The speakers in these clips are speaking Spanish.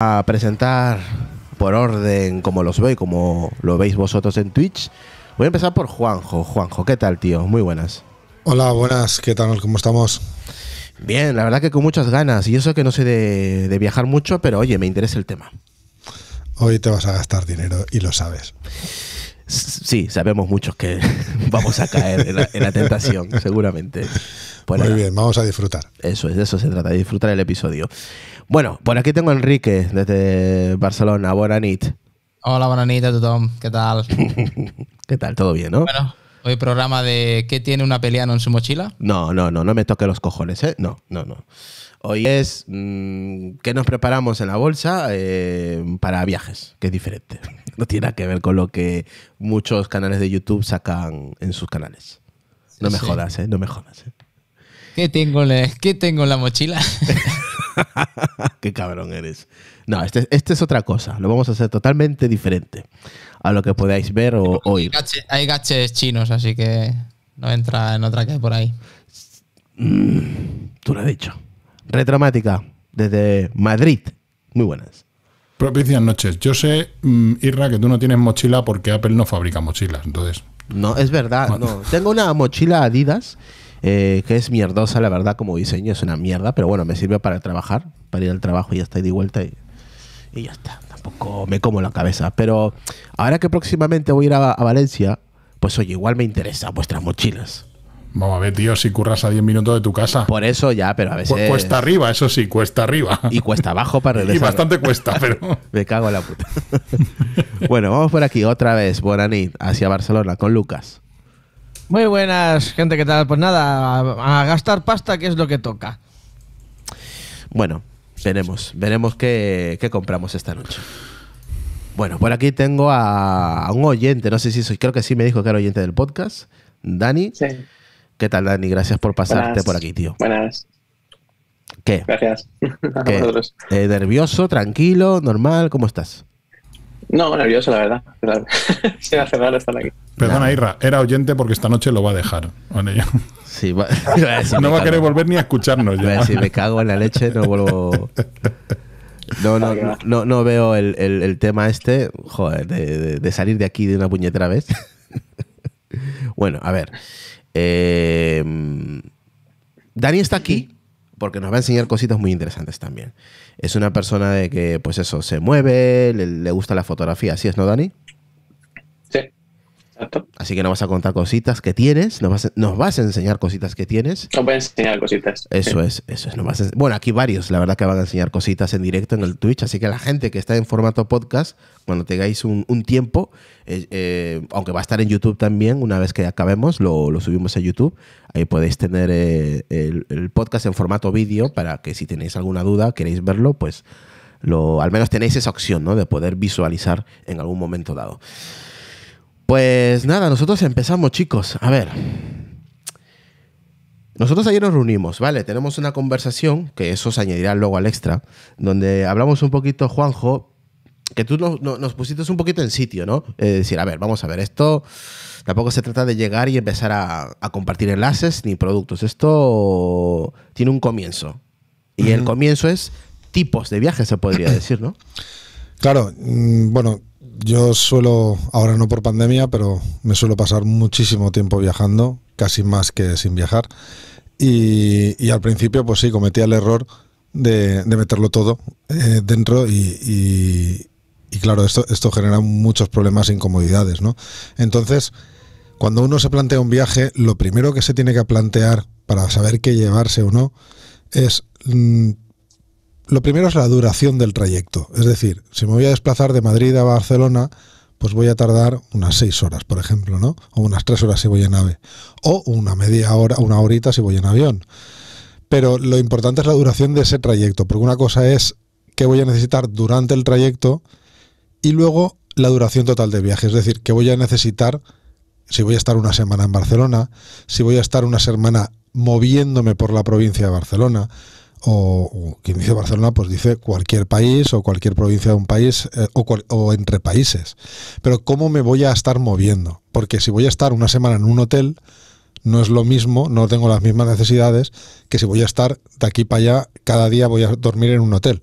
a presentar por orden como los veis como lo veis vosotros en Twitch. Voy a empezar por Juanjo. Juanjo, ¿qué tal, tío? Muy buenas. Hola, buenas. ¿Qué tal? ¿Cómo estamos? Bien, la verdad que con muchas ganas. Y eso que no sé de, viajar mucho, pero oye, me interesa el tema. Hoy te vas a gastar dinero y lo sabes. Sí, sabemos muchos que vamos a caer en la tentación, seguramente. Pues Muy bien, vamos a disfrutar. Eso es, de eso se trata, de disfrutar el episodio. Bueno, por aquí tengo a Enrique desde Barcelona. Buena nit. Hola, buena nit a ¿Qué tal? ¿Qué tal? ¿Todo bien, no? Bueno, hoy programa de ¿Qué tiene una peleano en su mochila? No, no, no, no me toque los cojones, ¿eh? No, no, no. Hoy es mmm, qué nos preparamos en la bolsa eh, para viajes, que es diferente. No tiene nada que ver con lo que muchos canales de YouTube sacan en sus canales. No me jodas, ¿eh? No me jodas, ¿eh? ¿Qué tengo en la, tengo la mochila? qué cabrón eres. No, este, este, es otra cosa. Lo vamos a hacer totalmente diferente a lo que podáis ver o oír. Hay gaches chinos, así que no entra en otra que hay por ahí. Mm, tú lo has dicho. Retramática, desde Madrid. Muy buenas. Propicias noches. Yo sé, mm, Irra, que tú no tienes mochila porque Apple no fabrica mochilas, entonces. No, es verdad. Tengo una mochila Adidas eh, que es mierdosa, la verdad, como diseño es una mierda, pero bueno, me sirve para trabajar, para ir al trabajo y ya está, y de vuelta y, ya está. Tampoco me como la cabeza. Pero ahora que próximamente voy a ir a, Valencia, pues oye, igual me interesan vuestras mochilas. Vamos a ver, tío, si curras a 10 minutos de tu casa. Por eso ya, pero a veces. Cuesta arriba, eso sí, cuesta arriba. Y cuesta abajo para regresar. Y bastante cuesta, pero. Me cago en la puta. bueno, vamos por aquí otra vez, noches, hacia Barcelona con Lucas. Muy buenas, gente, ¿qué tal? Pues nada, a, gastar pasta, que es lo que toca. Bueno, veremos, veremos qué, compramos esta noche. Bueno, por aquí tengo a, un oyente, no sé si soy, creo que sí me dijo que era oyente del podcast, Dani. Sí. ¿Qué tal, Dani? Gracias por pasarte por aquí, tío. Buenas. ¿Qué? Gracias. Eh, ¿Nervioso, tranquilo, normal? ¿Cómo estás? No, nervioso, la verdad. Se a estar aquí. Perdona, Irra, era oyente porque esta noche lo va a dejar. no va a querer volver ni a escucharnos. Si me cago en la leche, no vuelvo. No, veo el, tema este, joder, de, salir de aquí de una puñetera vez. bueno, a ver. Eh, Dani está aquí porque nos va a enseñar cositas muy interesantes también es una persona de que, pues eso, se mueve, le, gusta la fotografía, ¿así es, no, Dani? Así que nos vas a contar cositas que tienes, nos vas a, nos vas a enseñar cositas que tienes. Nos voy a enseñar cositas. Eso es, eso es. bueno, aquí varios, la verdad que van a enseñar cositas en directo en el Twitch, así que la gente que está en formato podcast, cuando tengáis un, tiempo, eh, eh, aunque va a estar en YouTube también, una vez que acabemos, lo, subimos a YouTube, ahí podéis tener eh, el, el podcast en formato vídeo para que si tenéis alguna duda, queréis verlo, pues... Lo, al menos tenéis esa opción ¿no? de poder visualizar en algún momento dado. Pues nada, nosotros empezamos, chicos. A ver. Nosotros ayer nos reunimos, ¿vale? Tenemos una conversación, que eso se añadirá luego al extra, donde hablamos un poquito, Juanjo, que tú nos, pusiste un poquito en sitio, ¿no? Es eh, decir, a ver, vamos a ver, esto tampoco se trata de llegar y empezar a, compartir enlaces ni productos. Esto tiene un comienzo. Y el comienzo es tipos de viajes, se podría decir, ¿no? Claro, mm, bueno, yo suelo, ahora no por pandemia, pero me suelo pasar muchísimo tiempo viajando, casi más que sin viajar. Y, al principio, pues sí, cometía el error de, meterlo todo eh, dentro y, claro, esto, esto genera muchos problemas e incomodidades, ¿no? Entonces, cuando uno se plantea un viaje, lo primero que se tiene que plantear para saber qué llevarse o no es... Mm, lo primero es la duración del trayecto. Es decir, si me voy a desplazar de Madrid a Barcelona, pues voy a tardar unas seis horas, por ejemplo, ¿no? O unas tres horas si voy en ave. O una media hora, una horita si voy en avión. Pero lo importante es la duración de ese trayecto, porque una cosa es qué voy a necesitar durante el trayecto y luego la duración total del viaje. Es decir, qué voy a necesitar si voy a estar una semana en Barcelona, si voy a estar una semana moviéndome por la provincia de Barcelona, o, quien dice Barcelona, pues dice cualquier país o cualquier provincia de un país eh, o, entre países. Pero ¿cómo me voy a estar moviendo? Porque si voy a estar una semana en un hotel, no es lo mismo, no tengo las mismas necesidades que si voy a estar de aquí para allá, cada día voy a dormir en un hotel.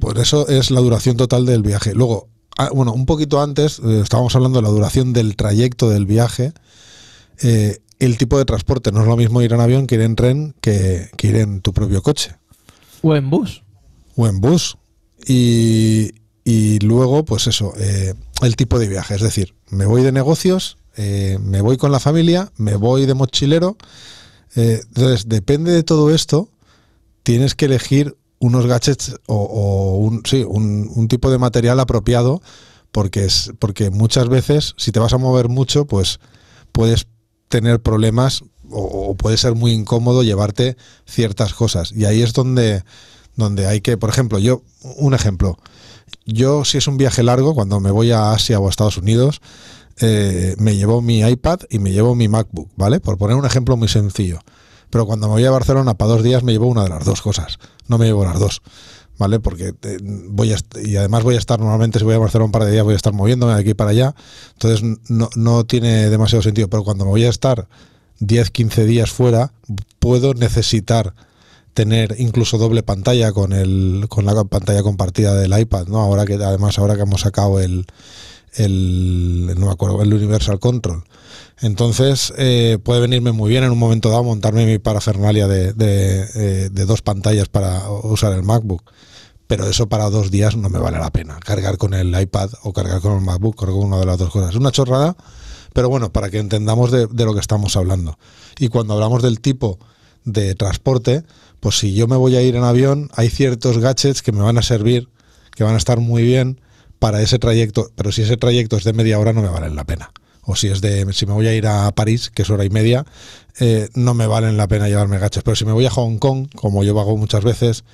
por eso es la duración total del viaje. Luego, ah, bueno, un poquito antes eh, estábamos hablando de la duración del trayecto del viaje. Eh, el tipo de transporte. No es lo mismo ir en avión que ir en tren que, ir en tu propio coche. O en bus. O en bus. Y, luego, pues eso, eh, el tipo de viaje. Es decir, me voy de negocios, eh, me voy con la familia, me voy de mochilero. Eh, entonces, depende de todo esto, tienes que elegir unos gadgets o, un, sí, un, tipo de material apropiado, porque, es, porque muchas veces, si te vas a mover mucho, pues puedes tener problemas o, puede ser muy incómodo llevarte ciertas cosas. Y ahí es donde, donde hay que, por ejemplo, yo, un ejemplo, yo si es un viaje largo, cuando me voy a Asia o a Estados Unidos, eh, me llevo mi iPad y me llevo mi MacBook, ¿vale? Por poner un ejemplo muy sencillo. Pero cuando me voy a Barcelona para dos días me llevo una de las dos cosas, no me llevo las dos. ¿vale? Porque eh, voy y además voy a estar normalmente, si voy a hacer un par de días, voy a estar moviéndome de aquí para allá, entonces no, tiene demasiado sentido, pero cuando me voy a estar 10, 15 días fuera, puedo necesitar tener incluso doble pantalla con el con la pantalla compartida del iPad, ¿no? Ahora que además ahora que hemos sacado el el no me acuerdo, el Universal Control. Entonces eh, puede venirme muy bien en un momento dado montarme mi parafernalia de, de eh, dos pantallas para usar el MacBook pero eso para dos días no me vale la pena. Cargar con el iPad o cargar con el MacBook, cargar con una de las dos cosas. Es una chorrada, pero bueno, para que entendamos de, lo que estamos hablando. Y cuando hablamos del tipo de transporte, pues si yo me voy a ir en avión, hay ciertos gadgets que me van a servir, que van a estar muy bien para ese trayecto, pero si ese trayecto es de media hora no me valen la pena. O si es de, si me voy a ir a París, que es hora y media, eh, no me valen la pena llevarme gadgets. Pero si me voy a Hong Kong, como yo hago muchas veces,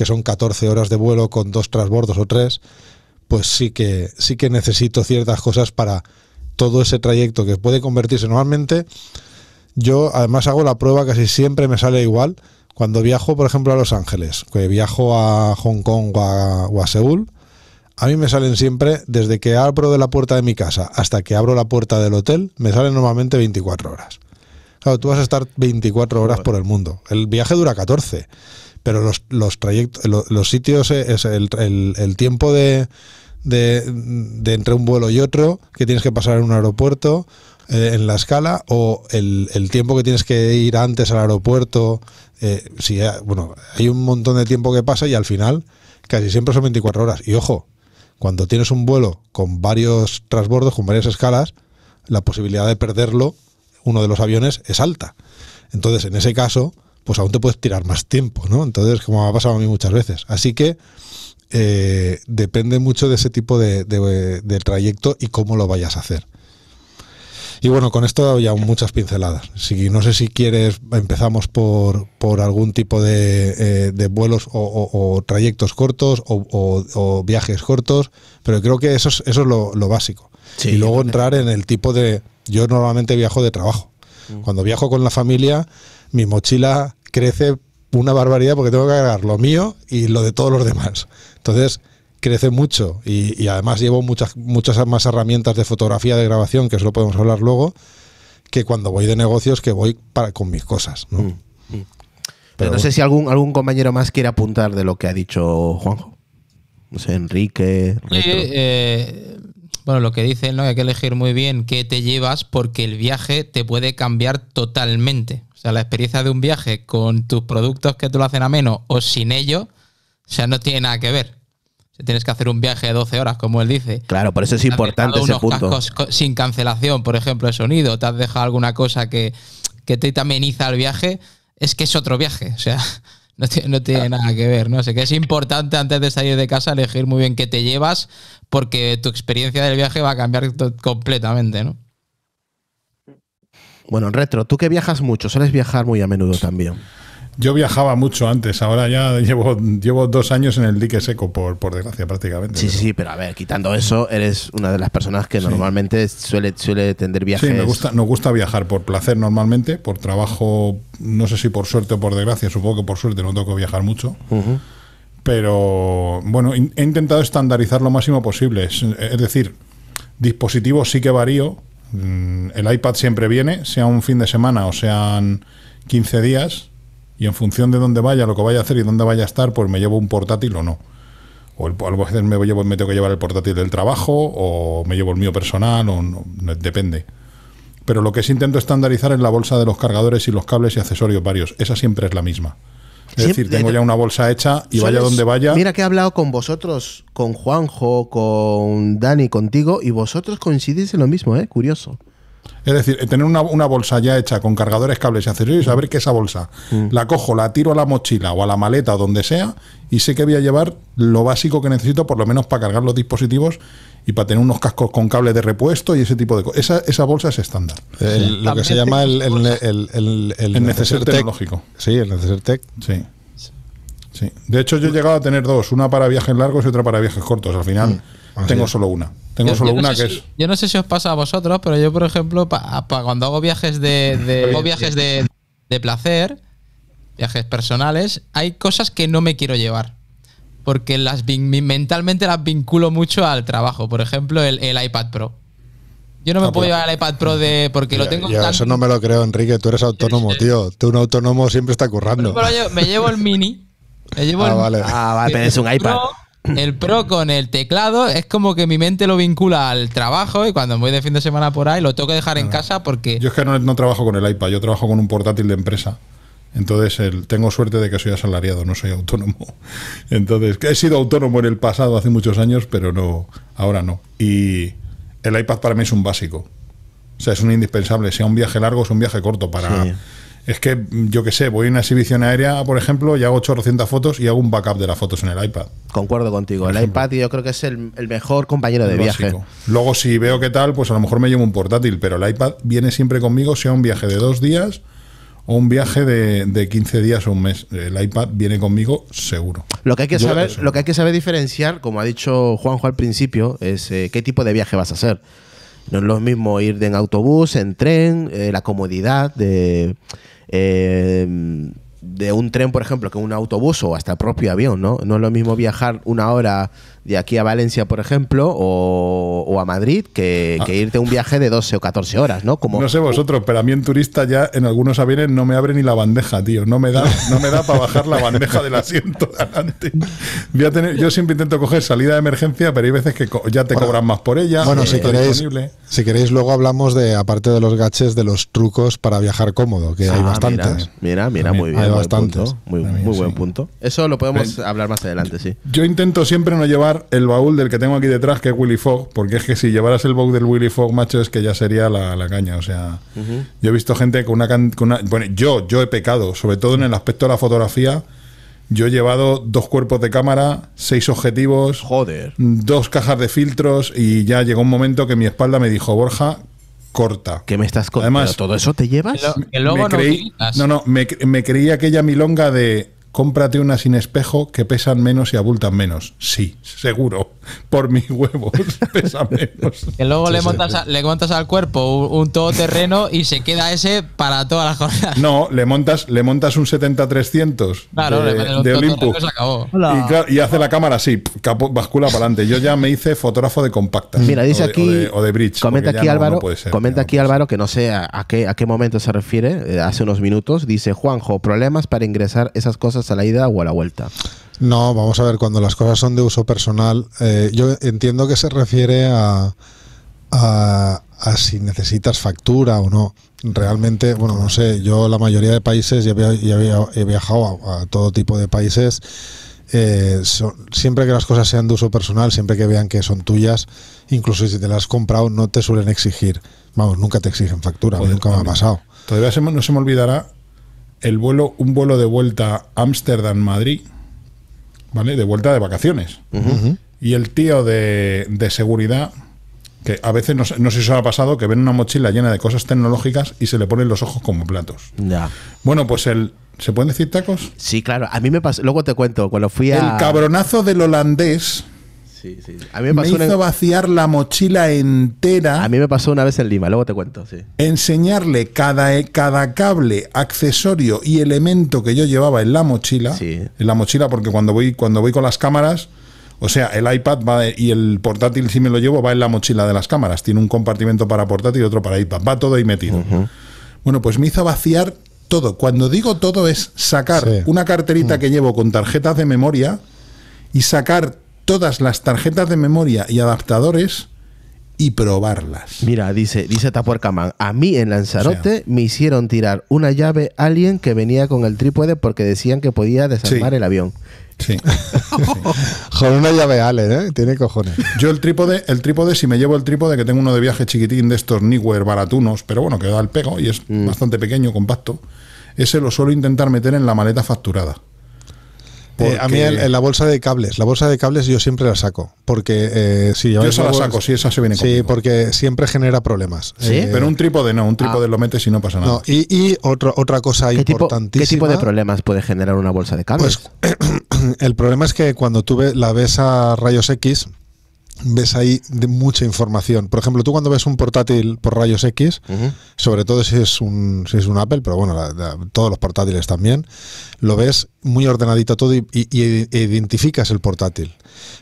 que son 14 horas de vuelo con dos transbordos o tres, pues sí que, sí que necesito ciertas cosas para todo ese trayecto que puede convertirse normalmente. Yo además hago la prueba, casi siempre me sale igual. Cuando viajo, por ejemplo, a Los Ángeles, que viajo a Hong Kong o a, Seúl, a mí me salen siempre, desde que abro de la puerta de mi casa hasta que abro la puerta del hotel, me salen normalmente 24 horas. Claro, tú vas a estar 24 horas por el mundo. El viaje dura 14 pero los, los trayectos, los, sitios, es el, el, el tiempo de, de, entre un vuelo y otro que tienes que pasar en un aeropuerto eh, en la escala o el, tiempo que tienes que ir antes al aeropuerto. Eh, si bueno, hay un montón de tiempo que pasa y al final casi siempre son 24 horas. Y ojo, cuando tienes un vuelo con varios transbordos, con varias escalas, la posibilidad de perderlo, uno de los aviones, es alta. Entonces, en ese caso, pues aún te puedes tirar más tiempo, ¿no? Entonces, como ha pasado a mí muchas veces. Así que eh, depende mucho de ese tipo de, trayecto y cómo lo vayas a hacer. Y bueno, con esto ya muchas pinceladas. Si, no sé si quieres, empezamos por, algún tipo de, eh, vuelos o, trayectos cortos o, viajes cortos, pero creo que eso es, lo, básico. y luego entrar en el tipo de... Yo normalmente viajo de trabajo. Mm. Cuando viajo con la familia, mi mochila crece una barbaridad porque tengo que cargar lo mío y lo de todos los demás. Entonces, crece mucho y, además llevo muchas, muchas más herramientas de fotografía, de grabación, que eso lo podemos hablar luego, que cuando voy de negocios que voy para, con mis cosas. Mm, mm. Pero, no sé si algún, algún compañero más quiere apuntar de lo que ha dicho Juanjo. No sé, Enrique. Eh, eh, bueno, lo que dicen, ¿no? Hay que elegir muy bien qué te llevas porque el viaje te puede cambiar totalmente. O sea, la experiencia de un viaje con tus productos que te lo hacen ameno o sin ello, o sea, no tiene nada que ver. Si tienes que hacer un viaje de 12 horas, como él dice. Claro, por eso es importante ese punto. sin cancelación, por ejemplo, de sonido, te has dejado alguna cosa que, te ameniza el viaje, es que es otro viaje, o sea, no, tiene nada que ver, ¿no? O sea, que es importante antes de salir de casa elegir muy bien qué te llevas, porque tu experiencia del viaje va a cambiar completamente, ¿no? Bueno, en retro, tú que viajas mucho, sueles viajar muy a menudo también. Yo viajaba mucho antes, ahora ya llevo, llevo dos años en el dique seco, por, desgracia, prácticamente. Sí, sí, sí, pero a ver, quitando eso, eres una de las personas que normalmente suele, suele tender viajes. Sí, me gusta, gusta viajar por placer normalmente, por trabajo, no sé si por suerte o por desgracia, supongo que por suerte no tengo que viajar mucho. Pero bueno, he intentado estandarizar lo máximo posible, es, es decir, dispositivos sí que varío Mm, el iPad siempre viene, sea un fin de semana o sean 15 días, y en función de dónde vaya, lo que vaya a hacer y dónde vaya a estar, pues me llevo un portátil o no. O a veces me, tengo que llevar el portátil del trabajo, o me llevo el mío personal, o depende. Pero lo que sí intento estandarizar es la bolsa de los cargadores y los cables y accesorios varios. Esa siempre es la misma. Es decir, tengo ya una bolsa hecha y vaya donde vaya. Mira que he hablado con vosotros, con Juanjo, con Dani, contigo, y vosotros coincidís en lo mismo, ¿eh? Curioso. Es decir, eh, tener una, bolsa ya hecha con cargadores, cables y accesorios, saber que esa bolsa mm. la cojo, la tiro a la mochila o a la maleta o donde sea y sé que voy a llevar lo básico que necesito, por lo menos para cargar los dispositivos y para tener unos cascos con cables de repuesto y ese tipo de cosas. Esa, bolsa es estándar. lo que se llama el, el, el, neceser tecnológico. Sí, el neceser tech. Sí. De hecho, yo he llegado a tener dos, una para viajes largos y otra para viajes cortos. Al final mm. ah, tengo solo una. Tengo solo una que es. Yo no sé si os pasa a vosotros, pero yo, por ejemplo, cuando hago viajes de, viajes de placer, viajes personales, hay cosas que no me quiero llevar porque las mentalmente las vinculo mucho al trabajo. Por ejemplo, el, iPad Pro. Yo no me ah, puedo pues llevar el iPad Pro de porque lo tengo. Yo Eso no me lo creo, Enrique. Tú eres autónomo, tío. Tú un autónomo siempre está currando. me llevo el mini. Me llevo ah, el... vale. Ah, vale, pero es un iPad. el Pro con el teclado es como que mi mente lo vincula al trabajo y cuando voy de fin de semana por ahí lo tengo que dejar en ah. casa porque. Yo es que no trabajo con el iPad, yo trabajo con un portátil de empresa. Entonces, tengo suerte de que soy asalariado, no soy autónomo. Entonces, he sido autónomo en el pasado hace muchos años, pero no, ahora no. Y el iPad para mí es un básico. O sea, es un indispensable, sea un viaje largo, sea un viaje corto para... Es que, yo qué sé, voy a una exhibición aérea, por ejemplo, y hago 800 fotos y hago un backup de las fotos en el iPad. Concuerdo contigo. el iPad yo creo que es el, mejor compañero de viaje. Luego, si veo qué tal, pues a lo mejor me llevo un portátil, pero el iPad viene siempre conmigo, sea un viaje de dos días o un viaje de, 15 días o un mes. El iPad viene conmigo seguro. Lo que hay que, saber, lo que, hay que saber diferenciar, como ha dicho Juanjo al principio, es eh, qué tipo de viaje vas a hacer. No es lo mismo ir en autobús, en tren, eh, la comodidad de, em, de un tren, por ejemplo, que un autobús o hasta el propio avión, ¿no? No es lo mismo viajar una hora de aquí a Valencia, por ejemplo, o, a Madrid, ah. que, irte un viaje de 12 o 14 horas, ¿no? Como, no sé vosotros, pero a mí en turista ya en algunos aviones no me abre ni la bandeja, tío. No me da, no me da para bajar la bandeja del asiento delante yo siempre intento coger salida de emergencia, pero hay veces que ya te cobran más por ella. Bueno, eh, si queréis, si queréis, luego hablamos de, aparte de los gaches, de los trucos para viajar cómodo, que hay ah, bastantes. Mira, mira, muy bien. Hay bastantes. muy, muy buen punto. Eso lo podemos hablar más adelante, sí. Yo intento siempre no llevar el baúl del que tengo aquí detrás, que es Willy Fogg, porque es que si llevaras el baúl del Willy Fogg, macho, es que ya sería la, caña. O sea, yo he visto gente con una, con Bueno, yo, yo he pecado, sobre todo en el aspecto de la fotografía. Yo he llevado dos cuerpos de cámara, seis objetivos, Joder. dos cajas de filtros y ya llegó un momento que mi espalda me dijo, Borja, corta. ¿Qué me estás contando? Además, ¿todo eso te llevas? no, no, me, me aquella milonga de Cómprate una sin espejo que pesan menos y abultan menos. Sí, seguro. Por mis huevos, pesan menos. Que luego le, montas le, montas al cuerpo un, todoterreno y se queda ese para todas las cosas No, le montas, le montas un 70-300 claro, de, de Olympus. Y, hace la cámara así, bascula para adelante. Yo ya me hice fotógrafo de compactas. Mm. Mira, dice aquí. O de, bridge, comenta aquí, Álvaro, comenta aquí, Álvaro, que no sé a, qué, a qué momento se refiere. Eh, hace unos minutos dice: Juanjo, problemas para ingresar esas cosas a la ida o a la vuelta. No, vamos a ver, cuando las cosas son de uso personal, eh, yo entiendo que se refiere a, a, si necesitas factura o no. Realmente, bueno, no sé, yo la mayoría de países, ya, había, he viajado a, todo tipo de países, eh, siempre que las cosas sean de uso personal, siempre que vean que son tuyas, incluso si te las has comprado, no te suelen exigir. Vamos, nunca te exigen factura, nunca me ha pasado. Todavía no se me olvidará el vuelo, un vuelo de vuelta Ámsterdam-Madrid, ¿vale? De vuelta de vacaciones. Y el tío de, seguridad que a veces no, no, sé si os ha pasado que ven una mochila llena de cosas tecnológicas y se le ponen los ojos como platos. Ya. Bueno, pues el. ¿Se pueden decir tacos? Sí, claro. A mí me pasa... Luego te cuento. Cuando fui a. El cabronazo del holandés mí me, hizo vaciar la mochila entera. A mí me pasó una vez en Lima, luego te cuento. Enseñarle cada, eh, cada cable, accesorio y elemento que yo llevaba en la mochila. En la mochila, porque cuando voy, cuando voy con las cámaras, o sea, el iPad va y el portátil, si me lo llevo, va en la mochila de las cámaras. Tiene un compartimento para portátil y otro para iPad. Va todo ahí metido. Bueno, pues me hizo vaciar todo. Cuando digo todo es sacar una carterita mm. que llevo con tarjetas de memoria y sacar todas las tarjetas de memoria y adaptadores y probarlas. Mira, dice, dice Tapuercaman, a mí en Lanzarote me hicieron tirar una llave alguien que venía con el trípode porque decían que podía desarmar el avión. Sí. Con una llave ale ¿eh? Tiene cojones. Yo el trípode, el trípode, si me llevo el trípode, que tengo uno de viaje chiquitín de estos Niwer baratunos, pero bueno, que da el pego y es mm. bastante pequeño, compacto, ese lo suelo intentar meter en la maleta facturada. Eh, a mí en la bolsa de cables, la bolsa de cables yo siempre la saco, porque eh, si yo esa la saco, si esa se viene Sí, porque siempre genera problemas. Eh, pero un trípode no, un trípode ah. lo metes y no pasa nada. y, otra cosa importantísima. ¿Qué tipo de problemas puede generar una bolsa de cables? Pues, el problema es que cuando tú la ves a rayos X, ves ahí de mucha información. Por ejemplo, tú cuando ves un portátil por rayos X, sobre todo si es un, si es un Apple, pero bueno, todos los portátiles también, lo ves muy ordenadito todo y, identificas el portátil.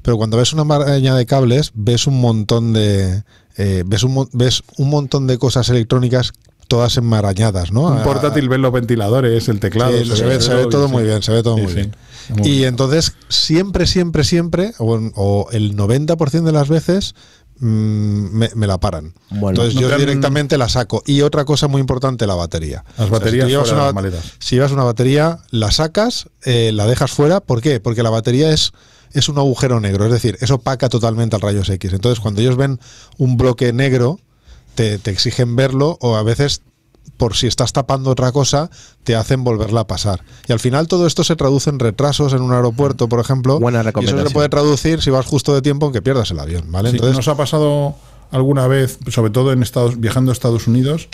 Pero cuando ves una maraña de cables, ves un montón de... Eh, ves, un, ves un montón de cosas electrónicas todas enmarañadas, ¿no? Un ah, portátil, ah, ven los ventiladores, el teclado. se, ve, todo muy bien, se ve todo muy bien. y entonces, siempre, siempre, siempre, o, el 90% de las veces, mm, me, la paran. Entonces yo directamente la saco. Y otra cosa muy importante, la batería. Las baterías si, llevas una, si llevas una batería, la sacas, eh, la dejas fuera. ¿Por qué? Porque la batería es, es un agujero negro. Es decir, eso opaca totalmente al rayos X. Entonces cuando ellos ven un bloque negro, te, exigen verlo o a veces por si estás tapando otra cosa, te hacen volverla a pasar. Y al final todo esto se traduce en retrasos en un aeropuerto, por ejemplo. Y eso se puede traducir si vas justo de tiempo que pierdas el avión, ¿vale? nos ha pasado alguna vez, sobre todo en Estados, viajando a Estados Unidos,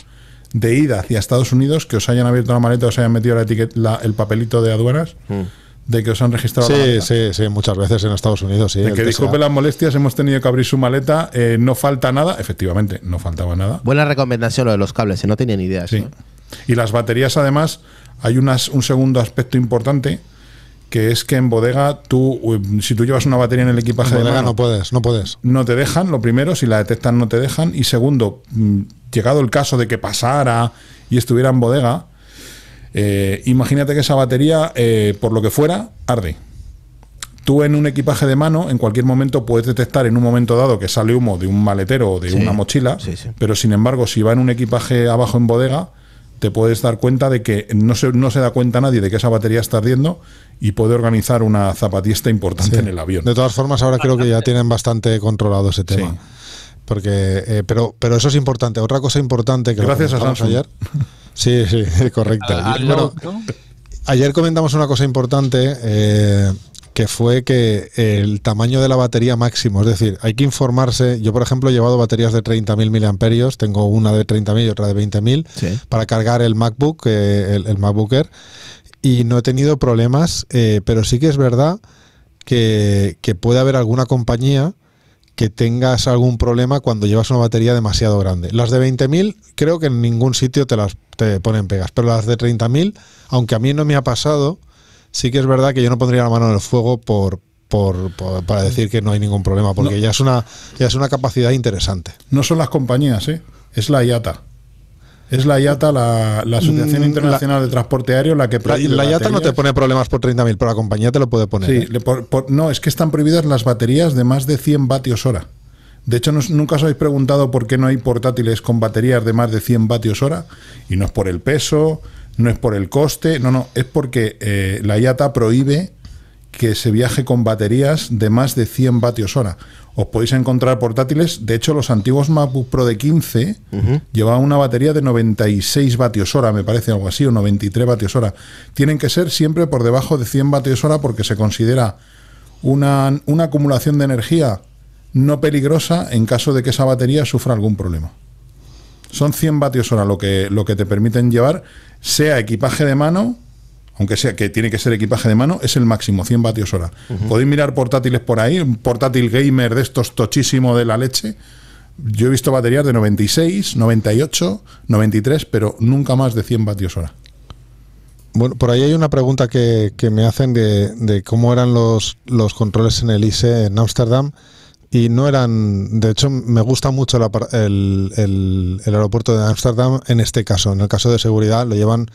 de ida hacia Estados Unidos, que os hayan abierto la maleta, o os hayan metido el papelito de aduanas. Mm. De que os han registrado. Sí, sí, sí, muchas veces en Estados Unidos, sí. De que disculpe las molestias, hemos tenido que abrir su maleta, eh, no falta nada, efectivamente, no faltaba nada. Buena recomendación lo de los cables, si no tenían idea Sí. ¿eh? Y las baterías, además, hay unas, un segundo aspecto importante, que es que en bodega tú, eh, si tú llevas una batería en el equipaje en bodega no puedes, no puedes. No te dejan, lo primero, si la detectan no te dejan y segundo, mm, llegado el caso de que pasara y estuviera en bodega, eh, imagínate que esa batería, eh, por lo que fuera, arde. Tú en un equipaje de mano, en cualquier momento puedes detectar en un momento dado que sale humo de un maletero o de una mochila, pero sin embargo, si va en un equipaje abajo en bodega, te puedes dar cuenta de que no se, no se da cuenta nadie de que esa batería está ardiendo y puede organizar una zapatista importante en el avión. De todas formas, ahora creo que ya tienen bastante controlado ese tema. Porque, eh, pero, pero eso es importante. Otra cosa importante que gracias a Samsung. Sí, sí, correcto. Ah, ayer, comentamos una cosa importante. Eh, que fue que el tamaño de la batería máximo, es decir, hay que informarse, yo por ejemplo he llevado baterías de 30.000 miliamperios, tengo una de 30.000 y otra de 20.000 para cargar el MacBook, eh, el, MacBooker, y no he tenido problemas, eh, pero sí que es verdad que puede haber alguna compañía que tengas algún problema cuando llevas una batería demasiado grande. Las de 20.000 creo que en ningún sitio te las te ponen pegas, pero las de 30.000, aunque a mí no me ha pasado, sí que es verdad que yo no pondría la mano en el fuego por, por, para decir que no hay ningún problema, porque ya, es una, ya es una capacidad interesante. No son las compañías, ¿eh? es la IATA. Es la IATA, la, Asociación mm, Internacional de Transporte Aéreo, la que La, IATA no te pone problemas por 30.000, pero la compañía te lo puede poner. Sí, ¿eh? no, es que están prohibidas las baterías de más de 100 vatios hora. De hecho, nunca os habéis preguntado por qué no hay portátiles con baterías de más de 100 vatios hora. Y no es por el peso, no es por el coste, no, no, es porque eh, la IATA prohíbe que se viaje con baterías de más de 100 vatios hora. Os podéis encontrar portátiles. De hecho, los antiguos MacBook Pro de 15 llevaban una batería de 96 vatios hora, me parece algo así, o 93 vatios hora. Tienen que ser siempre por debajo de 100 vatios hora porque se considera una, una acumulación de energía no peligrosa en caso de que esa batería sufra algún problema. Son 100 vatios hora lo que, lo que te permiten llevar, sea equipaje de mano, aunque sea que tiene que ser equipaje de mano, es el máximo, 100 vatios hora. Podéis mirar portátiles por ahí, un portátil gamer de estos tochísimo de la leche. Yo he visto baterías de 96, 98, 93, pero nunca más de 100 vatios hora. Bueno, por ahí hay una pregunta que, me hacen de, cómo eran los, los controles en el ICE en Amsterdam y no eran, de hecho me gusta mucho el, aeropuerto de Amsterdam en este caso, en el caso de seguridad lo llevan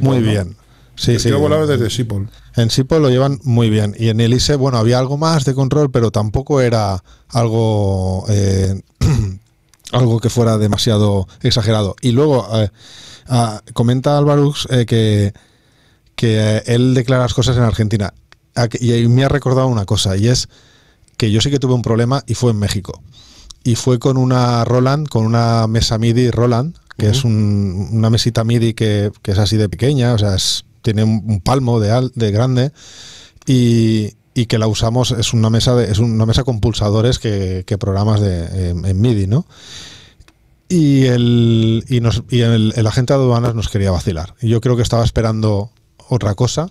muy bien. Sí, sí. Yo volaba desde Sipol. En Sipol lo llevan muy bien. Y en Elise, bueno, había algo más de control, pero tampoco era algo. Eh, algo que fuera demasiado exagerado. Y luego eh, ah, comenta Alvarux eh, que, que él declara las cosas en Argentina. Ah, y me ha recordado una cosa, y es que yo sí que tuve un problema y fue en México. Y fue con una Roland, con una mesa MIDI Roland, que es una mesita MIDI que, que es así de pequeña, o sea, es tiene un palmo de, al, de grande y, que la usamos, es una mesa, es una mesa con pulsadores que, programas de, en, MIDI, ¿no? Y, el, y, nos, y el, el, agente de aduanas nos quería vacilar. yo creo que estaba esperando otra cosa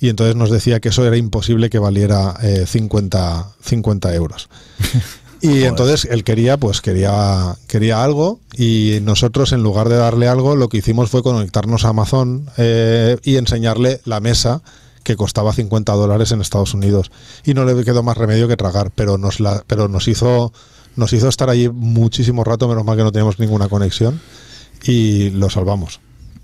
y entonces nos decía que eso era imposible que valiera 50, eh, 50 euros. Y entonces él quería, pues quería, quería algo y nosotros en lugar de darle algo, lo que hicimos fue conectarnos a Amazon eh, y enseñarle la mesa que costaba 50 dólares en Estados Unidos y no le quedó más remedio que tragar, pero nos la, pero nos hizo nos hizo estar allí muchísimo rato, menos mal que no teníamos ninguna conexión y lo salvamos.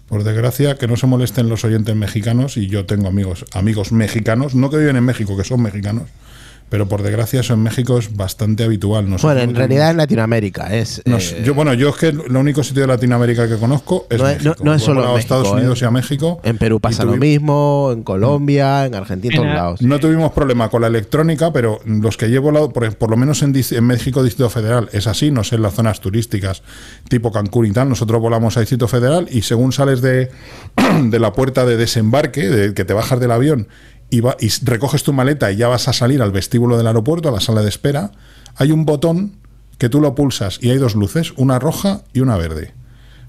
Por desgracia, que no se molesten los oyentes mexicanos y yo tengo amigos amigos mexicanos, no que viven en México, que son mexicanos pero por desgracia eso en México es bastante habitual. bueno, en realidad en Latinoamérica es... Eh, yo, bueno, yo es que lo único sitio de Latinoamérica que conozco es no, México. es solo Estados ¿eh? Unidos y a México. En Perú pasa lo mismo, en Colombia, en Argentina, en todos lados. No tuvimos problema con la electrónica, pero los que llevo, por, lo menos en, México Distrito Federal, es así, no sé, en las zonas turísticas tipo Cancún y tal, nosotros volamos a Distrito Federal y según sales de, de la puerta de desembarque, de que te bajas del avión y, y recoges tu maleta y ya vas a salir al vestíbulo del aeropuerto, a la sala de espera, hay un botón que tú lo pulsas y hay dos luces, una roja y una verde.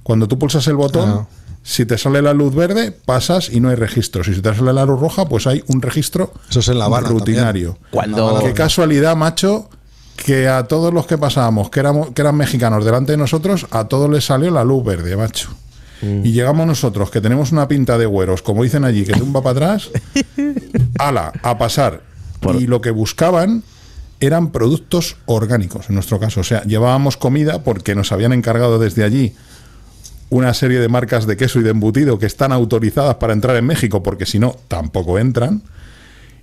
Cuando tú pulsas el botón, si te sale la luz verde, pasas y no hay registro. Si te sale la luz roja, pues hay un registro Eso es el rutinario. Cuando... Qué casualidad, macho, que a todos los que pasábamos, que, éramos, que eran mexicanos delante de nosotros, a todos les salió la luz verde, macho. Mm. Y llegamos nosotros, que tenemos una pinta de güeros, como dicen allí, que tumba para atrás, ala, a pasar. Y lo que buscaban eran productos orgánicos, en nuestro caso. O sea, llevábamos comida porque nos habían encargado desde allí una serie de marcas de queso y de embutido que están autorizadas para entrar en México, porque si no, tampoco entran.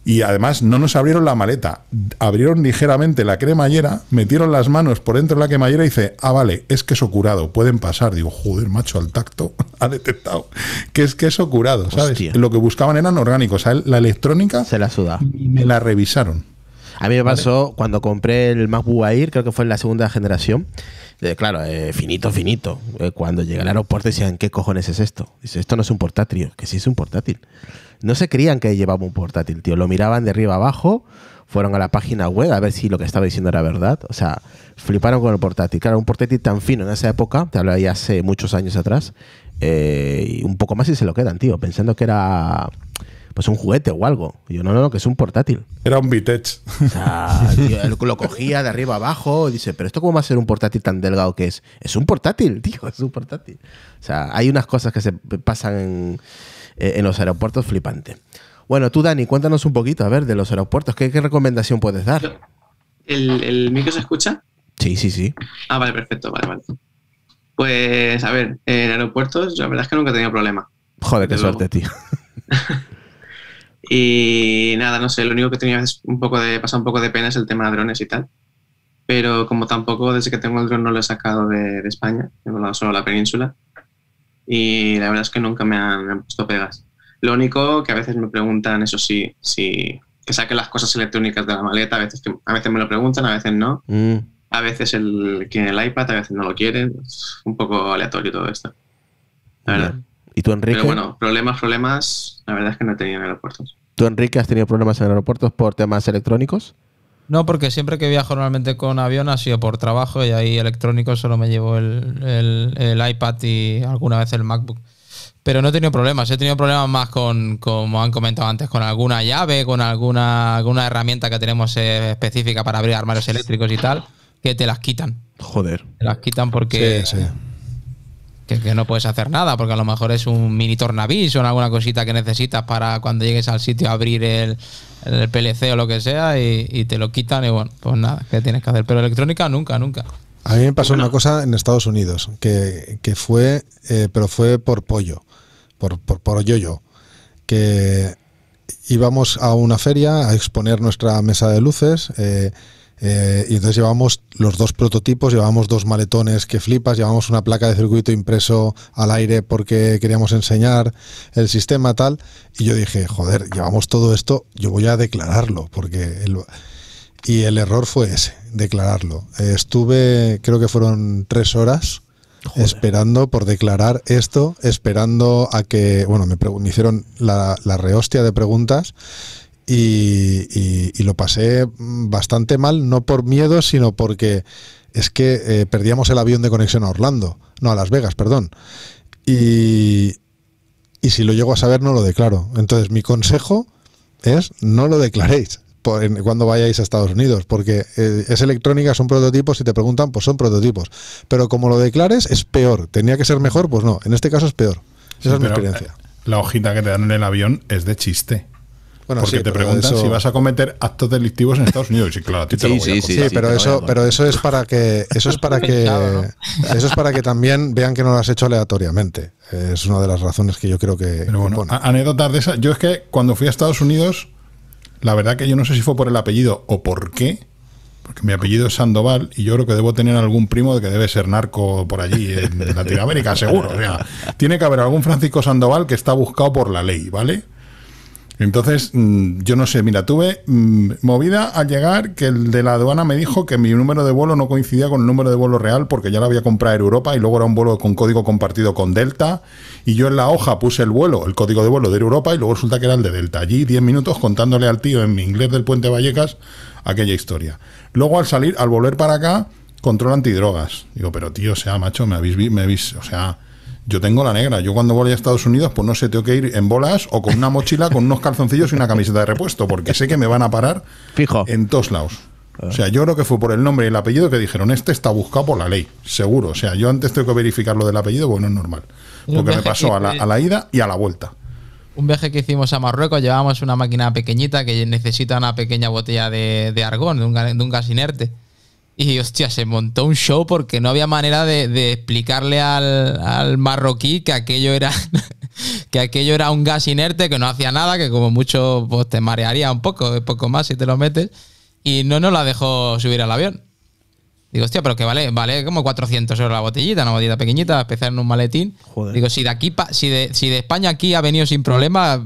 Y además no nos abrieron la maleta, abrieron ligeramente la cremallera, metieron las manos por dentro de la cremallera y dice, ah, vale, es queso curado, pueden pasar. Digo, joder, macho, al tacto ha detectado que es queso curado, ¿sabes? Lo que buscaban eran orgánicos, la electrónica se la suda. Me la revisaron. A mí me pasó cuando compré el MacBook Air, creo que fue en la segunda generación. Eh, claro, eh, finito, finito. Eh, cuando llegué al aeropuerto decían, ¿qué cojones es esto? Dice, esto no es un portátil. que sí es un portátil. No se creían que llevaba un portátil, tío. Lo miraban de arriba abajo, fueron a la página web a ver si lo que estaba diciendo era verdad. O sea, fliparon con el portátil. Claro, un portátil tan fino en esa época, te hablaba ya hace muchos años atrás, y un poco más y se lo quedan, tío, pensando que era pues un juguete o algo. yo, no, no, no, que es un portátil. Era un Vitech. O sea, lo cogía de arriba abajo y dice, pero esto cómo va a ser un portátil tan delgado que es. Es un portátil, tío, es un portátil. O sea, hay unas cosas que se pasan en, eh, los aeropuertos flipantes. Bueno, tú, Dani, cuéntanos un poquito, a ver, de los aeropuertos. ¿Qué, recomendación puedes dar? ¿El, micro se escucha? Sí, sí, sí. Ah, vale, perfecto, vale, vale. Pues, a ver, en aeropuertos, yo la verdad es que nunca he tenido problema. Joder, qué suerte, tío. Y nada, no sé, lo único que tenía es un poco de, pasa un poco de pena es el tema de drones y tal. Pero como tampoco desde que tengo el drone no lo he sacado de, España, he volado solo a la península. Y la verdad es que nunca me han, puesto pegas. Lo único que a veces me preguntan, eso sí, si que saque las cosas electrónicas de la maleta, a veces, que, a veces me lo preguntan, a veces no. Mm. A veces el, quieren el iPad, a veces no lo quieren. Es un poco aleatorio todo esto. La verdad. ¿Y tú, Enrique? bueno, problemas, problemas, la verdad es que no he tenido en aeropuertos. ¿Tú, Enrique, has tenido problemas en aeropuertos por temas electrónicos? No, porque siempre que viajo normalmente con avión ha sido por trabajo y ahí electrónico solo me llevo el, iPad y alguna vez el MacBook. Pero no he tenido problemas, he tenido problemas más con, como han comentado antes, con alguna llave, con alguna, alguna herramienta que tenemos específica para abrir armarios eléctricos y tal, que te las quitan. Joder. Te las quitan porque... Sí, sí que, no puedes hacer nada, porque a lo mejor es un mini tornavis o alguna cosita que necesitas para cuando llegues al sitio abrir el, PLC o lo que sea y, te lo quitan y bueno, pues nada, ¿qué tienes que hacer? Pero electrónica nunca, nunca. A mí me pasó una cosa en Estados Unidos, que, fue, eh, pero fue por pollo, por, por, yo-yo, que íbamos a una feria a exponer nuestra mesa de luces. Eh, eh, y entonces llevamos los dos prototipos, llevamos dos maletones que flipas, llevamos una placa de circuito impreso al aire porque queríamos enseñar el sistema tal. Y yo dije, joder, llevamos todo esto, yo voy a declararlo, porque... y el error fue ese, declararlo. Eh, estuve, creo que fueron tres horas esperando por declarar esto, esperando a que, bueno, me, me hicieron la, la, rehostia de preguntas y, lo pasé bastante mal, no por miedo, sino porque es que eh, perdíamos el avión de conexión a Orlando, no a Las Vegas, perdón. Y, si lo llego a saber, no lo declaro. Entonces, mi consejo es no lo declaréis cuando vayáis a Estados Unidos, porque eh, es electrónica, son prototipos, si te preguntan, pues son prototipos. Pero como lo declares, es peor. ¿Tenía que ser mejor? Pues no, en este caso es peor. Esa es mi experiencia. Eh, la hojita que te dan en el avión es de chiste porque te preguntan si vas a cometer actos delictivos en Estados Unidos. Y claro, a ti te lo voy a sí, sí, pero eso, pero eso es para que, eso es para que, eso es para que también vean que no lo has hecho aleatoriamente. Es una de las razones que yo creo que. bueno, anécdotas de esas. Yo es que cuando fui a Estados Unidos, la verdad que yo no sé si fue por el apellido o por qué. Porque mi apellido es Sandoval y yo creo que debo tener algún primo de que debe ser narco por allí en Latinoamérica, seguro. tiene que haber algún Francisco Sandoval que está buscado por la ley, ¿vale? Entonces, mm, yo no sé, mira, tuve mm, movida al llegar que el de la aduana me dijo que mi número de vuelo no coincidía con el número de vuelo real porque ya lo había comprado en Europa y luego era un vuelo con código compartido con Delta y yo en la hoja puse el vuelo, el código de vuelo de Europa y luego resulta que era el de Delta. Allí 10 minutos contándole al tío en mi inglés del puente Vallecas aquella historia. Luego al salir, al volver para acá, control antidrogas. Digo, pero tío, o sea, macho, me habéis, me habéis, o sea yo tengo la negra. Yo cuando voy a Estados Unidos, pues no sé, tengo que ir en bolas o con una mochila, con unos calzoncillos y una camiseta de repuesto, porque sé que me van a parar Fijo. en todos lados. Ah. O sea, yo creo que fue por el nombre y el apellido que dijeron, este está buscado por la ley, seguro. O sea, yo antes tengo que verificar lo del apellido, bueno, es normal. Porque me pasó a la, ida y a la vuelta un viaje que hicimos a Marruecos, llevábamos una máquina pequeñita que necesita una pequeña botella de, de argón, de un, de un, gas inerte. Y hostia, se montó un show porque no había manera de, de explicarle al, al, marroquí que aquello era. que aquello era un gas inerte que no hacía nada, que como mucho pues, te marearía un poco, poco más si te lo metes. Y no nos la dejó subir al avión. Digo, hostia, pero que vale, vale como 400 euros la botellita, una botellita pequeñita, especial en un maletín. Digo, si de aquí, si de, si de España aquí ha venido sin problema,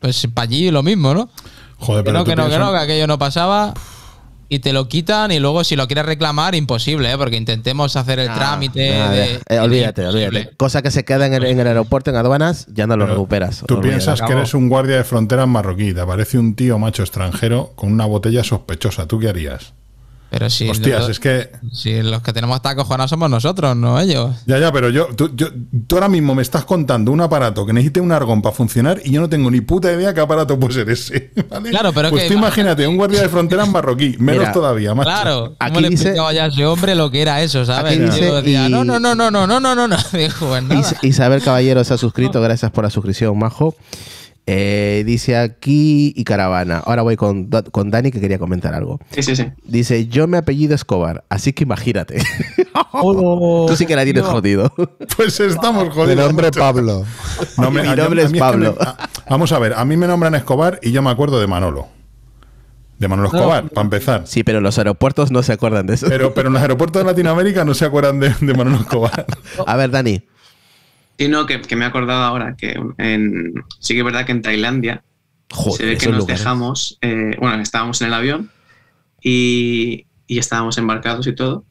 pues para allí lo mismo, ¿no? Joder, pero. Que no, que no, que no, que aquello no pasaba y te lo quitan y luego si lo quieres reclamar, imposible, ¿eh? porque intentemos hacer el ah, trámite. Eh, olvídate, olvídate. Cosa que se queda en el, aeropuerto, en aduanas, ya no lo recuperas. Tú piensas que eres un guardia de fronteras marroquí, te aparece un tío macho extranjero con una botella sospechosa, ¿tú qué harías? Pero si los, es que. Si los que tenemos esta cojonados somos nosotros, no ellos. Ya, ya, pero yo tú, yo tú, ahora mismo me estás contando un aparato que necesite un argón para funcionar y yo no tengo ni puta idea qué aparato puede ser ese. ¿vale? Claro, pero Pues tú imagínate, un guardia de frontera en barroquí, menos todavía, más Claro, aquí le dice, ya ese hombre lo que era eso, ¿sabes? decía, no, no, no, no, no, no, no, no. Pues Isabel Caballero se ha suscrito, gracias por la suscripción, majo. Eh, dice aquí y caravana. Ahora voy con, Dani que quería comentar algo. Dice, yo me apellido Escobar, así que imagínate. Oh. Tú sí que la tienes jodido. Pues estamos jodidos. Mi nombre es Pablo. Mi nombre es Pablo. vamos a ver, a mí me nombran Escobar y yo me acuerdo de Manolo. De Manolo Escobar, para empezar. Sí, pero los aeropuertos no se acuerdan de eso. Pero, en los aeropuertos de Latinoamérica no se acuerdan de, de Manolo Escobar. a ver, Dani que, me he acordado ahora que en, sí que es verdad que en Tailandia se ve que nos dejamos, eh, bueno, estábamos en el avión y, y, estábamos embarcados y todo,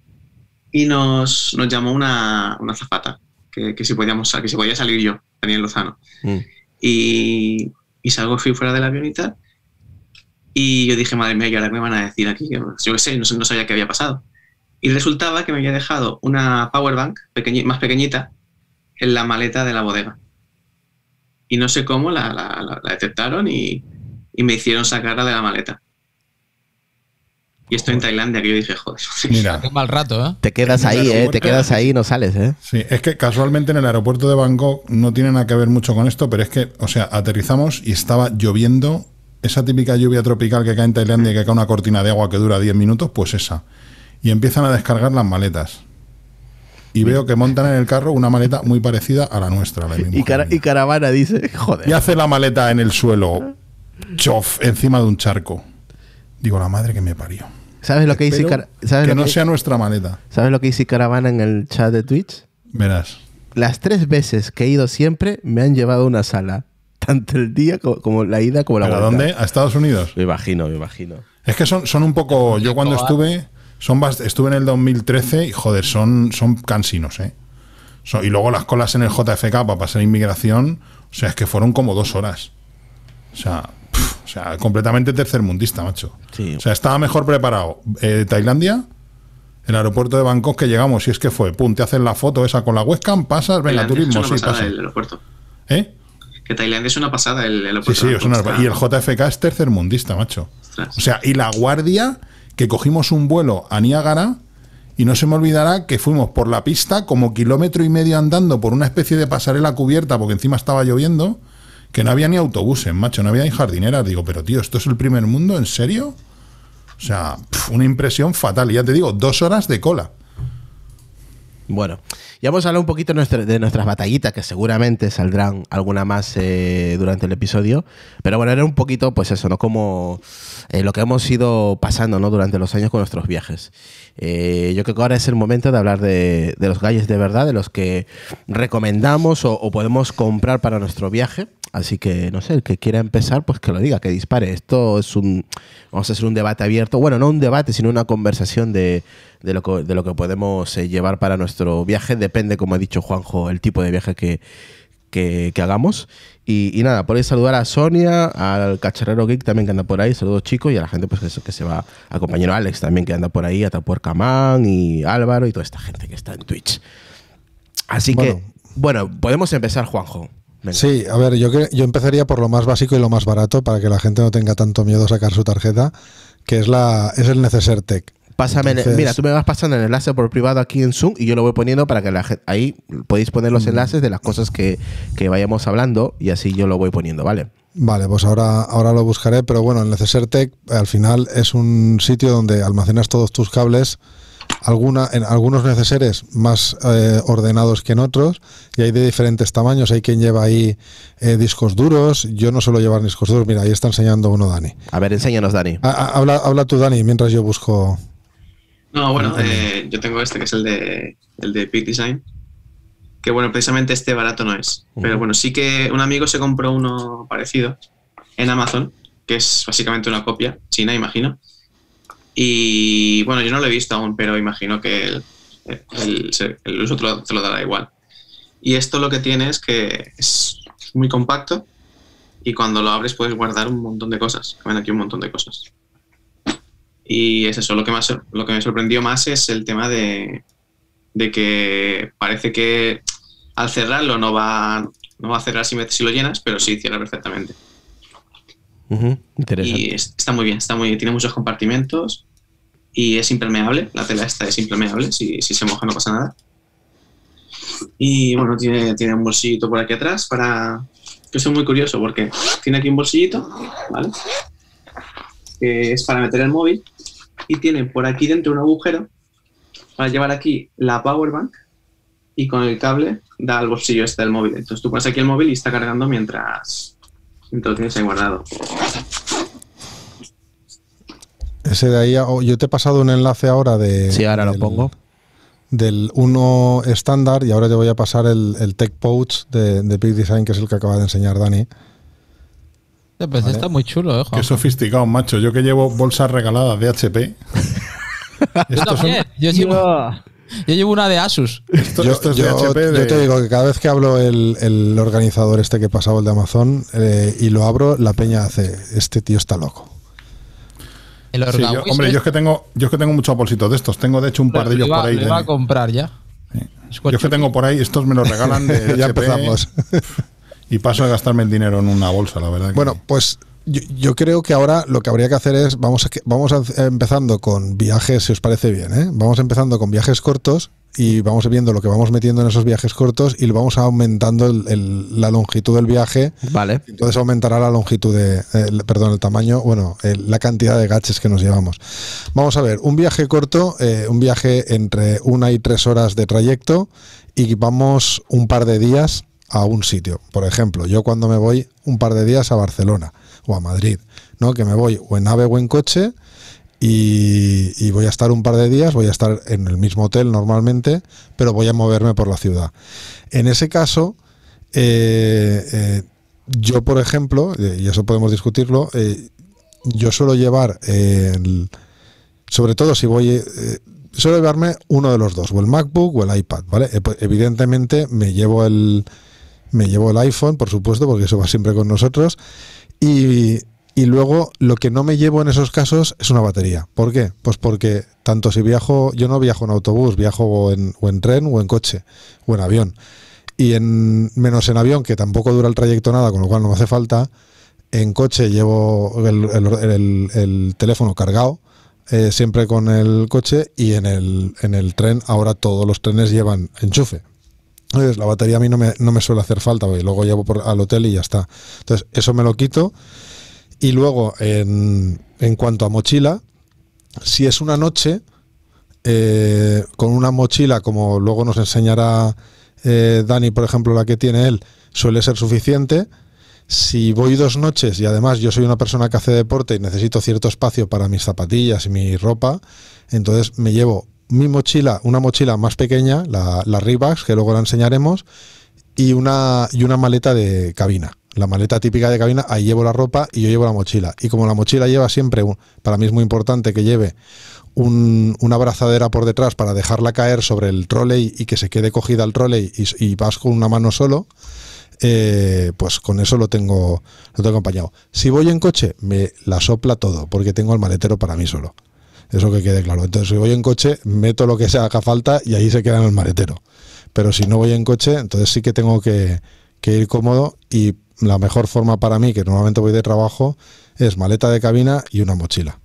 y nos, nos llamó una, una zafata, que, que, si podíamos, que si podía salir yo, Daniel Lozano. Mm. Y, y salgo, fui fuera del avión y y yo dije, madre mía, ¿y ahora qué me van a decir aquí? Pues, yo qué sé, no, sabía qué había pasado. Y resultaba que me había dejado una power bank más pequeñita en la maleta de la bodega. Y no sé cómo la, detectaron y, me hicieron sacarla de la maleta. Y estoy en Tailandia, que yo dije, joder. Mira, qué mal rato, ¿eh? Te quedas ahí, ¿eh? Te quedas ahí y no sales, ¿eh? Sí, es que casualmente en el aeropuerto de Bangkok no tiene nada que ver mucho con esto, pero es que, o sea, aterrizamos y estaba lloviendo, esa típica lluvia tropical que cae en Tailandia y que cae una cortina de agua que dura 10 minutos, pues esa. Y empiezan a descargar las maletas y veo que montan en el carro una maleta muy parecida a la nuestra. y, caravana dice, joder. Y hace la maleta en el suelo, chof, encima de un charco. Digo, la madre que me parió. ¿Sabes lo que dice Que no sea nuestra maleta. ¿Sabes lo que hice Caravana en el chat de Twitch? Verás. Las tres veces que he ido siempre me han llevado a una sala. Tanto el día como, la ida como la vuelta. ¿A dónde? ¿A Estados Unidos? Me imagino, me imagino. Es que son, son un poco. Yo cuando estuve estuve en el 2013 y joder, son, son cansinos, ¿eh? y luego las colas en el JFK para pasar inmigración, o sea, es que fueron como dos horas. O sea, o sea completamente tercermundista, macho. O sea, estaba mejor preparado eh, Tailandia, el aeropuerto de Bangkok que llegamos, y es que fue, pum, te hacen la foto esa con la webcam, pasas, ven venga, turismo, sí, pasas. El aeropuerto. ¿Eh? Que Tailandia es una pasada el, aeropuerto. Sí, sí, es y el JFK es tercermundista, macho. O sea, y la guardia que cogimos un vuelo a Niágara y no se me olvidará que fuimos por la pista como kilómetro y medio andando por una especie de pasarela cubierta porque encima estaba lloviendo, que no había ni autobuses, macho, no había ni jardineras. Digo, pero tío, ¿esto es el primer mundo? ¿En serio? O sea, una impresión fatal. Y ya te digo, dos horas de cola. Bueno, ya hemos hablado un poquito de nuestras batallitas, que seguramente saldrán alguna más eh, durante el episodio. Pero bueno, era un poquito, pues eso, ¿no? Como eh, lo que hemos ido pasando ¿no? durante los años con nuestros viajes. Eh, yo creo que ahora es el momento de hablar de, los galles de verdad, de los que recomendamos o, podemos comprar para nuestro viaje. Así que, no sé, el que quiera empezar, pues que lo diga, que dispare. Esto es un, vamos a hacer un debate abierto, bueno, no un debate, sino una conversación de, lo, que, de lo que podemos eh, llevar para nuestro viaje. Depende, como ha dicho Juanjo, el tipo de viaje que, que, hagamos. Y, nada, podéis saludar a Sonia, al cacharrero geek también que anda por ahí, saludos chicos, y a la gente pues que, se va, a compañero Alex también que anda por ahí, a Camán y Álvaro y toda esta gente que está en Twitch. Así que, bueno, podemos empezar, Juanjo. Sí, a ver, yo, yo empezaría por lo más básico y lo más barato para que la gente no tenga tanto miedo a sacar su tarjeta, que es, la, es el Necesser Tech. Pásame mira, tú me vas pasando el enlace por privado aquí en Zoom y yo lo voy poniendo para que ahí podéis poner los mm. enlaces de las cosas que, vayamos hablando y así yo lo voy poniendo, ¿vale? Vale, pues ahora, ahora lo buscaré, pero bueno, el Neceser al final es un sitio donde almacenas todos tus cables, alguna, en algunos neceseres más eh, ordenados que en otros, y hay de diferentes tamaños. Hay quien lleva ahí eh, discos duros, yo no suelo llevar discos duros, mira, ahí está enseñando uno Dani. A ver, enséñanos Dani. Ah, ah, habla, habla tú Dani, mientras yo busco... No, bueno, yo tengo este que es el de, el de Peak Design. Que bueno, precisamente este barato no es. Pero bueno, sí que un amigo se compró uno parecido en Amazon, que es básicamente una copia china, imagino. Y bueno, yo no lo he visto aún, pero imagino que el, el, el uso te lo, te lo, dará igual. Y esto lo que tiene es que es muy compacto y cuando lo abres puedes guardar un montón de cosas. Ven aquí un montón de cosas. Y es eso, lo que, más, lo que me sorprendió más es el tema de, que parece que al cerrarlo no va, no va a cerrar si, lo llenas, pero sí cierra perfectamente. interesante. Y está muy bien, está muy tiene muchos compartimentos y es impermeable, la tela esta es impermeable, si, se moja no pasa nada. Y bueno, tiene, tiene un bolsillito por aquí atrás para... Que es muy curioso porque tiene aquí un bolsillito, ¿vale? que es para meter el móvil, y tiene por aquí dentro un agujero para llevar aquí la power bank y con el cable da al bolsillo este del móvil. Entonces tú pones aquí el móvil y está cargando mientras, mientras lo tienes ahí guardado. Ese de ahí, oh, yo te he pasado un enlace ahora de... Sí, ahora lo pongo. Del 1 estándar y ahora te voy a pasar el, Tech Pouch de, de Big Design, que es el que acaba de enseñar Dani este está muy chulo, eh, sofisticado, macho. Yo que llevo bolsas regaladas de HP. yo llevo, una de Asus. yo, te digo que cada vez que hablo el, organizador este que pasaba, el de Amazon, eh, y lo abro, la peña hace, este tío está loco. hombre, yo es que tengo, yo es que tengo muchos bolsitos de estos. Tengo de hecho un par de ellos por ahí. Me va a comprar ya. Yo es que tengo por ahí, estos me los regalan de ya empezamos. Y paso a gastarme el dinero en una bolsa, la verdad. Bueno, pues yo, creo que ahora lo que habría que hacer es, vamos, a, vamos empezando con viajes, si os parece bien, ¿eh? vamos empezando con viajes cortos y vamos viendo lo que vamos metiendo en esos viajes cortos y vamos aumentando la longitud del viaje. Vale. Entonces aumentará la longitud de, eh, perdón, el tamaño, bueno, la cantidad de gaches que nos llevamos. Vamos a ver, un viaje corto, eh, un viaje entre una y tres horas de trayecto y vamos un par de días a un sitio. Por ejemplo, yo cuando me voy un par de días a Barcelona o a Madrid, ¿no? Que me voy o en ave o en coche y, voy a estar un par de días, voy a estar en el mismo hotel normalmente, pero voy a moverme por la ciudad. En ese caso, eh, eh, yo, por ejemplo, eh, y eso podemos discutirlo, yo suelo llevar, el, sobre todo si voy suelo llevarme uno de los dos, o el MacBook o el iPad, ¿vale? Evidentemente me llevo el, me llevo el iPhone, por supuesto, porque eso va siempre con nosotros. Y, y luego lo que no me llevo en esos casos es una batería. ¿Por qué? Pues porque tanto si viajo, yo no viajo en autobús, viajo en, o en tren o en coche o en avión. Y en, menos en avión, que tampoco dura el trayecto nada, con lo cual no me hace falta. En coche llevo el, teléfono cargado, eh, siempre con el coche, y en el, en el tren ahora todos los trenes llevan enchufe la batería a mí no me, suele hacer falta, luego llevo al hotel y ya está. Entonces, eso me lo quito. Y luego, en, cuanto a mochila, si es una noche, eh, con una mochila, como luego nos enseñará eh, Dani, por ejemplo, la que tiene él, suele ser suficiente. Si voy dos noches y además yo soy una persona que hace deporte y necesito cierto espacio para mis zapatillas y mi ropa, entonces me llevo mi mochila, una mochila más pequeña, la, la que luego la enseñaremos, y una, y una maleta de cabina. La maleta típica de cabina, ahí llevo la ropa y yo llevo la mochila. Y como la mochila lleva siempre, para mí es muy importante que lleve una abrazadera por detrás para dejarla caer sobre el trolley y que se quede cogida el trolley y, vas con una mano solo, eh, pues con eso lo tengo, lo tengo acompañado. Si voy en coche, me la sopla todo, porque tengo el maletero para mí solo. Eso que quede claro. Entonces, si voy en coche, meto lo que sea haga falta y ahí se queda en el maletero. Pero si no voy en coche, entonces sí que tengo que, ir cómodo y la mejor forma para mí, que normalmente voy de trabajo, es maleta de cabina y una mochila.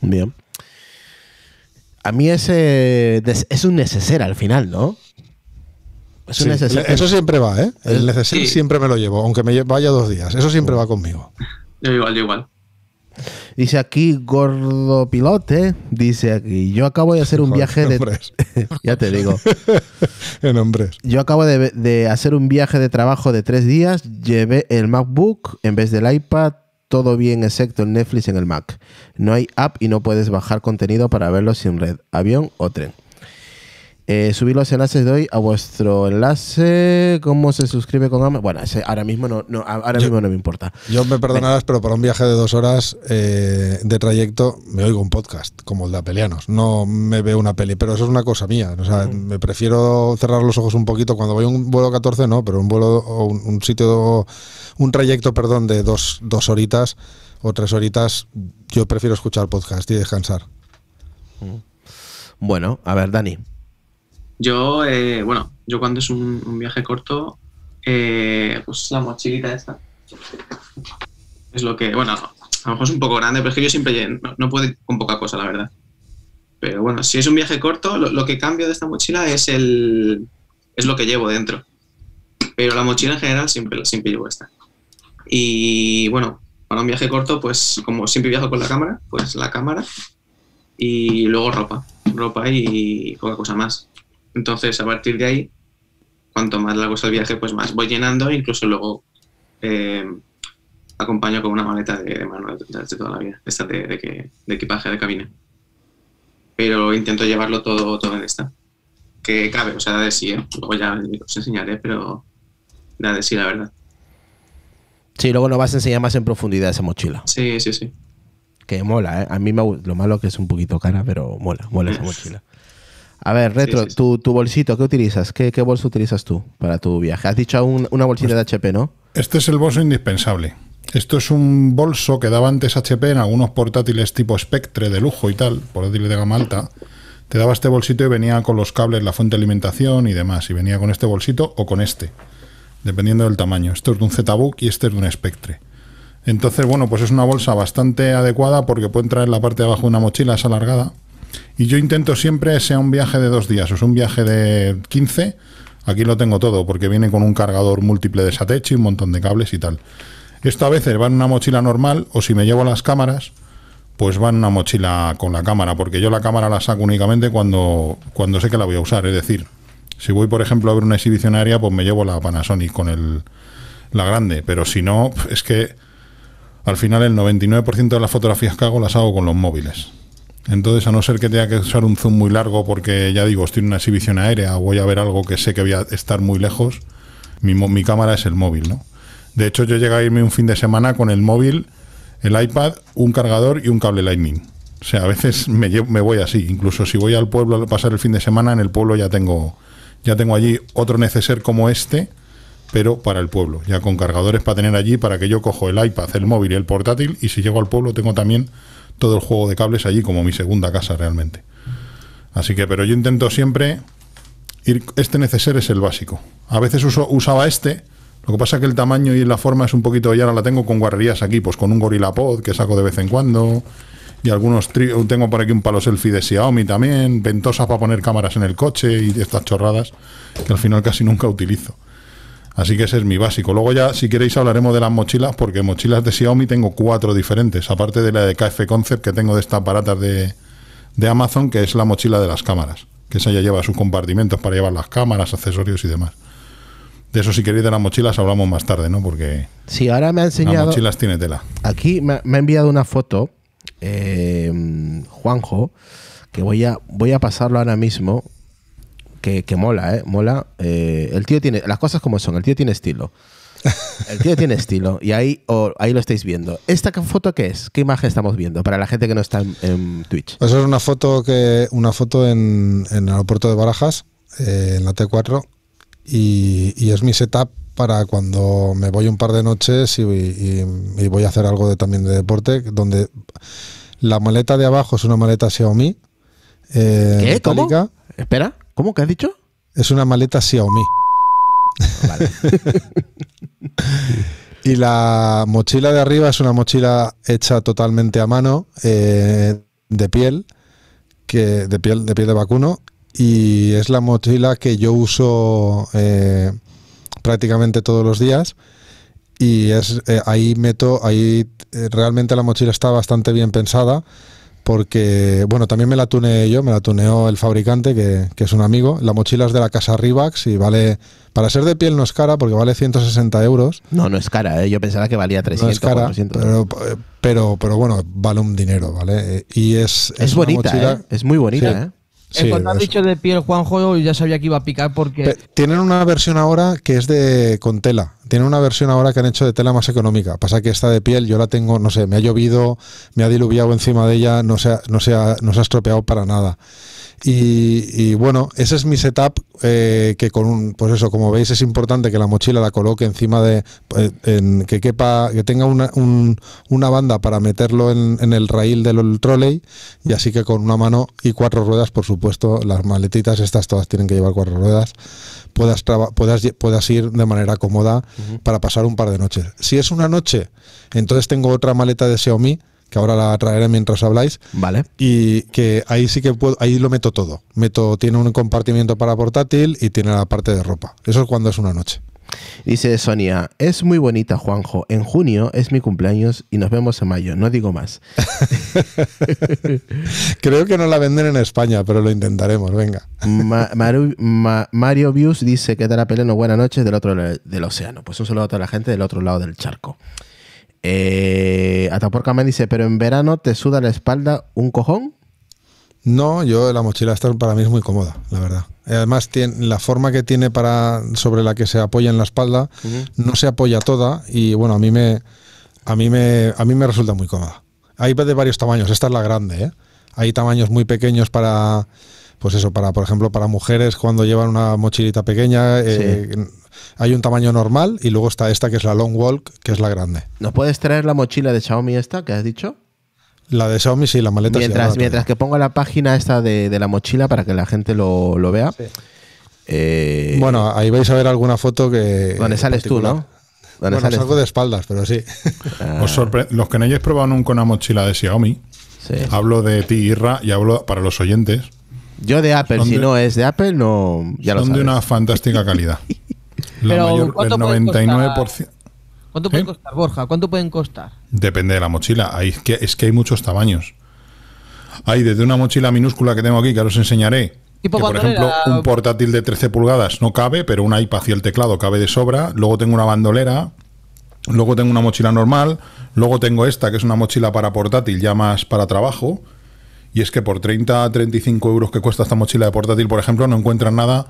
Bien. A mí es, es un neceser al final, ¿no? Es un eso siempre va, ¿eh? El eh, neceser siempre me lo llevo, aunque me vaya dos días. Eso siempre va conmigo. Yo igual, yo igual. Dice aquí Gordo Pilote, dice aquí, yo acabo de hacer un viaje de... ya te digo. en hombres. Yo acabo de, de, hacer un viaje de trabajo de tres días, llevé el MacBook en vez del iPad, todo bien excepto el Netflix en el Mac. No hay app y no puedes bajar contenido para verlo sin red, avión o tren. Eh, subir los enlaces de hoy a vuestro enlace. ¿Cómo se suscribe con Amazon? Bueno, ahora mismo no, no ahora mismo no me importa. Yo me perdonarás, pero para un viaje de dos horas eh, de trayecto me oigo un podcast como el de Apelianos. No me veo una peli, pero eso es una cosa mía. O sea, me prefiero cerrar los ojos un poquito. Cuando voy a un vuelo 14, no, pero un vuelo o un, sitio, un trayecto, perdón, de dos, horitas o tres horitas, yo prefiero escuchar podcast y descansar. Bueno, a ver, Dani, yo, eh, bueno, yo cuando es un, viaje corto, eh, pues la mochilita esta es lo que, bueno, a lo mejor es un poco grande, pero es que yo siempre no, no puedo con poca cosa, la verdad. Pero bueno, si es un viaje corto, lo, que cambio de esta mochila es el es lo que llevo dentro. Pero la mochila en general siempre, siempre llevo esta. Y bueno, para un viaje corto, pues como siempre viajo con la cámara, pues la cámara y luego ropa. Ropa y poca cosa más. Entonces, a partir de ahí, cuanto más largo es el viaje, pues más voy llenando incluso luego eh, acompaño con una maleta de, mano de, toda la vida, esta de, de equipaje de cabina. Pero intento llevarlo todo, todo en esta. Que cabe, o sea, da de sí, ¿eh? luego ya os enseñaré, pero da de sí, la verdad. Sí, luego nos vas a enseñar más en profundidad esa mochila. Sí, sí, sí. Que mola, ¿eh? A mí me, lo malo que es un poquito cara, pero mola, mola esa mochila. A ver, Retro, tu, bolsito, ¿qué utilizas? ¿Qué, bolso utilizas tú para tu viaje? Has dicho una bolsita de HP, ¿no? Este es el bolso indispensable. Esto es un bolso que daba antes HP en algunos portátiles tipo Spectre de lujo y tal, portátiles de gama alta. Te daba este bolsito y venía con los cables, la fuente de alimentación y demás. Y venía con este bolsito o con este, dependiendo del tamaño. Esto es de un Z-Book y este es de un Spectre. Entonces, bueno, pues es una bolsa bastante adecuada porque puede entrar en la parte de abajo de una mochila, es alargada y yo intento siempre sea un viaje de dos días, o sea, un viaje de 15. Aquí lo tengo todo, porque viene con un cargador múltiple de satechi un montón de cables y tal. Esto a veces va en una mochila normal, o si me llevo las cámaras, pues va en una mochila con la cámara, porque yo la cámara la saco únicamente cuando, cuando sé que la voy a usar. Es decir, si voy, por ejemplo, a ver una exhibición aérea, pues me llevo la Panasonic con el, la grande, pero si no, es que al final el 99% de las fotografías que hago las hago con los móviles. Entonces, a no ser que tenga que usar un zoom muy largo porque, ya digo, estoy en una exhibición aérea o voy a ver algo que sé que voy a estar muy lejos, mi, mi cámara es el móvil, ¿no? De hecho, yo llego a irme un fin de semana con el móvil, el iPad, un cargador y un cable Lightning. O sea, a veces me, voy así. Incluso si voy al pueblo a pasar el fin de semana, en el pueblo ya tengo, ya tengo allí otro neceser como este, pero para el pueblo. Ya con cargadores para tener allí, para que yo cojo el iPad, el móvil y el portátil. Y si llego al pueblo, tengo también todo el juego de cables allí como mi segunda casa realmente. Así que, pero yo intento siempre ir. Este neceser es el básico. A veces uso, usaba este. Lo que pasa es que el tamaño y la forma es un poquito. Y ahora la tengo con guarrerías aquí, pues con un gorilapod que saco de vez en cuando. Y algunos. Tengo por aquí un palo selfie de Xiaomi también. Ventosas para poner cámaras en el coche y estas chorradas que al final casi nunca utilizo. Así que ese es mi básico. Luego ya, si queréis, hablaremos de las mochilas, porque mochilas de Xiaomi tengo cuatro diferentes, aparte de la de KF Concept que tengo de estas baratas de, de Amazon, que es la mochila de las cámaras, que esa ya lleva sus compartimentos para llevar las cámaras, accesorios y demás. De eso, si queréis, de las mochilas hablamos más tarde, ¿no? Porque. Sí, ahora me ha enseñado. Las mochilas tiene tela. Aquí me, ha enviado una foto, eh, Juanjo, que voy a, voy a pasarlo ahora mismo que, mola, ¿eh? Mola. Eh, el tío tiene. Las cosas como son, el tío tiene estilo. El tío tiene estilo y ahí, ahí lo estáis viendo. ¿Esta foto qué es? ¿Qué imagen estamos viendo para la gente que no está en, Twitch? Eso es una foto, que, una foto en, el aeropuerto de Barajas, eh, en la T4, y, es mi setup para cuando me voy un par de noches y, voy a hacer algo de, también de deporte, donde la maleta de abajo es una maleta Xiaomi. Eh, ¿Qué? ¿Cómo? Espera. ¿Cómo que has dicho? Es una maleta Xiaomi. Ah, vale. y la mochila de arriba es una mochila hecha totalmente a mano, eh, de piel, que, de piel, de piel de vacuno. Y es la mochila que yo uso eh, prácticamente todos los días. Y es eh, ahí meto, ahí realmente la mochila está bastante bien pensada porque, bueno, también me la tuneé yo, me la tuneó el fabricante, que, que, es un amigo. La mochila es de la casa Rivax y vale, para ser de piel no es cara, porque vale 160 euros. No, no es cara, ¿eh? yo pensaba que valía 300. No Pero, pero, bueno, vale un dinero, ¿vale? Eh, y es... Es, bonita, ¿eh? es muy bonita, ¿eh? Cuando han dicho de piel Juanjo, ya sabía que iba a picar porque. tienen una versión ahora que es de con tela. Tienen una versión ahora que han hecho de tela más económica. Pasa que esta de piel yo la tengo, no sé, me ha llovido, me ha diluviado encima de ella, no se no se no se ha estropeado para nada. Y, bueno, ese es mi setup eh, que con un, pues eso, como veis es importante que la mochila la coloque encima de, eh, en, que quepa, que tenga una, una banda para meterlo en, el raíl del trolley y así que con una mano y cuatro ruedas, por supuesto, las maletitas estas todas tienen que llevar cuatro ruedas, puedas, puedas, puedas ir de manera cómoda para pasar un par de noches. Si es una noche, entonces tengo otra maleta de Xiaomi que ahora la traeré mientras habláis. Vale. Y que ahí sí que puedo, ahí lo meto todo. Meto, tiene un compartimiento para portátil y tiene la parte de ropa. Eso es cuando es una noche. Dice Sonia, es muy bonita Juanjo, en junio es mi cumpleaños y nos vemos en mayo, no digo más. Creo que no la venden en España, pero lo intentaremos, venga. Mario Views dice, que dará peleno? Buenas noches del otro del océano. Pues un saludo a toda la gente del otro lado del charco. Eh, Ataporca me dice, pero en verano te suda la espalda un cojón. No, yo la mochila está para mí es muy cómoda, la verdad. Eh, además, tiene, la forma que tiene para sobre la que se apoya en la espalda no se apoya toda y bueno, a mí me a mí me a mí me resulta muy cómoda. Hay de varios tamaños, esta es la grande, ¿eh? Hay tamaños muy pequeños para pues eso, para por ejemplo para mujeres cuando llevan una mochilita pequeña, eh, eh, hay un tamaño normal y luego está esta que es la Long Walk, que es la grande. ¿Nos puedes traer la mochila de Xiaomi esta que has dicho? La de Xiaomi, sí, la maleta. Mientras, mientras que pongo la página esta de, la mochila para que la gente lo, vea. Eh, bueno, ahí vais a ver alguna foto que... Donde sales tú, ¿no? bueno, salgo de espaldas, pero sí. Ah. los que no hayáis probado nunca una mochila de Xiaomi, hablo de ti, Irra, y hablo para los oyentes. Yo de Apple, si no es de Apple, no. son de una fantástica calidad. Pero el 99%. ¿Cuánto pueden ¿Eh? costar, Borja? ¿Cuánto pueden costar? Depende de la mochila. Hay, es, que, hay muchos tamaños. Hay desde una mochila minúscula que tengo aquí, que ahora os enseñaré, que, por ejemplo, un portátil de 13 pulgadas no cabe, pero un iPad y el teclado cabe de sobra. Luego tengo una bandolera. Luego tengo una mochila normal. Luego tengo esta, que es una mochila para portátil, ya más para trabajo. Y es que por 30 35 euros que cuesta esta mochila de portátil, por ejemplo, no encuentran nada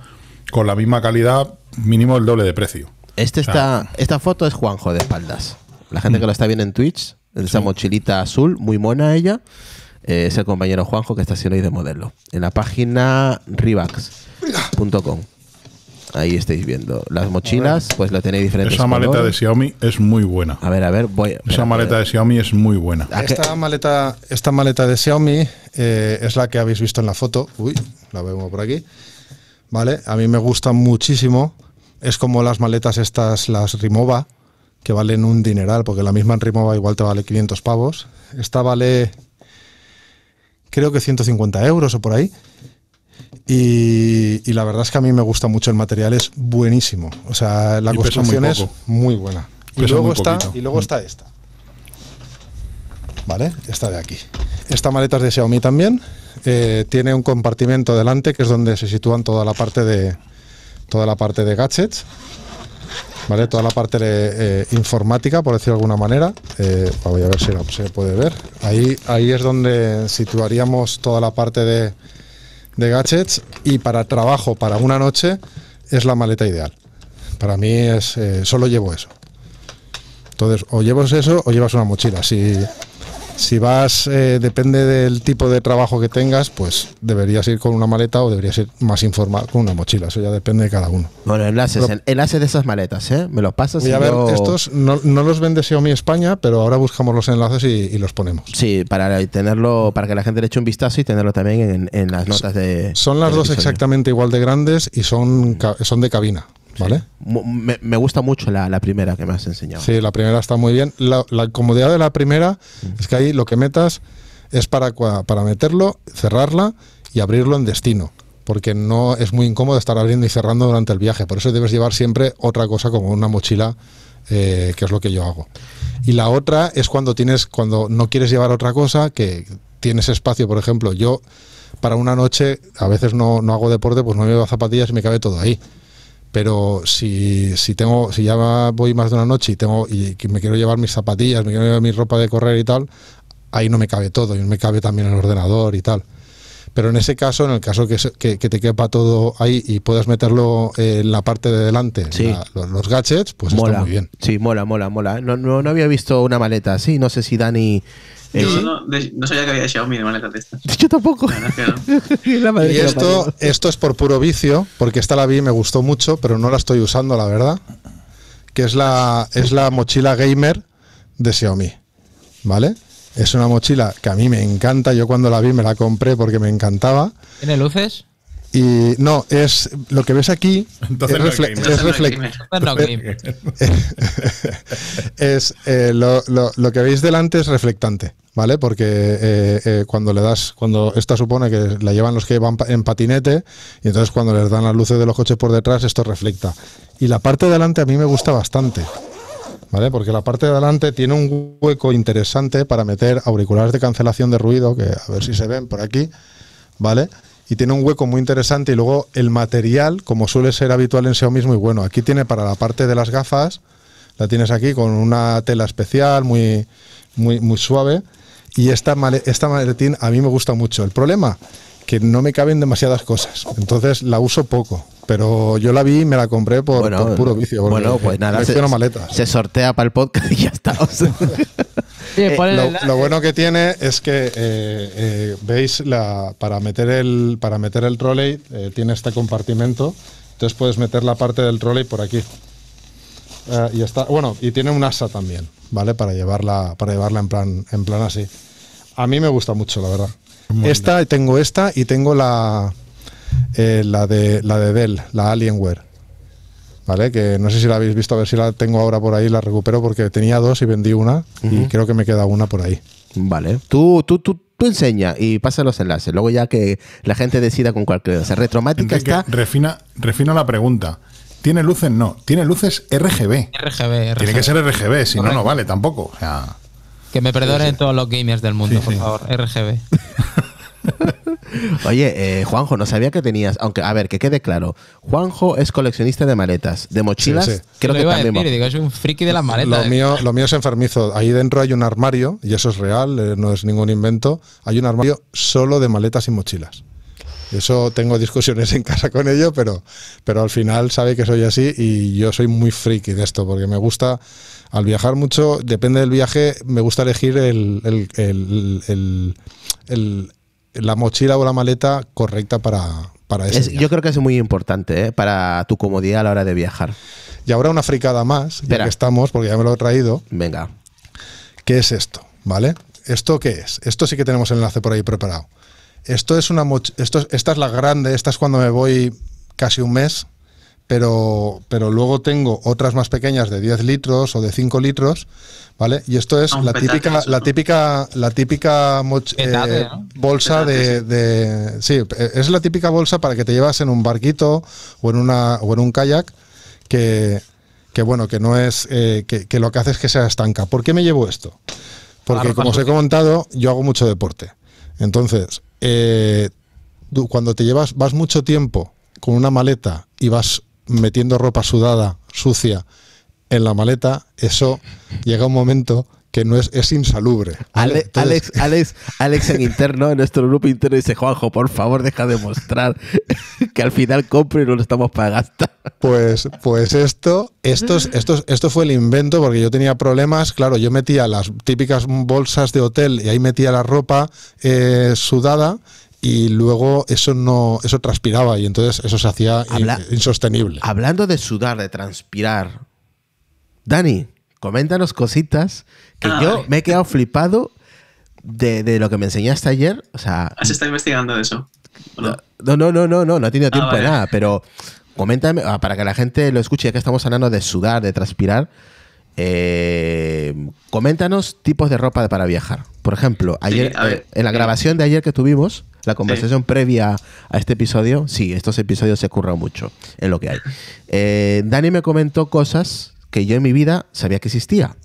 con la misma calidad, mínimo el doble de precio. Este está, Esta foto es Juanjo de espaldas. La gente que lo está viendo en Twitch, esa mochilita azul, muy mona ella, eh, es el compañero Juanjo que está haciendo ahí de modelo. En la página rivax.com. Ahí estáis viendo. Las mochilas, pues la tenéis diferentes. Esa maleta de Xiaomi es muy buena. A ver, a ver, voy. esa maleta de Xiaomi es muy buena. Esta maleta, esta maleta de Xiaomi eh, es la que habéis visto en la foto. Uy, la vemos por aquí. ¿vale? A mí me gusta muchísimo. Es como las maletas estas, las Rimova, que valen un dineral, porque la misma en Rimova igual te vale 500 pavos. Esta vale, creo que 150 euros o por ahí. Y, la verdad es que a mí me gusta mucho el material, es buenísimo. O sea, la construcción es muy buena. Y luego, está, y luego, está, esta. ¿Vale? Esta de aquí. Esta maleta es de Xiaomi también. Eh, tiene un compartimento delante que es donde se sitúan toda la parte de toda la parte de gadgets, ¿vale? Toda la parte de, eh, eh, informática, por decir de alguna manera. voy a ver si se puede ver. Ahí, ahí es donde situaríamos toda la parte de, de gadgets y para trabajo, para una noche, es la maleta ideal. Para mí es solo llevo eso. Entonces, o llevas eso o llevas una mochila. Si si vas, eh, depende del tipo de trabajo que tengas, pues deberías ir con una maleta o deberías ir más informal con una mochila. Eso ya depende de cada uno. Bueno, enlaces, enlace enlaces de esas maletas, ¿eh? Me los pasas. Y, a ver, estos no, los vende Xiaomi España, pero ahora buscamos los enlaces y, los ponemos. Sí, para tenerlo, para que la gente le eche un vistazo y tenerlo también en, las notas de. Son las dos exactamente igual de grandes y son, son de cabina. ¿Vale? Me, gusta mucho la, primera que me has enseñado. Sí, la primera está muy bien. La, comodidad de la primera es que ahí lo que metas es para, para meterlo, cerrarla y abrirlo en destino. Porque no es muy incómodo estar abriendo y cerrando durante el viaje. Por eso debes llevar siempre otra cosa como una mochila, eh, que es lo que yo hago. Y la otra es cuando tienes, cuando no quieres llevar otra cosa, que tienes espacio, por ejemplo, yo para una noche, a veces no, no hago deporte, pues no llevo zapatillas y me cabe todo ahí pero si, si tengo si ya voy más de una noche y tengo y me quiero llevar mis zapatillas, me quiero llevar mi ropa de correr y tal, ahí no me cabe todo, y me cabe también el ordenador y tal. Pero en ese caso, en el caso que, que, te quepa todo ahí y puedas meterlo eh, en la parte de delante, los, gadgets, pues está muy bien. Sí, mola, mola, mola. No, no, no había visto una maleta así, no sé si Dani no, sabía que había Xiaomi de manera de Yo tampoco. y esto, esto es por puro vicio, porque esta la vi y me gustó mucho, pero no la estoy usando, la verdad. Que es la, es la mochila gamer de Xiaomi. ¿Vale? Es una mochila que a mí me encanta. Yo cuando la vi me la compré porque me encantaba. ¿Tiene luces? Y no, es lo que ves aquí. Entonces es, reflectante no es, es lo, que veis delante es reflectante, ¿vale? Porque eh, eh, cuando le das, cuando esta supone que la llevan los que van en patinete, y entonces cuando les dan las luces de los coches por detrás, esto reflecta. Y la parte de delante a mí me gusta bastante. ¿Vale? Porque la parte de delante tiene un hueco interesante para meter auriculares de cancelación de ruido, que a ver si se ven por aquí, ¿vale? y tiene un hueco muy interesante y luego el material, como suele ser habitual en Xiaomi, es muy bueno. Aquí tiene para la parte de las gafas, la tienes aquí con una tela especial, muy, muy, muy suave. Y esta, esta maletín a mí me gusta mucho. El problema, que no me caben demasiadas cosas. Entonces la uso poco. Pero yo la vi y me la compré por, puro vicio. Bueno, pues nada. Se, sortea para el podcast y ya está. Eh, lo, bueno que tiene es que eh, eh, veis para meter el para meter el trolley tiene este compartimento, entonces puedes meter la parte del trolley por aquí. y está bueno y tiene un asa también, vale, para llevarla para llevarla en plan en plan así. A mí me gusta mucho, la verdad. esta tengo esta y tengo la la de la de Dell, la Alienware ¿vale? Que no sé si la habéis visto, a ver si la tengo ahora por ahí, la recupero porque tenía dos y vendí una y creo que me queda una por ahí. Vale. Tú, tú, tú, enseña y pasa los enlaces. Luego ya que la gente decida con cualquier cosa. Retromática Refina, refina la pregunta. ¿Tiene luces? No. Tiene luces RGB. RGB, Tiene que ser RGB, si no, no vale tampoco. que me perdonen todos los gamers del mundo, por favor. RGB. Oye, eh, Juanjo, no sabía que tenías, aunque a ver, que quede claro, Juanjo es coleccionista de maletas, de mochilas, creo que iba A decir, digo, es un friki de las maletas. Lo mío, lo mío es enfermizo. Ahí dentro hay un armario, y eso es real, eh, no es ningún invento, hay un armario solo de maletas y mochilas. Eso tengo discusiones en casa con ello, pero, pero al final sabe que soy así y yo soy muy friki de esto, porque me gusta, al viajar mucho, depende del viaje, me gusta elegir el, el, el la mochila o la maleta correcta para, para Yo creo que es muy importante ¿eh? para tu comodidad a la hora de viajar. Y ahora una fricada más, ya que estamos, porque ya me lo he traído. Venga. ¿Qué es esto? ¿Vale? ¿Esto qué es? Esto sí que tenemos el enlace por ahí preparado. Esto es una esto, esta es la grande, esta es cuando me voy casi un mes pero, pero luego tengo otras más pequeñas de 10 litros o de 5 litros, ¿vale? Y esto es ah, la, típica, la típica, la eh, típica, bolsa de, sí. es la típica bolsa para que te llevas en un barquito o en una o en un kayak que, que bueno, que no es eh, que, lo que hace es que sea estanca. ¿Por qué me llevo esto? Porque como os he comentado, yo hago mucho deporte. Entonces, eh, cuando te llevas, vas mucho tiempo con una maleta y vas metiendo ropa sudada, sucia, en la maleta, eso llega un momento que no es, insalubre. Alex, Alex, en interno, en nuestro grupo interno, dice, Juanjo, por favor, deja de mostrar que al final compre y no lo estamos pagando. Pues, pues esto, esto, esto, esto fue el invento, porque yo tenía problemas, claro, yo metía las típicas bolsas de hotel y ahí metía la ropa eh, sudada y luego eso no eso transpiraba y entonces eso se hacía insostenible. Hablando de sudar, de transpirar, Dani, coméntanos cositas que ah, yo me he quedado flipado de, lo que me enseñaste ayer. O sea, ¿Has estado investigando eso? No? no, no, no, no, no, no tenido ah, tiempo de nada, pero coméntame, ah, para que la gente lo escuche, ya que estamos hablando de sudar, de transpirar. Eh, coméntanos tipos de ropa para viajar. Por ejemplo, ayer eh, en la grabación de ayer que tuvimos, la conversación previa a este episodio, sí, estos episodios se curran mucho en lo que hay. Eh, Dani me comentó cosas que yo en mi vida sabía que existía,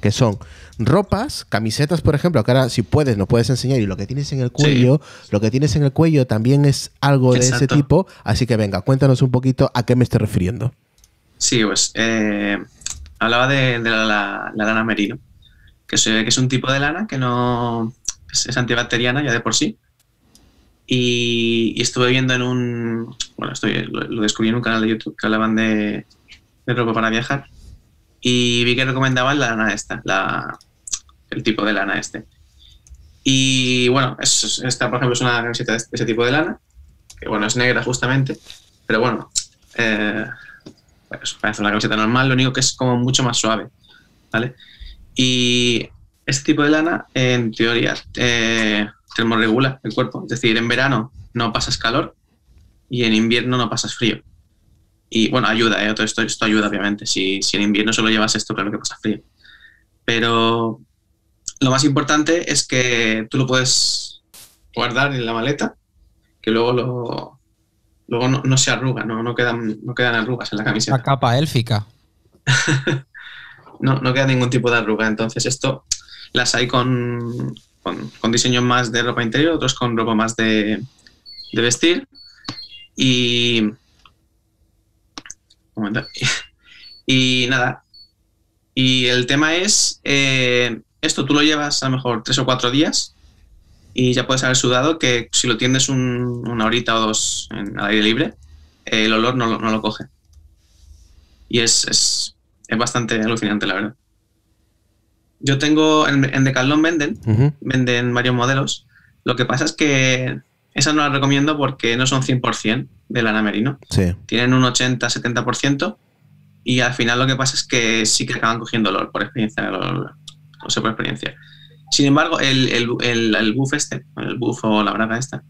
que son ropas, camisetas, por ejemplo, que ahora si puedes nos puedes enseñar y lo que tienes en el cuello, lo que tienes en el cuello también es algo de ese tipo, así que venga, cuéntanos un poquito a qué me estoy refiriendo. Sí, pues eh, hablaba de, la, lana merino, que es, un tipo de lana que no es antibacteriana ya de por sí, y, estuve viendo en un. Bueno, estoy, lo, descubrí en un canal de YouTube que hablaban de, ropa para viajar. Y vi que recomendaban la lana esta, el tipo de lana este. Y bueno, es, esta, por ejemplo, es una camiseta de ese tipo de lana, que bueno, es negra justamente, pero bueno, eh, parece una camiseta normal, lo único que es como mucho más suave, ¿vale? Y este tipo de lana, en teoría, eh, termorregula el cuerpo. Es decir, en verano no pasas calor y en invierno no pasas frío. Y bueno, ayuda, ¿eh? esto, esto ayuda, obviamente. Si, en invierno solo llevas esto, claro que pasa frío. Pero lo más importante es que tú lo puedes guardar en la maleta, que luego lo, luego no, se arruga, no, quedan, no quedan arrugas en la camisa, La capa élfica. no, no queda ningún tipo de arruga. Entonces, esto las hay con, con, con diseños más de ropa interior, otros con ropa más de, de vestir. Y. Y nada. Y el tema es. Eh, esto tú lo llevas a lo mejor tres o cuatro días y ya puedes haber sudado que si lo tiendes una horita o dos en, al aire libre, eh, el olor no, no, lo coge. Y es, es bastante alucinante, la verdad. Yo tengo, en, en Decathlon venden, venden varios modelos. Lo que pasa es que esas no las recomiendo porque no son 100% de lana merino. Tienen un 80-70% y al final lo que pasa es que sí que acaban cogiendo olor por experiencia, o por experiencia. Sin embargo, el, el, el, el buff este, el buff o la braga esta,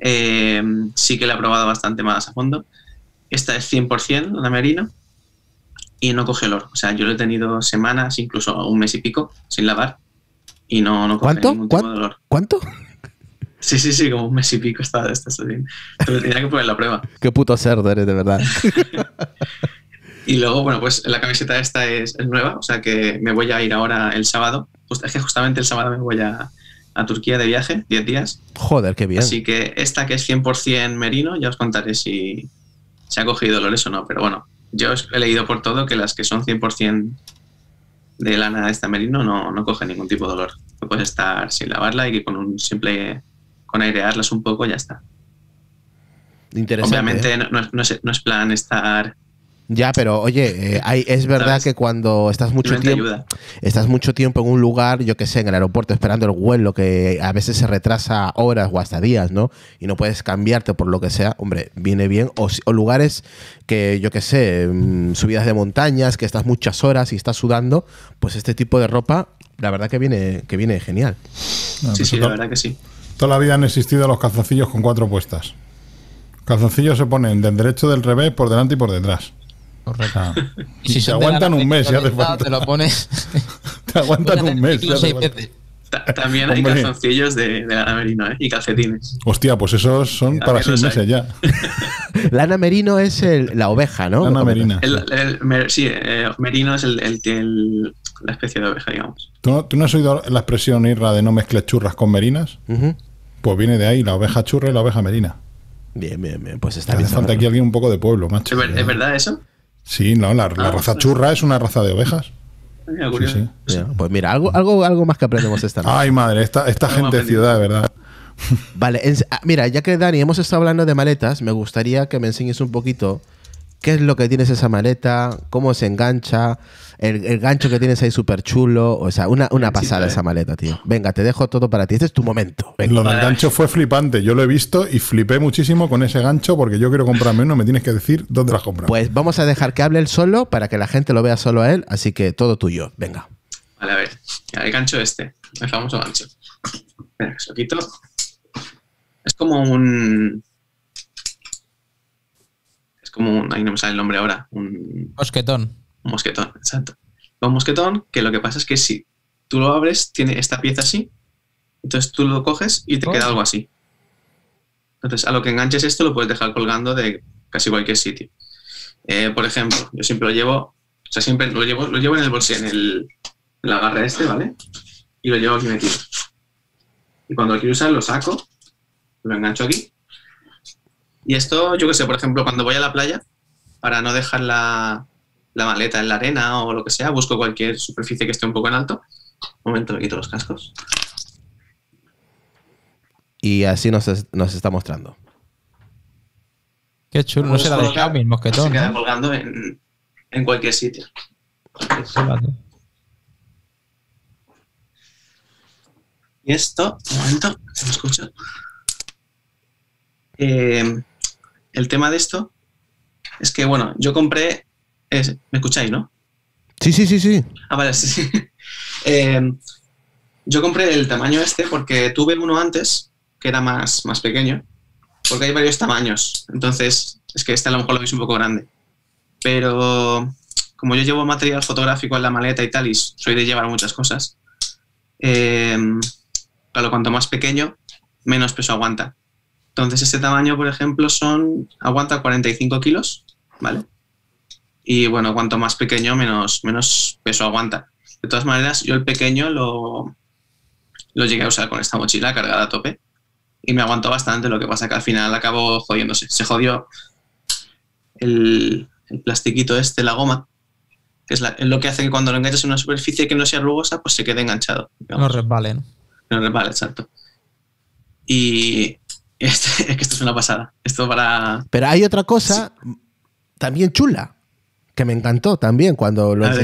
eh, sí que la he probado bastante más a fondo. Esta es 100% lana merino y no coge olor. O sea, yo lo he tenido semanas, incluso un mes y pico, sin lavar y no, no coge ¿Cuánto? ningún tipo de olor. ¿Cuánto? Sí, sí, sí, como un mes y pico está, está así. Pero tenía que poner la prueba. Qué puto cerdo eres, de verdad. y luego, bueno, pues la camiseta esta es, nueva, o sea que me voy a ir ahora el sábado. es que justamente el sábado me voy a, Turquía de viaje, 10 días. Joder, qué bien. Así que esta que es 100% merino, ya os contaré si se ha cogido olores o no, pero bueno, yo he leído por todo que las que son 100% de lana de esta merino no, no cogen ningún tipo de dolor. No puedes estar sin lavarla y que con un simple. con airearlas un poco ya está. Interesante. Obviamente ¿eh? es, no, es, plan estar ya, pero oye, eh, hay, es verdad que cuando estás mucho tiempo estás mucho tiempo en un lugar, yo que sé, en el aeropuerto esperando el vuelo que a veces se retrasa horas o hasta días, ¿no? Y no puedes cambiarte por lo que sea, hombre, viene bien o, lugares que yo que sé, mm, subidas de montañas, que estás muchas horas y estás sudando, pues este tipo de ropa, la verdad que viene que viene genial. Ah, sí, pues sí, la verdad que sí. Toda la vida han existido los calzoncillos con cuatro puestas. Calzoncillos se ponen del derecho, del revés, por delante y por detrás. Ah. si te aguantan un mes, ya te Te lo pones. aguantan un mes. también hay calzoncillos de, de, lana merino ¿eh? y calcetines. Hostia, pues esos son para seis meses ya. lana merino es el, la oveja, ¿no? Lana merina. El, el, sí, eh, merino es la especie de oveja, digamos. ¿Tú no, has oído la expresión irra de no mezcles churras con merinas? Pues viene de ahí la oveja churra y la oveja merina. Bien, bien, bien. Pues está bien. falta aquí alguien un poco de pueblo, macho. ¿es verdad eso? Sí, no, la, ah, raza churra es una raza de ovejas. Ah, sí, sí. pues mira, algo, algo, algo más que aprendemos esta noche. Ay, madre, esta, esta gente de ciudad, verdad. Vale, ah, mira, ya que Dani hemos estado hablando de maletas, me gustaría que me enseñes un poquito qué es lo que tienes esa maleta, cómo se engancha, el, gancho que tienes ahí súper chulo. O sea, una, pasada esa maleta, tío. Venga, te dejo todo para ti. Este es tu momento. Lo del gancho fue flipante. Yo lo he visto y flipé muchísimo con ese gancho porque yo quiero comprarme uno. Me tienes que decir dónde lo compras. Pues vamos a dejar que hable él solo para que la gente lo vea solo a él. Así que todo tuyo. Venga. Vale, a ver. El gancho este. El famoso gancho. Espera, lo Es como un como un, ahí no me sale el nombre ahora, un... Mosquetón. Un mosquetón, exacto. Un mosquetón que lo que pasa es que si tú lo abres, tiene esta pieza así, entonces tú lo coges y te queda oh. algo así. Entonces, a lo que enganches esto lo puedes dejar colgando de casi cualquier sitio. Eh, por ejemplo, yo siempre lo llevo, o sea, siempre lo llevo, lo llevo en el bolsillo, en el, la garra este, ¿vale? Y lo llevo aquí metido. Y cuando lo quiero usar, lo saco, lo engancho aquí y esto, yo qué sé, por ejemplo, cuando voy a la playa, para no dejar la, maleta en la arena o lo que sea, busco cualquier superficie que esté un poco en alto. Un momento, quito los cascos. Y así nos, está mostrando. Qué chulo, no se la ha dejado que todo Se queda colgando en, cualquier sitio. Y esto, un momento, se me escucha Eh, el tema de esto es que, bueno, yo compré. ¿Me escucháis, no? Sí, sí, sí, sí. Ah, vale, sí, sí. Em, yo compré el tamaño este porque tuve uno antes, que era más, más pequeño, porque hay varios tamaños. Entonces, es que este a lo mejor lo veis un poco grande. Pero como yo llevo material fotográfico en la maleta y tal, y soy de llevar muchas cosas, em, claro, cuanto más pequeño, menos peso aguanta. Entonces, este tamaño, por ejemplo, son aguanta 45 kilos, ¿vale? Y bueno, cuanto más pequeño, menos, menos peso aguanta. De todas maneras, yo el pequeño lo, lo llegué a usar con esta mochila cargada a tope y me aguantó bastante, lo que pasa que al final acabó jodiéndose. Se jodió el, plastiquito este, la goma, que es, lo que hace que cuando lo enganchas en una superficie que no sea rugosa, pues se quede enganchado. No resbale, ¿no? No exacto. Y, es que esto es una pasada. Esto para. Pero hay otra cosa también chula que me encantó también cuando lo ah,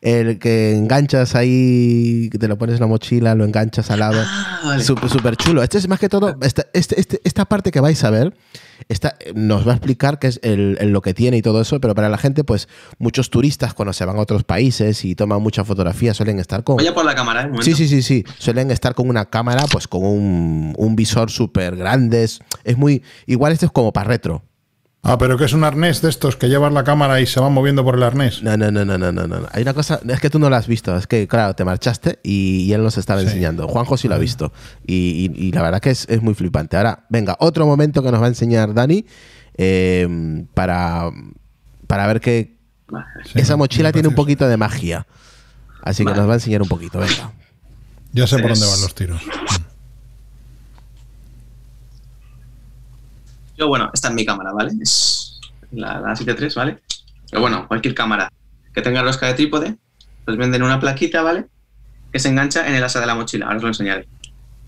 el, que enganchas ahí, te lo pones en la mochila, lo enganchas al lado. Ah, súper chulo. Este es más que todo, esta, este, este, parte que vais a ver eh, nos va a explicar qué es lo que tiene y todo eso, pero para la gente, pues muchos turistas cuando se van a otros países y toman muchas fotografías suelen estar con... Vaya por la cámara, ¿eh? Sí, sí, sí, sí. Suelen estar con una cámara, pues con un, un visor súper grande. Es muy... Igual esto es como para retro. Ah, pero que es un arnés de estos que llevas la cámara y se van moviendo por el arnés. No, no, no, no, no, no. Hay una cosa, es que tú no lo has visto, es que claro, te marchaste y, él nos estaba enseñando. Juanjo sí lo ha visto y, la verdad que es, muy flipante. Ahora, venga, otro momento que nos va a enseñar Dani eh, para, para ver que esa mochila tiene un poquito de magia. Así que nos va a enseñar un poquito, venga. Ya sé por dónde van los tiros. Yo, bueno, esta es mi cámara, ¿vale? Es la, la 7.3, ¿vale? Pero bueno, cualquier cámara que tenga rosca de trípode, pues venden una plaquita, ¿vale? Que se engancha en el asa de la mochila, ahora os lo enseñaré.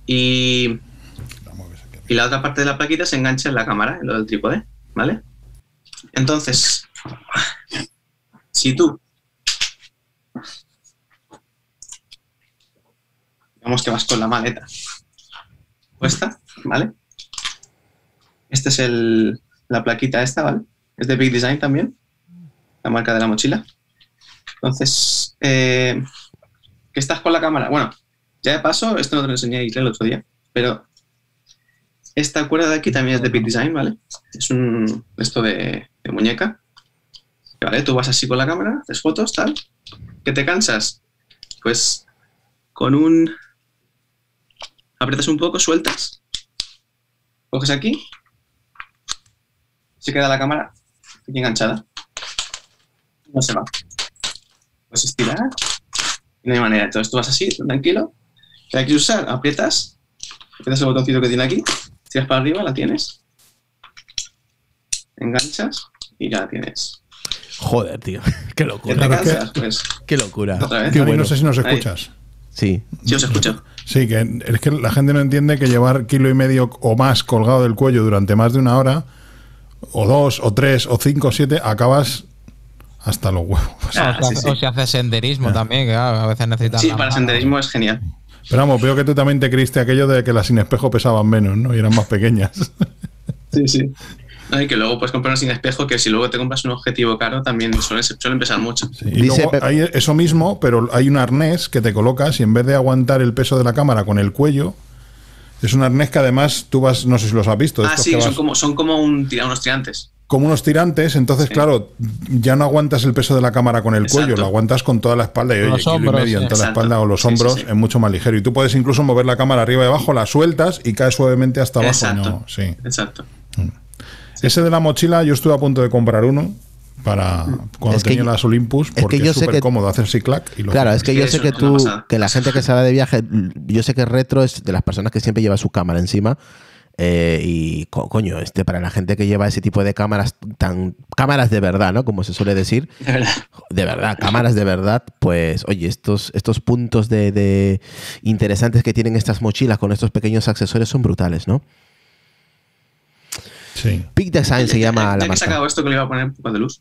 Y, y la otra parte de la plaquita se engancha en la cámara, en lo del trípode, ¿vale? Entonces, si tú digamos que vas con la maleta cuesta ¿vale? Esta es el, la plaquita esta, ¿vale? Es de Big Design también, la marca de la mochila. Entonces, eh, ¿qué estás con la cámara? Bueno, ya de paso, esto no te lo enseñé el otro día, pero esta cuerda de aquí también es de Big Design, ¿vale? Es un esto de, muñeca. Vale, tú vas así con la cámara, haces fotos, tal. ¿Qué te cansas? Pues con un... Aprietas un poco, sueltas, coges aquí se queda la cámara aquí enganchada. No se va. Puedes estirar. no hay manera. Entonces tú vas así, tranquilo. ¿Qué hay que usar? Aprietas. Aprietas el botoncito que tiene aquí. Tiras para arriba, la tienes. Enganchas y ya la tienes. Joder, tío. Qué locura. Pues ¿Qué, locura. Qué bueno. No sé si nos escuchas. Sí. Sí, os escucho. Sí, que es que la gente no entiende que llevar kilo y medio o más colgado del cuello durante más de una hora o dos, o tres, o cinco, o siete, acabas hasta los huevos. Ah, o, sea, se hace senderismo también, que a veces necesitas. Sí, para senderismo es genial. Pero vamos, veo que tú también te creíste aquello de que las sin espejo pesaban menos, ¿no? Y eran más pequeñas. Sí, sí. y que luego puedes comprar sin espejo, que si luego te compras un objetivo caro, también suelen, pesar mucho. eso mismo, pero hay un arnés que te colocas y en vez de aguantar el peso de la cámara con el cuello, es un arnés que además tú vas, no sé si los has visto. Ah, sí, son, como, son como unos tirantes como unos tirantes, entonces, claro, ya no aguantas el peso de la cámara con el cuello, lo aguantas con toda la espalda y, oye, los hombros, kilo y medio en toda la espalda o los hombros es mucho más ligero. Y tú puedes incluso mover la cámara arriba y abajo, la sueltas y cae suavemente hasta abajo. Exacto. Mm. Ese de la mochila, yo estuve a punto de comprar uno, para cuando tenía las Olympus porque es súper cómodo hacer ciclac y Claro, es que yo sé que tú, que la gente que se va de viaje, yo sé que retro es de las personas que siempre lleva su cámara encima. Eh, y coño, este, para la gente que lleva ese tipo de cámaras, tan cámaras de verdad, ¿no? Como se suele decir. De verdad. cámaras de verdad. Pues, oye, estos, estos puntos de interesantes que tienen estas mochilas con estos pequeños accesorios son brutales, ¿no? Sí. Design se llama la que esto que le iba a poner un de luz.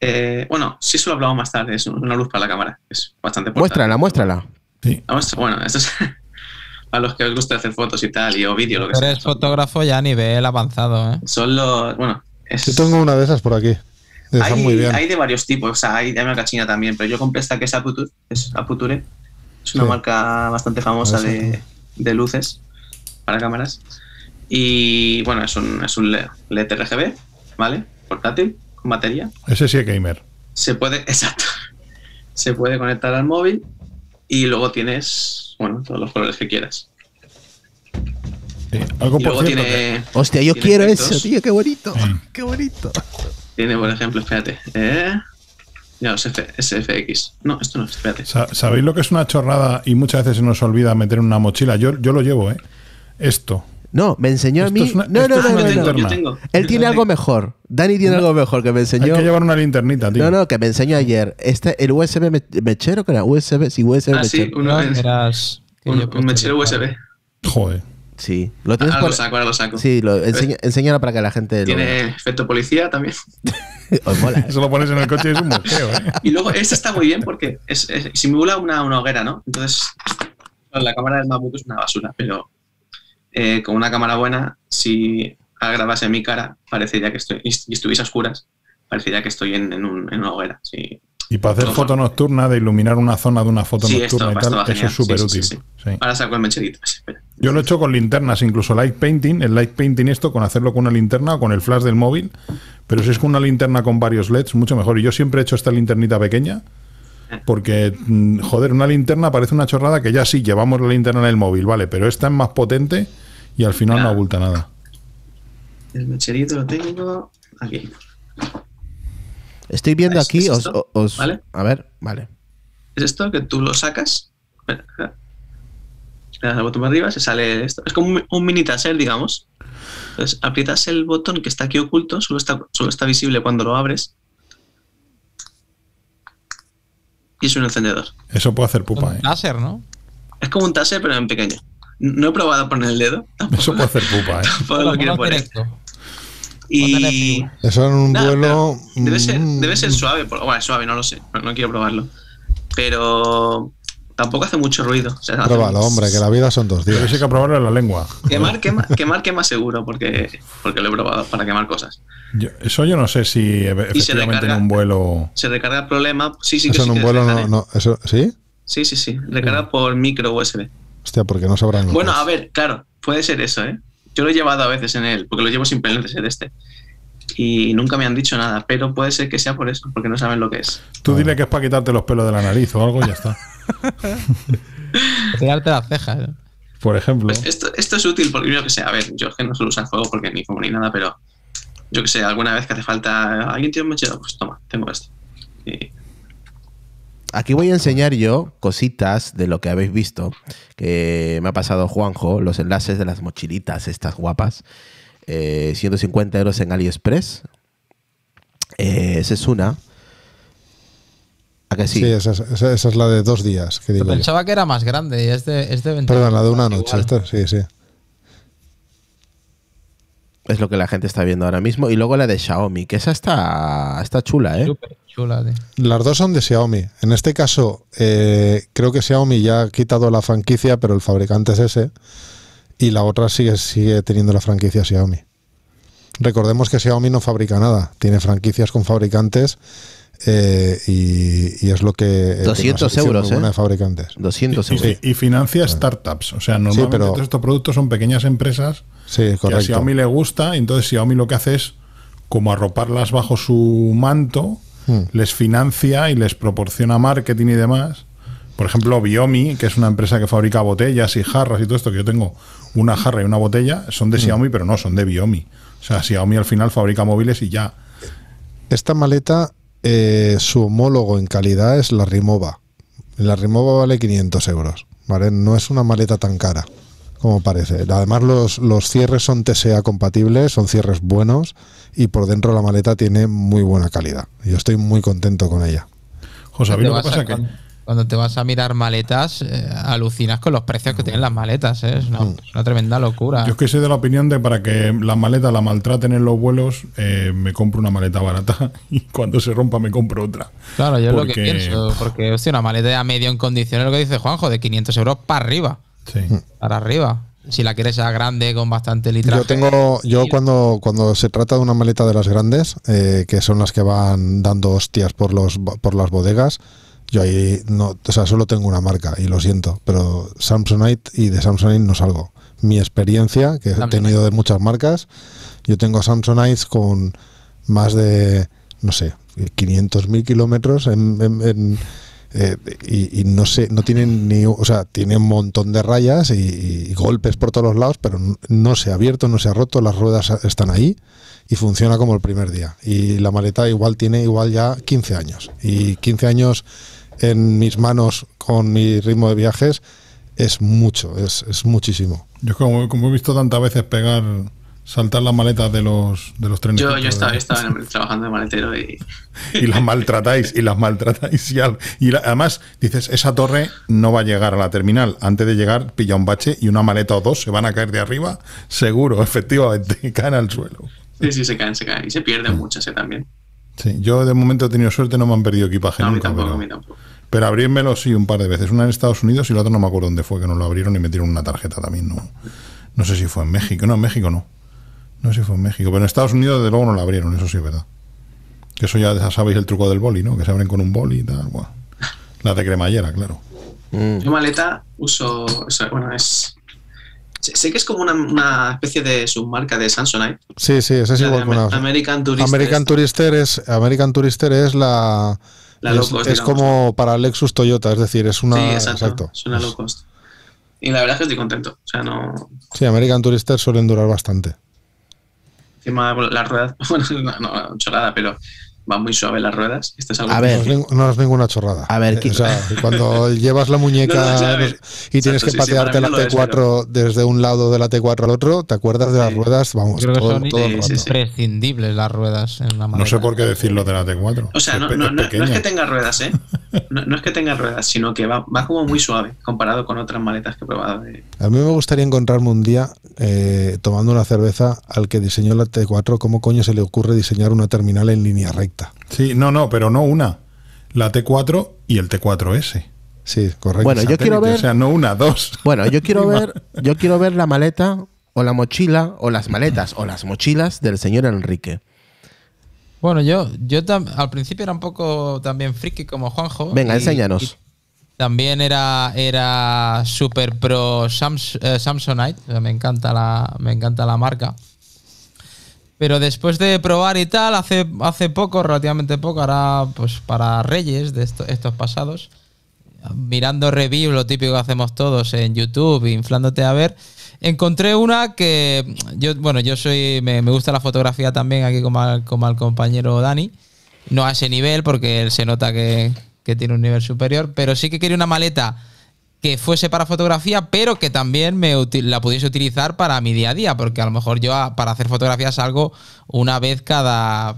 Eh, bueno, sí, eso lo hablamos más tarde. Es una luz para la cámara. Es bastante Muéstrala, muéstrala. Sí. Bueno, esto es a los que os gusta hacer fotos y tal, y o vídeo, lo que Eres fotógrafo ya a nivel avanzado, ¿eh? Son los. Bueno. Yo tengo una de esas por aquí. Hay, muy bien. hay, de varios tipos. O sea, hay, de marca cachina también, pero yo compré esta que es Aputure. Es, Aputure, es una marca bastante famosa de, de, luces para cámaras. Y bueno, es un, es un LED e RGB, ¿vale? Portátil, con batería. Ese sí es gamer. Se puede, exacto. Se puede conectar al móvil y luego tienes, bueno, todos los colores que quieras. Sí, algo y por luego tiene, Hostia, yo quiero eso, tío, qué bonito. Mm. Qué bonito. Tiene, por ejemplo, espérate. Eh, no, SFX. No, esto no, espérate. ¿Sabéis lo que es una chorrada y muchas veces se nos olvida meter en una mochila? Yo, yo lo llevo, ¿eh? Esto. No, me enseñó a mí. no, no, no, Él tiene algo mejor. Dani tiene algo mejor que me enseñó. Hay que llevar una linternita, tío. No, no, que me enseñó ayer. Este, el USB mechero, que era USB, sí, USB ah, Sí, uno, ah, eras, un, mechero USB. Joder. Sí. Lo tienes ahora lo saco, ahora lo saco. Sí, lo... Eh, enseña, enséñalo para que la gente. Tiene efecto policía también. Os mola. Eso lo pones en el coche y es un mosqueo, ¿eh? Y luego, este está muy bien porque es, simula una, hoguera, ¿no? Entonces, la cámara del MacBook es una basura, pero eh, con una cámara buena, si grabase mi cara, parecería que estoy, y estuviese a oscuras, parecería que estoy en, una hoguera. Y para hacer foto nocturna, de iluminar una zona de una foto nocturna y tal, eso es súper útil. Ahora saco el mecherito. Yo lo he hecho con linternas, incluso light painting, el light painting esto, con hacerlo con una linterna o con el flash del móvil, pero si es con una linterna con varios LEDs, mucho mejor. Y yo siempre he hecho esta linternita pequeña, ah. porque, mm, joder, una linterna parece una chorrada que ya sí, llevamos la linterna en el móvil, vale, pero esta es más potente y al final no no abulta nada. El mecherito lo tengo aquí. Estoy viendo aquí. os, A ver, vale. Es esto que tú lo sacas. Le das botón para arriba, se sale esto. Es como un, mini taser, digamos. Entonces aprietas el botón que está aquí oculto, solo está, solo está visible cuando lo abres. Y es un encendedor. Eso puede hacer pupa, ¿eh? ¿no? Es como un taser, pero en pequeño. No he probado a poner el dedo. eso puede hacer pupa, ¿eh? lo poner. Y. Eso en un vuelo. debe, ser, mm. debe ser, suave. Bueno, suave, no lo sé. No, quiero probarlo. Pero. Tampoco hace mucho ruido. O hombre, que la vida son dos días. Yo sí que probarlo en la lengua. Quemar, quema, más seguro, porque, porque lo he probado para quemar cosas. eso yo no sé si efectivamente en un vuelo. Se recarga el problema. Sí, sí, que eso en un vuelo no, no, eso, ¿Sí? Sí, sí, sí. Recarga por micro USB. Hostia, porque no sabrán. Bueno, a ver, claro, puede ser eso, ¿eh? Yo lo he llevado a veces en él, porque lo llevo sin pendientes en este. Y nunca me han dicho nada, pero puede ser que sea por eso, porque no saben lo que es. Tú dile que es para quitarte los pelos de la nariz o algo y ya está. Tirarte las cejas. ¿eh? Por ejemplo. Pues esto, es útil porque yo que sé, a ver, yo es que no suelo usar juego porque ni como ni nada, pero yo que sé, alguna vez que hace falta, ah, ¿alguien tiene un mechero? Pues toma, tengo esto. Y Aquí voy a enseñar yo cositas de lo que habéis visto, que me ha pasado Juanjo, los enlaces de las mochilitas estas guapas. 150 eh, euros en AliExpress. Eh, esa es una. ¿A sí? esa, es, la de dos días. Que pensaba que era más grande y es Perdón, la de una noche. sí, sí. Es lo que la gente está viendo ahora mismo. Y luego la de Xiaomi, que esa está, chula, ¿eh? Las dos son de Xiaomi. En este caso, eh, creo que Xiaomi ya ha quitado la franquicia, pero el fabricante es ese. Y la otra sigue, teniendo la franquicia Xiaomi. Recordemos que Xiaomi no fabrica nada, tiene franquicias con fabricantes eh, y, es lo que... 200 euros, ¿eh? fabricantes. 200 euros. y, financia startups. O sea, normalmente pero, estos productos son pequeñas empresas sí, que a Xiaomi le gusta entonces Xiaomi lo que hace es como arroparlas bajo su manto Hmm. les financia y les proporciona marketing y demás. Por ejemplo, Biomi, que es una empresa que fabrica botellas y jarras y todo esto, que yo tengo una jarra y una botella, son de hmm. Xiaomi, pero no, son de Biomi. O sea, Xiaomi al final fabrica móviles y ya. Esta maleta, eh, su homólogo en calidad es la Rimova. La Rimova vale 500 euros, ¿vale? No es una maleta tan cara como parece. Además, los, los cierres son TSA compatibles, son cierres buenos y por dentro la maleta tiene muy buena calidad. Yo estoy muy contento con ella. José, lo pasa? que... Cuando, te vas a mirar maletas, eh, alucinas con los precios que tienen las maletas. ¿eh? Mm. Es una, tremenda locura. Yo es que soy de la opinión de para que la maleta la maltraten en los vuelos, eh, me compro una maleta barata y cuando se rompa me compro otra. Claro, yo es lo que pienso. Porque, hostia, una maleta a medio en condiciones, lo que dice Juanjo, de 500 euros para arriba. Sí. Para arriba si la quieres a grande con bastante litraje. Yo tengo, yo cuando, cuando se trata de una maleta de las grandes, eh, que son las que van dando hostias por los por las bodegas, yo ahí no, o sea, solo tengo una marca y lo siento, pero Samsonite y de Samsonite no salgo. Mi experiencia, que he tenido de muchas marcas, yo tengo Samsonite con más de, no sé, 500.000 kilómetros en eh, y, no sé, no tienen ni, o sea, tiene un montón de rayas y, golpes por todos los lados, pero no, se ha abierto, no se ha roto, las ruedas están ahí y funciona como el primer día. Y la maleta igual tiene igual ya 15 años. Y 15 años en mis manos con mi ritmo de viajes es mucho, es, muchísimo. Yo como, como he visto tantas veces pegar saltar las maletas de los, de los trenes. Yo, yo estaba, trabajando de maletero y... y las maltratáis, y las maltratáis. Y, además dices, esa torre no va a llegar a la terminal. Antes de llegar, pilla un bache y una maleta o dos se van a caer de arriba, seguro, efectivamente, caen al suelo. Sí, sí, se caen, se caen. Y se pierden muchas eh, también. Sí, yo de momento he tenido suerte, no me han perdido equipaje pero, a mí sí un par de veces. Una en Estados Unidos y la otra no me acuerdo dónde fue, que nos lo abrieron y metieron una tarjeta también. No, no sé si fue en México. No, en México no. No sé si fue en México, pero en Estados Unidos desde luego no la abrieron, eso sí es verdad. Que eso ya sabéis el truco del boli, ¿no? Que se abren con un boli y tal. La de cremallera, claro. Mm. Yo maleta uso, bueno, es... Sé que es como una, especie de submarca de Samsonite. Sí, sí, esa es igual que American Tourister. American Tourister es, American Tourister es la... es, como para Lexus Toyota, es decir, es una... exacto, es una low cost. Y la verdad es que estoy contento. sea, no... Sí, American Tourister suelen durar bastante encima las ruedas, bueno, no, no, chorada, pero va muy suave las ruedas. no, es ninguna chorrada. A ver, eh, cuando llevas la muñeca y tienes que patearte la T4 desde un lado de la T4 al otro, ¿te acuerdas de las ruedas? Vamos, son imprescindibles las ruedas en la No sé por qué decirlo de la T4. O sea, no, es que tenga ruedas, ¿eh? No, es que tenga ruedas, sino que va, va, como muy suave comparado con otras maletas que he probado. A mí me gustaría encontrarme un día eh, tomando una cerveza al que diseñó la T4, ¿cómo coño se le ocurre diseñar una terminal en línea recta? Sí, no, no, pero no una. La T4 y el T4S. Sí, correcto. Bueno, yo quiero ver. O sea, no una, dos. Bueno, yo quiero ver, yo quiero ver la maleta o la mochila o las maletas o las mochilas del señor Enrique. Bueno, yo, yo al principio era un poco también friki como Juanjo. Venga, enséñanos. también era, era super pro eh, Samsonite. Me encanta la, me encanta la marca. Pero después de probar y tal, hace, hace poco, relativamente poco, ahora pues para Reyes de estos pasados, mirando reviews, lo típico que hacemos todos en YouTube, inflándote a ver, encontré una que yo, bueno, yo soy, me, gusta la fotografía también aquí como al, compañero Dani, no a ese nivel porque él se nota que, que tiene un nivel superior, pero sí que quería una maleta que fuese para fotografía, pero que también me la pudiese utilizar para mi día a día, porque a lo mejor yo ah, para hacer fotografías salgo una vez cada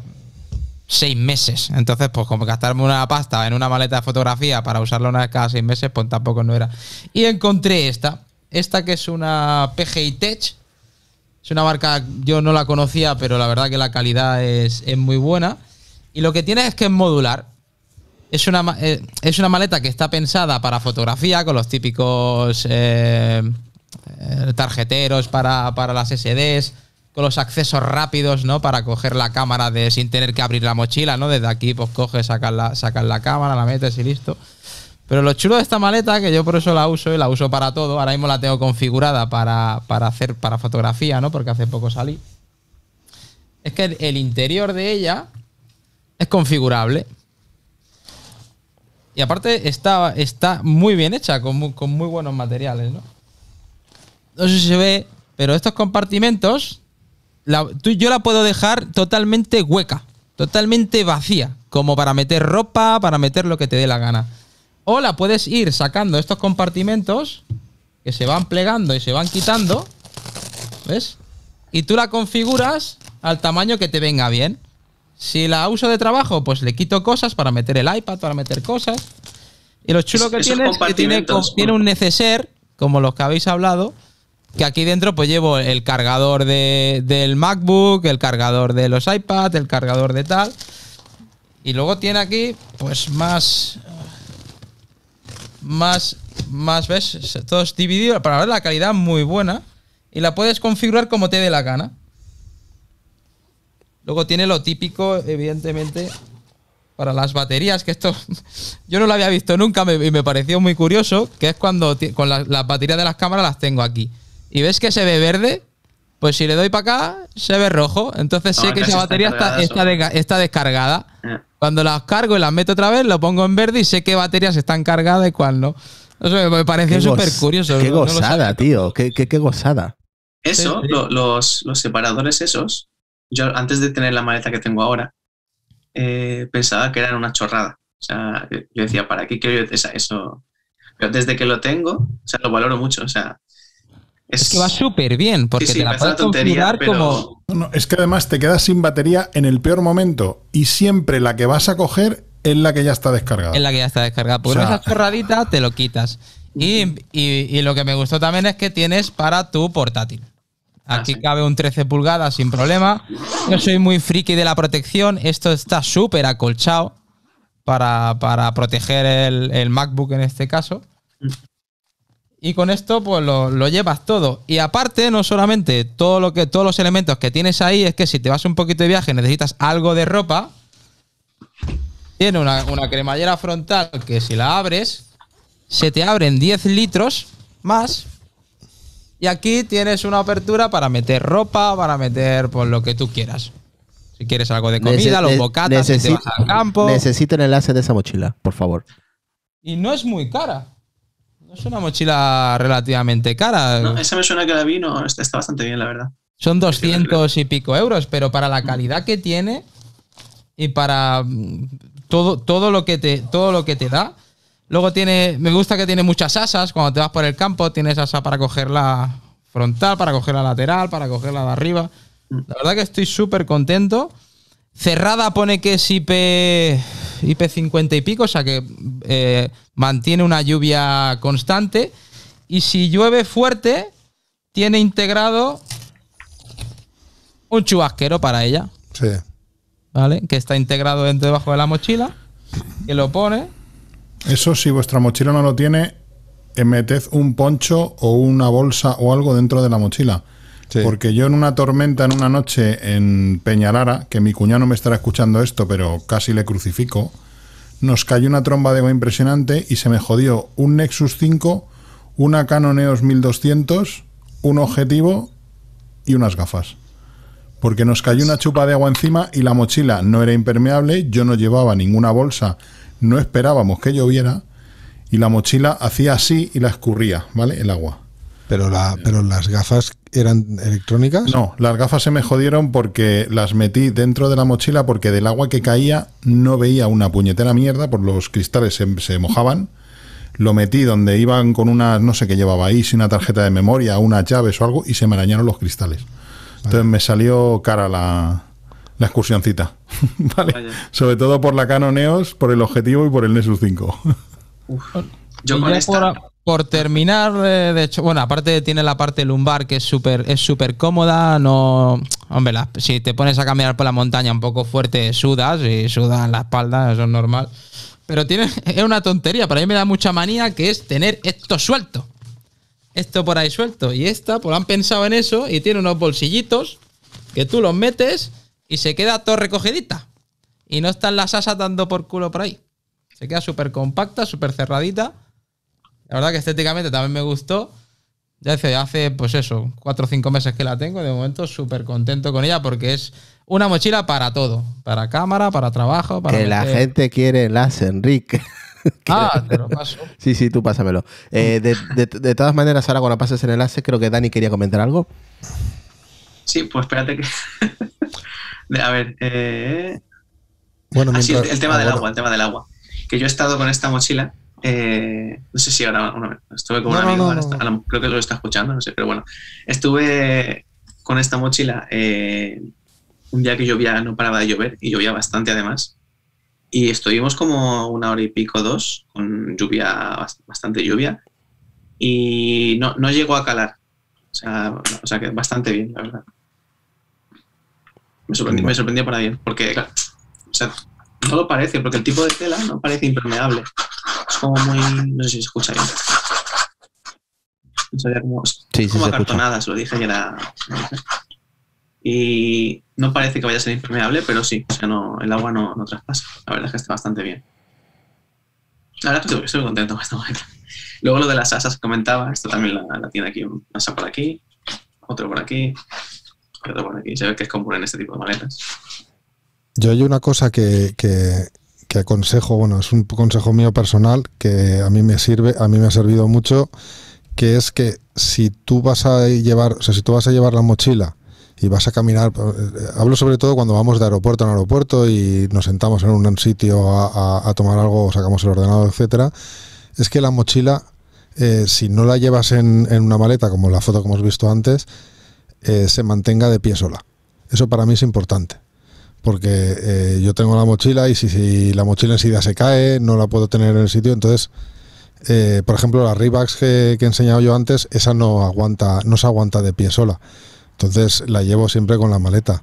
seis meses. Entonces, pues como gastarme una pasta en una maleta de fotografía para usarla una vez cada seis meses, pues tampoco no era. Y encontré esta, esta que es una PGI Tech. Es una marca, yo no la conocía, pero la verdad que la calidad es, es muy buena. Y lo que tiene es que es modular es una, eh, es una maleta que está pensada para fotografía, con los típicos eh, eh, tarjeteros para, las SDs, con los accesos rápidos, ¿no? Para coger la cámara sin tener que abrir la mochila, ¿no? Desde aquí, pues coges, sacas la, la cámara, la metes y listo. Pero lo chulo de esta maleta, que yo por eso la uso y la uso para todo, ahora mismo la tengo configurada para, hacer para fotografía, ¿no? Porque hace poco salí. Es que el interior de ella es configurable. Y aparte está, está muy bien hecha, con muy, buenos materiales, ¿no? No sé si se ve, pero estos compartimentos, yo la puedo dejar totalmente hueca, totalmente vacía, como para meter ropa, para meter lo que te dé la gana. O la puedes ir sacando estos compartimentos que se van plegando y se van quitando, ¿ves? Y tú la configuras al tamaño que te venga bien. Si la uso de trabajo, pues le quito cosas para meter el iPad, para meter cosas. Y lo chulo que tiene es que tiene, un neceser, como los que habéis hablado, que aquí dentro pues llevo el cargador del MacBook, el cargador de los iPads, el cargador de tal. Y luego tiene aquí pues más... Más... Más, ¿ves? Todos divididos. Para ver la calidad muy buena. Y la puedes configurar como te dé la gana. Luego tiene lo típico, evidentemente, para las baterías, que esto yo no lo había visto nunca y me pareció muy curioso, que es cuando con las baterías de las cámaras las tengo aquí. Y ves que se ve verde, pues si le doy para acá, se ve rojo. Entonces sé que esa batería está, está, descargada. Eh. Cuando las cargo y las meto otra vez, lo pongo en verde y sé qué baterías están cargadas y cuál no. me pareció súper curioso. Qué gozada, tío. Qué, gozada. Eso, los, los separadores esos, yo antes de tener la maleta que tengo ahora, eh, pensaba que era una chorrada. O sea, eh, yo decía, ¿para qué quiero eso? Pero desde que lo tengo, o sea, lo valoro mucho. O sea, es, que va súper bien, porque te la puedes como... No, es que además te quedas sin batería en el peor momento y siempre la que vas a coger es la que ya está descargada. Es la que ya está descargada. Porque esa chorradita te lo quitas. y lo que me gustó también es que tienes para tu portátil. Ah, Aquí cabe un 13 pulgadas sin problema. Yo soy muy friki de la protección. Esto está súper acolchado para, proteger el, MacBook en este caso. Y con esto, pues lo, llevas todo. Y aparte, no solamente todo lo que, todos los elementos que tienes ahí, es que si te vas un poquito de viaje necesitas algo de ropa. Tiene una, una cremallera frontal que si la abres, se te abren 10 litros más y aquí tienes una apertura para meter ropa, para meter por lo que tú quieras. Si quieres algo de comida, los bocatas, si te vas al campo. Necesito el enlace de esa mochila, por favor. Y no es muy cara. No es una mochila relativamente cara. No, esa me suena que la vi, no, está, bastante bien, la verdad. Son 200 y pico euros, pero para la calidad que tiene y para mm, todo, todo, lo, que te, todo lo que te da, Luego tiene, me gusta que tiene muchas asas. Cuando te vas por el campo, tienes asa para coger la frontal, para coger la lateral, para cogerla de arriba. La verdad que estoy súper contento. Cerrada pone que es IP, IP50 y pico, o sea que eh, mantiene una lluvia constante. Y si llueve fuerte, tiene integrado un chubasquero para ella. Sí. ¿Vale? Que está integrado dentro debajo de la mochila. Que lo pone eso si vuestra mochila no lo tiene, eh, meted un poncho o una bolsa o algo dentro de la mochila. Porque yo en una tormenta, en una noche en Peñalara, que mi cuñado me estará escuchando esto, pero casi le crucifico, nos cayó una tromba de agua impresionante y se me jodió un Nexus 5, una Canon EOS 1200, un objetivo y unas gafas. Porque nos cayó una chupa de agua encima y la mochila no era impermeable, yo no llevaba ninguna bolsa no esperábamos que lloviera y la mochila hacía así y la escurría, ¿vale? El agua. Pero, las gafas eran electrónicas? No, las gafas se me jodieron porque las metí dentro de la mochila porque del agua que caía no veía una puñetera mierda, por los cristales se, mojaban. Lo metí donde iban con una, no sé qué llevaba ahí, si una tarjeta de memoria, unas llaves o algo, y se me arañaron los cristales. Entonces me salió cara la, la excursioncita. ¿Vale? Sobre todo por la Canoneos, por el objetivo y por el Nexus 5. Yo por, terminar, eh, de hecho, bueno, aparte tiene la parte lumbar que es súper es cómoda, no... Hombre, si te pones a caminar por la montaña un poco fuerte, sudas y sudan la espalda, eso es normal. Pero tiene, es una tontería, para mí me da mucha manía que es tener esto suelto. Esto por ahí suelto. Y esta, pues han pensado en eso y tiene unos bolsillitos que tú los metes y se queda todo recogidita. Y no están las asas dando por culo por ahí. Se queda súper compacta, súper cerradita. La verdad que estéticamente también me gustó. Ya hace, hace pues eso, cuatro o cinco meses que la tengo. De momento súper contento con ella porque es una mochila para todo. Para cámara, para trabajo, para... Que la gente quiere enlace, Enrique. ah, te lo paso. Sí, sí, tú pásamelo. Eh, de, de, todas maneras, ahora cuando pases el enlace, creo que Dani quería comentar algo. Sí, pues espérate que... A ver, eh, bueno, ah, el, tema ah, del agua, el tema del agua. Que yo he estado con esta mochila, eh, no sé si ahora estuve con un amigo, creo que lo está escuchando, no sé, pero bueno, estuve con esta mochila eh, un día que llovía, no paraba de llover y llovía bastante además. Y estuvimos como una hora y pico, dos, con lluvia, bastante lluvia. Y no, llegó a calar. O sea, o sea, que bastante bien, la verdad. Me sorprendió, para bien, porque, claro, o sea, no lo parece, porque el tipo de tela no parece impermeable. Es como muy. No sé si se escucha bien. No como, sí, como lo dije que era. Y no parece que vaya a ser impermeable, pero sí, o sea, no, el agua no, traspasa. La verdad es que está bastante bien. La verdad estoy, muy contento con esta maqueta. Luego lo de las asas que comentaba, esto también la, la tiene aquí, una asa por aquí, otro por aquí aquí. que es común en este tipo de maletas. Yo hay una cosa que, aconsejo, bueno, es un consejo mío personal que a mí me sirve, a mí me ha servido mucho, que es que si tú vas a llevar, o sea, si tú vas a llevar la mochila y vas a caminar, eh, hablo sobre todo cuando vamos de aeropuerto en aeropuerto y nos sentamos en un sitio a, tomar algo, o sacamos el ordenador, etcétera, es que la mochila, eh, si no la llevas en, en una maleta, como la foto que hemos visto antes, eh, se mantenga de pie sola. Eso para mí es importante, porque eh, yo tengo la mochila y si, la mochila enseguida se cae, no la puedo tener en el sitio, entonces... Eh, por ejemplo, la Reeboks que, he enseñado yo antes, esa no aguanta, no se aguanta de pie sola. Entonces la llevo siempre con la maleta.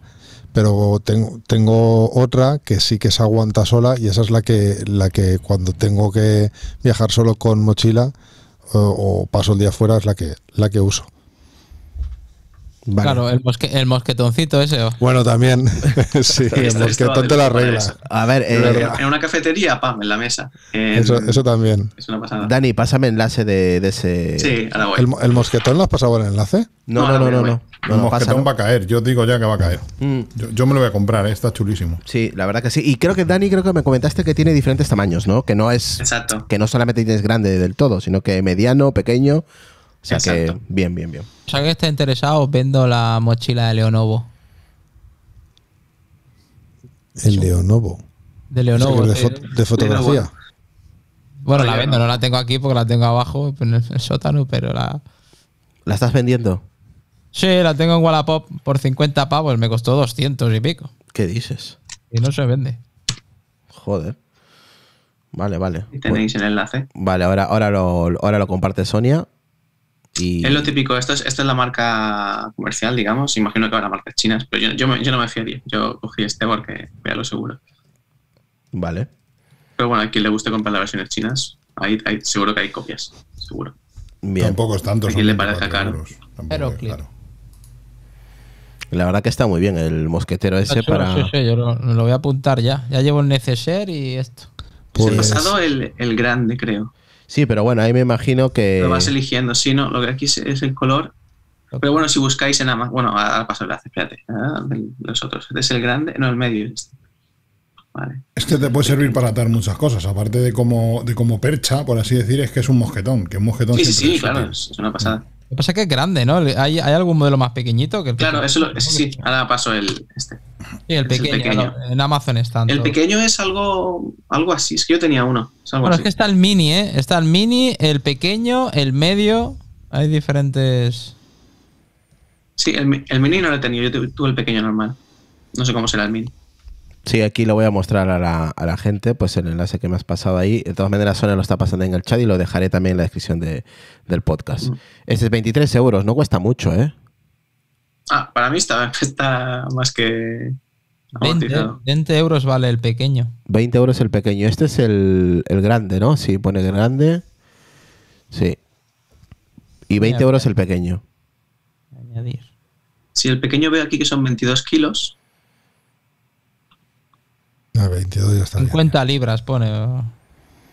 Pero tengo, otra que sí que se aguanta sola y esa es la que, la que cuando tengo que viajar solo con mochila o, o paso el día fuera es la que, la que uso. Claro, el, mosquetoncito ese. Bueno, también. sí, el mosquetón te lo arregla. A ver, eh, en una cafetería, pam, en la mesa. eso, eso, también. Dani, pásame enlace de, ese. Sí, ¿El, ¿El, mosquetón lo has pasado el enlace? No, no, no, no. El mosquetón va a caer, yo digo ya que va a caer. Mm. Yo, me lo voy a comprar, eh, está chulísimo. Sí, la verdad que sí. Y creo que Dani, creo que me comentaste que tiene diferentes tamaños, ¿no? Que no es. Exacto. Que no solamente tienes grande del todo, sino que mediano, pequeño que, bien, bien, bien. O sea que está interesado, vendo la mochila de Leonovo. ¿El Leonovo? De Leonovo. de, fotografía. Bueno, la vendo, no la tengo aquí porque la tengo abajo en el sótano, pero la. ¿La estás vendiendo? Sí, la tengo en Wallapop por 50 pavos, me costó 200 y pico. ¿Qué dices? Y no se vende. Joder. Vale, vale. ¿Y tenéis el enlace? Vale, ahora, ahora, lo, ahora lo comparte Sonia es lo típico, esto es, esta es la marca comercial, digamos, imagino que habrá marcas chinas, pero yo, yo, me, yo no me yo cogí este porque vea lo seguro. Vale. Pero bueno, a quien le guste comprar las versiones chinas, ahí, seguro que hay copias, seguro. Bien. Tampoco es tanto. le caro? Pero claro. La verdad que está muy bien el mosquetero ese para... yo lo, voy a apuntar ya. Ya llevo el neceser y esto. Pues Se ha pasado el grande, creo. Sí, pero bueno, ahí me imagino que. Lo vas eligiendo, si ¿no? Lo que aquí es el color. Pero bueno, si buscáis en Amazon. Bueno, ahora paso el espérate. ¿eh? los otros. Este es el grande, no, el medio. Este. Vale. Este te puede servir para atar muchas cosas, aparte de como, de como percha, por así decir, es que es un mosquetón, que sí, sí claro, es una pasada que pasa es que es grande, ¿no? ¿Hay, algún modelo más pequeñito que el Claro, eso sí, ahora paso el este. Sí, el pequeño, en Amazon está. El pequeño es algo algo así, es que yo tenía uno. bueno, es que está el mini, ¿eh? Está el mini, el pequeño, el medio, hay diferentes... Sí, el mini no lo he tenido, yo tuve el pequeño normal. No sé cómo será el mini. Sí, aquí lo voy a mostrar a la, gente, pues el enlace que me has pasado ahí. De todas maneras, Sonia lo está pasando en el chat y lo dejaré también en la descripción del podcast. Este es 23 euros, no cuesta mucho, ¿eh? Ah, para mí está, más que... 20, euros vale el pequeño. 20 euros el pequeño. Este es el, grande, ¿no? Sí, pone grande. Sí. Y 20 euros el pequeño. Añadir. Si el pequeño veo aquí que son 22 kilos, a 22 50 libras pone.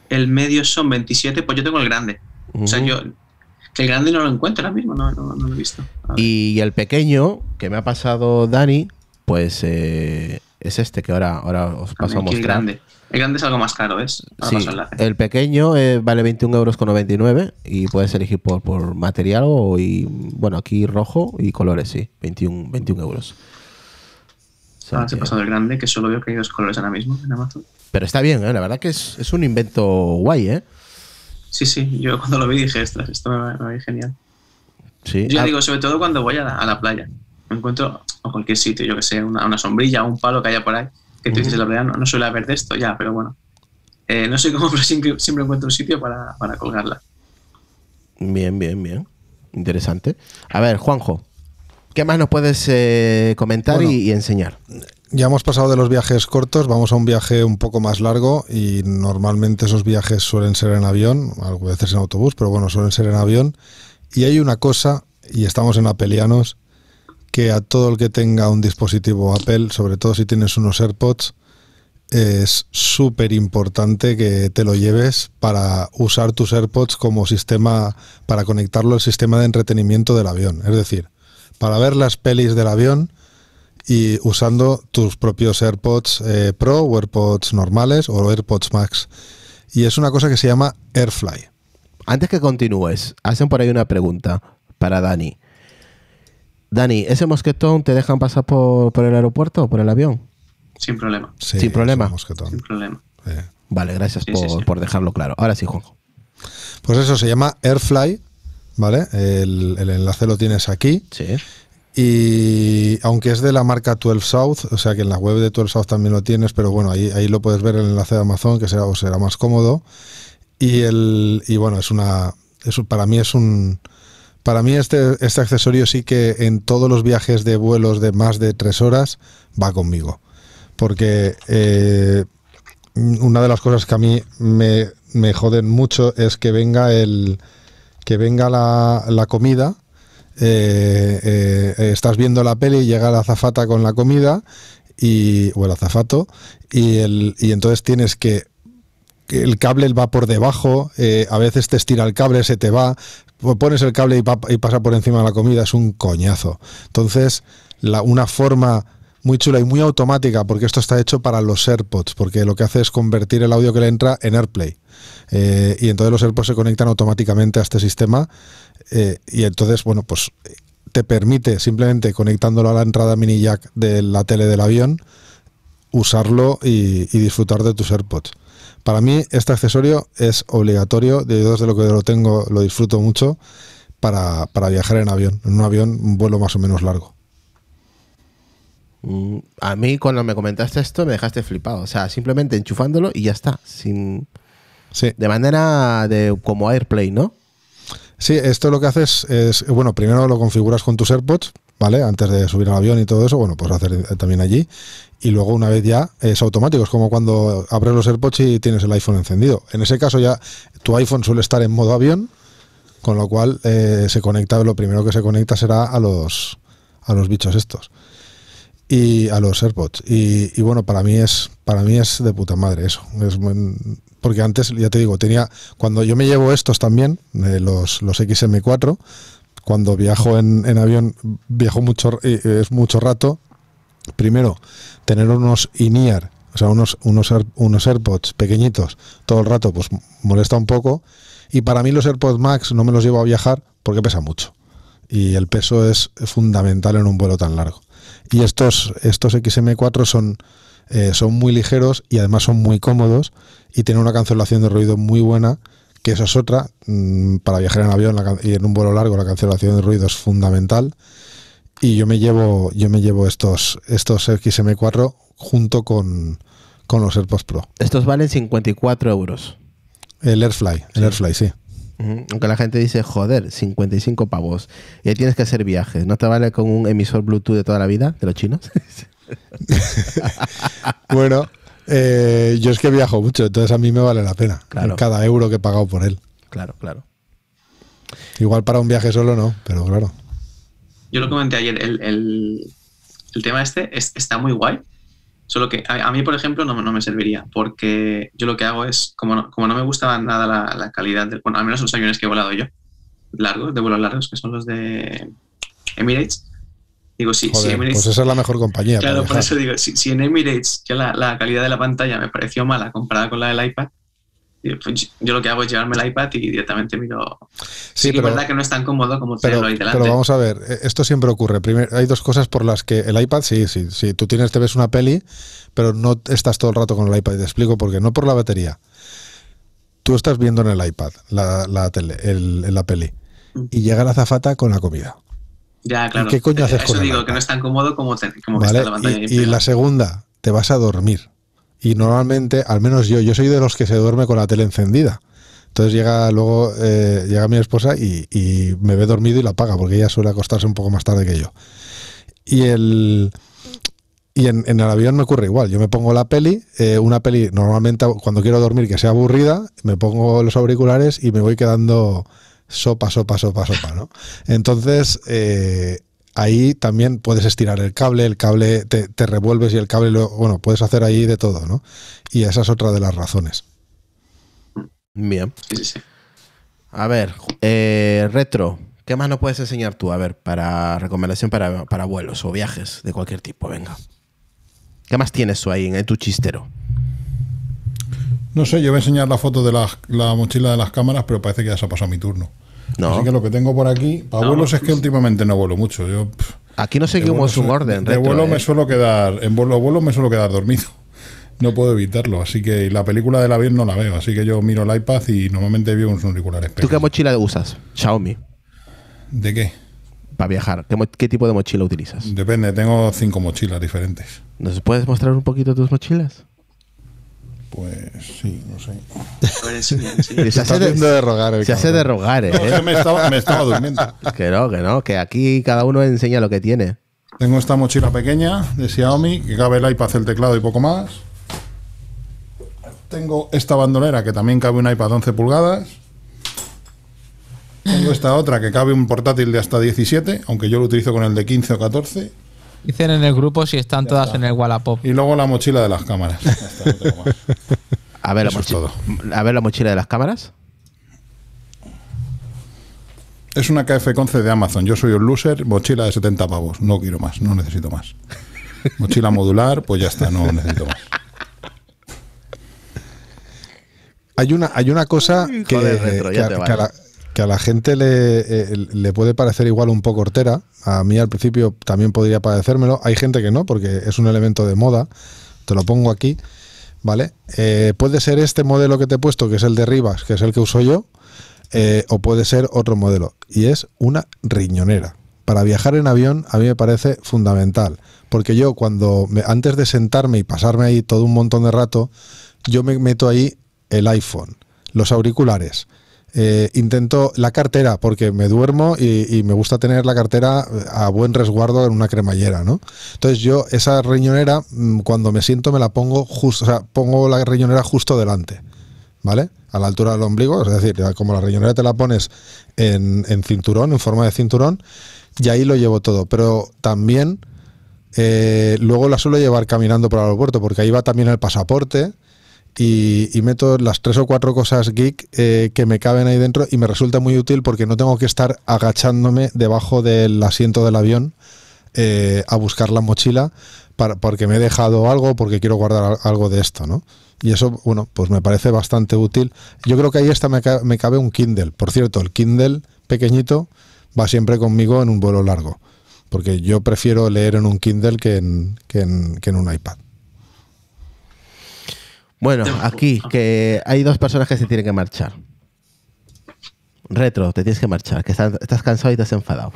El medio son 27, pues yo tengo el grande. O sea, yo. el grande no lo encuentro ahora mismo, no, lo he visto. Y el pequeño, que me ha pasado Dani, pues eh, es este que ahora, ahora os paso El grande. el grande. es algo más caro, es el pequeño eh, vale 21,99 euros y puedes elegir por, por material o y, bueno, aquí rojo y colores, sí, 21, 21 euros se ha pasando el grande, que solo veo que hay dos colores ahora mismo en Amazon. Pero está bien, ¿eh? la verdad que es, un invento guay, ¿eh? Sí, sí, yo cuando lo vi dije, esto me va, a ir genial. Sí. Yo ah. digo, sobre todo cuando voy a la, playa, me encuentro a cualquier sitio, yo que sé, una, sombrilla, un palo que haya por ahí, que tú dices, la verdad, no, suele haber de esto ya, pero bueno. Eh, no sé cómo, pero siempre, encuentro un sitio para, para colgarla. Bien, bien, bien. Interesante. A ver, Juanjo, ¿Qué más nos puedes eh, comentar y, enseñar? Ya hemos pasado de los viajes cortos, vamos a un viaje un poco más largo y normalmente esos viajes suelen ser en avión, a veces en autobús, pero bueno, suelen ser en avión. Y hay una cosa, y estamos en Apelianos, que a todo el que tenga un dispositivo Apple, sobre todo si tienes unos AirPods, es súper importante que te lo lleves para usar tus AirPods como sistema, para conectarlo al sistema de entretenimiento del avión. Es decir, para ver las pelis del avión y usando tus propios AirPods eh, Pro o AirPods normales o AirPods Max. Y es una cosa que se llama AirFly. Antes que continúes, hacen por ahí una pregunta para Dani. Dani, ¿ese mosquetón te dejan pasar por, el aeropuerto o por el avión? Sin problema. Sin problema. Sin problema. Vale, gracias por, por dejarlo claro. Ahora sí, Juanjo. Pues eso se llama AirFly ¿vale? El, enlace lo tienes aquí. Sí. Y aunque es de la marca 12 South, o sea que en la web de 12 South también lo tienes, pero bueno, ahí, ahí lo puedes ver el enlace de Amazon, que será, o será más cómodo. Y, el, y bueno, es una. para mí es un. Para mí este, este accesorio sí que en todos los viajes de vuelos de más de tres horas va conmigo. Porque eh, una de las cosas que a mí me, me joden mucho es que venga el, que venga la, comida. Eh, eh, eh, estás viendo la peli, y llega la azafata con la comida y, o el azafato y, el, y entonces tienes que el cable va por debajo, a veces te estira el cable, se te va, pues pones el cable y, y pasa por encima de la comida, es un coñazo. Entonces, la, una forma muy chula y muy automática, porque esto está hecho para los AirPods, porque lo que hace es convertir el audio que le entra en AirPlay. Eh, y entonces los AirPods se conectan automáticamente a este sistema. Eh, y entonces, bueno, pues te permite simplemente conectándolo a la entrada mini jack de la tele del avión, usarlo y, disfrutar de tus AirPods. Para mí este accesorio es obligatorio, desde lo que lo tengo lo disfruto mucho para, para viajar en avión, en un avión, un vuelo más o menos largo. Mm, a mí cuando me comentaste esto me dejaste flipado. O sea, simplemente enchufándolo y ya está. Sin... De manera de como AirPlay, ¿no? Sí, esto lo que haces es, bueno, primero lo configuras con tus AirPods, ¿vale? Antes de subir al avión y todo eso, bueno, pues hacer también allí. Y luego una vez ya es automático, es como cuando abres los AirPods y tienes el iPhone encendido. En ese caso ya tu iPhone suele estar en modo avión, con lo cual eh, se conecta, lo primero que se conecta será a los, a los bichos estos y a los AirPods. Y, bueno, para mí es para mí es de puta madre eso. Es porque antes, ya te digo, tenía cuando yo me llevo estos también, de los, los XM4, cuando viajo en, avión, viajo mucho, eh, eh, es mucho rato. Primero, tener unos INIAR, o sea, unos, unos, unos AirPods pequeñitos todo el rato, pues molesta un poco. Y para mí los AirPods Max no me los llevo a viajar porque pesa mucho. Y el peso es fundamental en un vuelo tan largo. Y estos, estos XM4 son, eh, son muy ligeros y además son muy cómodos y tienen una cancelación de ruido muy buena, que eso es otra. Mm, para viajar en avión y en un vuelo largo la cancelación de ruido es fundamental. Y yo me llevo, yo me llevo estos, estos XM4 junto con, con los AirPods Pro. Estos valen 54 euros. El Airfly, el Airfly, sí. Aunque la gente dice, joder, 55 pavos. Y eh, ahí tienes que hacer viajes. ¿No te vale con un emisor Bluetooth de toda la vida de los chinos? bueno, eh, yo es que viajo mucho, entonces a mí me vale la pena. Cada euro que he pagado por él. Claro, claro. Igual para un viaje solo no, pero claro. Yo lo comenté ayer, el, tema este está muy guay, Solo que a, mí, por ejemplo, no, me serviría, porque yo lo que hago es, como no, como no me gustaba nada la, calidad, del, bueno, al menos los aviones que he volado yo, largos, de vuelos largos, que son los de Emirates, Digo, sí, si Emirates, pues esa es la mejor compañía. Claro, por eso digo, si, en Emirates la, calidad de la pantalla me pareció mala comparada con la del iPad, pues, yo lo que hago es llevarme el iPad y directamente miro. Sí, es verdad que no es tan cómodo como el tenerlo ahí Pero vamos a ver, e, esto siempre ocurre. hay dos cosas por las que el iPad, sí, sí, sí. Tú tienes, te ves una peli, pero no estás todo el rato con el iPad. Te explico por qué. No por la batería. Tú estás viendo en el iPad la, en la peli, y llega la zafata con la comida. Ya, claro. ¿Qué coño eh, Eso digo, que no es tan cómodo como, ¿Vale? está la pantalla. y la segunda, te vas a dormir y normalmente, al menos yo, yo soy de los que se duerme con la tele encendida. Entonces llega luego, eh, llega mi esposa y, me ve dormido y la apaga, porque ella suele acostarse un poco más tarde que yo. Y el... Y en, el avión me ocurre igual. Yo me pongo la peli, eh, una peli normalmente cuando quiero dormir que sea aburrida, me pongo los auriculares y me voy quedando sopa, sopa, sopa, sopa, ¿no? Entonces, eh, ahí también puedes estirar el cable, el cable te, te revuelves y el cable, lo, bueno, puedes hacer ahí de todo, ¿no? Y esa es otra de las razones. Bien. A ver, eh, retro, ¿qué más nos puedes enseñar tú? A ver, para recomendación para, vuelos o viajes de cualquier tipo, venga. ¿Qué más tienes tú ahí en, tu chistero? No sé, yo voy a enseñar la foto de la, la mochila de las cámaras, pero parece que ya se ha pasado mi turno. Así que lo que tengo por aquí, para vuelos es que últimamente no vuelo mucho. Yo, aquí no seguimos un orden. De vuelo ¿eh? me suelo quedar, en vuelo, vuelo me suelo quedar dormido. No puedo evitarlo, así que la película del avión no la veo, así que yo miro el iPad y normalmente veo unos auriculares. ¿Tú qué mochila usas? Xiaomi. ¿De qué? Para viajar. ¿Qué, tipo de mochila utilizas? Depende, tengo cinco mochilas diferentes. ¿Nos puedes mostrar un poquito tus mochilas? Pues sí, no sé. Pues se hace de, rogar. eh. se hace de rogar, ¿eh? me, estaba, me, estaba, durmiendo. Que no, que no, que aquí cada uno enseña lo que tiene. Tengo esta mochila pequeña de Xiaomi que cabe el iPad, el teclado y poco más. Tengo esta bandolera que también cabe un iPad 11 pulgadas. Tengo esta otra que cabe un portátil de hasta 17, aunque yo lo utilizo con el de 15 o 14. Dicen en el grupo si están todas en el Wallapop. Y luego la mochila de las cámaras. a, ver, la todo. a ver la mochila de las cámaras. Es una KF11 de Amazon. Yo soy un loser, mochila de 70 pavos. No quiero más, no necesito más. Mochila modular, pues ya está, no necesito más. Hay una, hay una cosa que, que a la gente eh, le, puede parecer igual un poco hortera. A mí al principio también podría parecérmelo. Hay gente que no, porque es un elemento de moda. Te lo pongo aquí. ¿Vale? Eh, puede ser este modelo que te he puesto, que es el de Rivas, que es el que uso yo, eh, o puede ser otro modelo. Y es una riñonera. Para viajar en avión a mí me parece fundamental, porque yo cuando, antes de sentarme y pasarme ahí todo un montón de rato, yo me meto ahí el iPhone, los auriculares, eh, intento la cartera, porque me duermo y, me gusta tener la cartera eh, a buen resguardo en una cremallera, ¿no? Entonces yo esa riñonera, mm, cuando me siento, me la pongo justo, pongo la riñonera justo delante, ¿vale? A la altura del ombligo, es decir, como la riñonera te la pones en, cinturón, en forma de cinturón, y ahí lo llevo todo, pero también... Eh, luego la suelo llevar caminando por el aeropuerto porque ahí va también el pasaporte, y, meto las tres o cuatro cosas geek eh, que me caben ahí dentro y me resulta muy útil porque no tengo que estar agachándome debajo del asiento del avión eh, a buscar la mochila para, porque me he dejado algo, porque quiero guardar algo de esto, ¿no? Y eso, bueno, pues me parece bastante útil. Yo creo que ahí está, me, cabe, me cabe un Kindle. Por cierto, el Kindle pequeñito va siempre conmigo en un vuelo largo, porque yo prefiero leer en un Kindle que en, que en un iPad. Bueno, aquí, que hay dos personas que se tienen que marchar. Retro, te tienes que marchar, que estás, cansado y te has enfadado.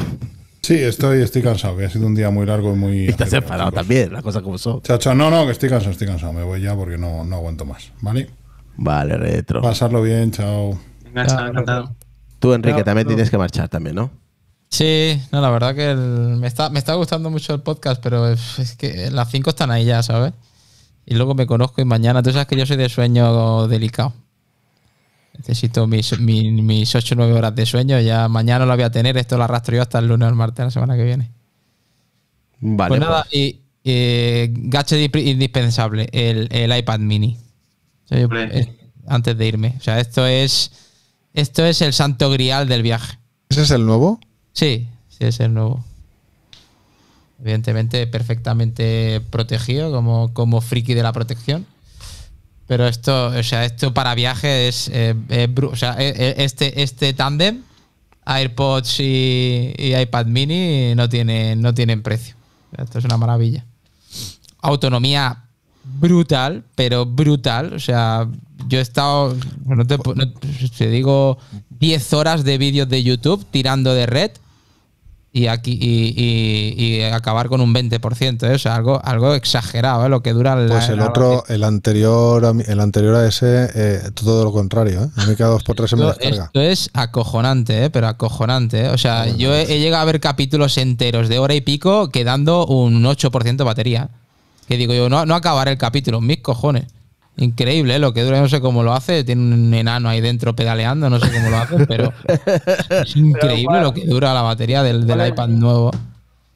Sí, estoy, estoy cansado, que ha sido un día muy largo y muy. Y estás enfadado también, la cosa como son. Chacho, no, no, que estoy cansado, estoy cansado. Me voy ya porque no, no aguanto más, ¿vale? Vale, retro. Pasarlo bien, chao. encantado. Tú, Enrique, también tienes que marchar también, ¿no? Sí, no, la verdad que me, está, me está gustando mucho el podcast, pero es que las cinco están ahí ya, ¿sabes? Y luego me conozco y mañana. Tú sabes que yo soy de sueño delicado. Necesito mis, mis, 8 o 9 horas de sueño. Ya mañana lo voy a tener. Esto lo arrastro yo hasta el lunes o el martes, la semana que viene. Vale. Pues nada, pues. y, eh, indispensable, el, iPad mini. Eh, antes de irme. O sea, esto es. Esto es el santo grial del viaje. ¿Ese es el nuevo? Sí, sí, es el nuevo. Evidentemente, perfectamente protegido como, como friki de la protección. Pero esto, o sea, esto para viaje es. Eh, e, e, este, este tándem, AirPods y, iPad mini, no tienen, no tienen precio. Esto es una maravilla. Autonomía brutal, pero brutal. O sea, yo he estado. te, te digo 10 horas de vídeos de YouTube tirando de red y, aquí, y, acabar con un 20%. ¿eh? O sea, algo, algo exagerado ¿eh? lo que dura el. Pues el otro, el anterior, a, el anterior a ese, eh, todo lo contrario. ¿eh? A mí cada 2 por 3 me descarga. Esto es acojonante, pero acojonante. O sea, yo he, llegado a ver capítulos enteros de hora y pico quedando un 8% de batería. Que digo yo, no, no acabar el capítulo, mis cojones. Increíble, ¿eh? lo que dura, no sé cómo lo hace. Tiene un enano ahí dentro pedaleando, no sé cómo lo hace, pero es increíble lo que dura la batería del, iPad nuevo.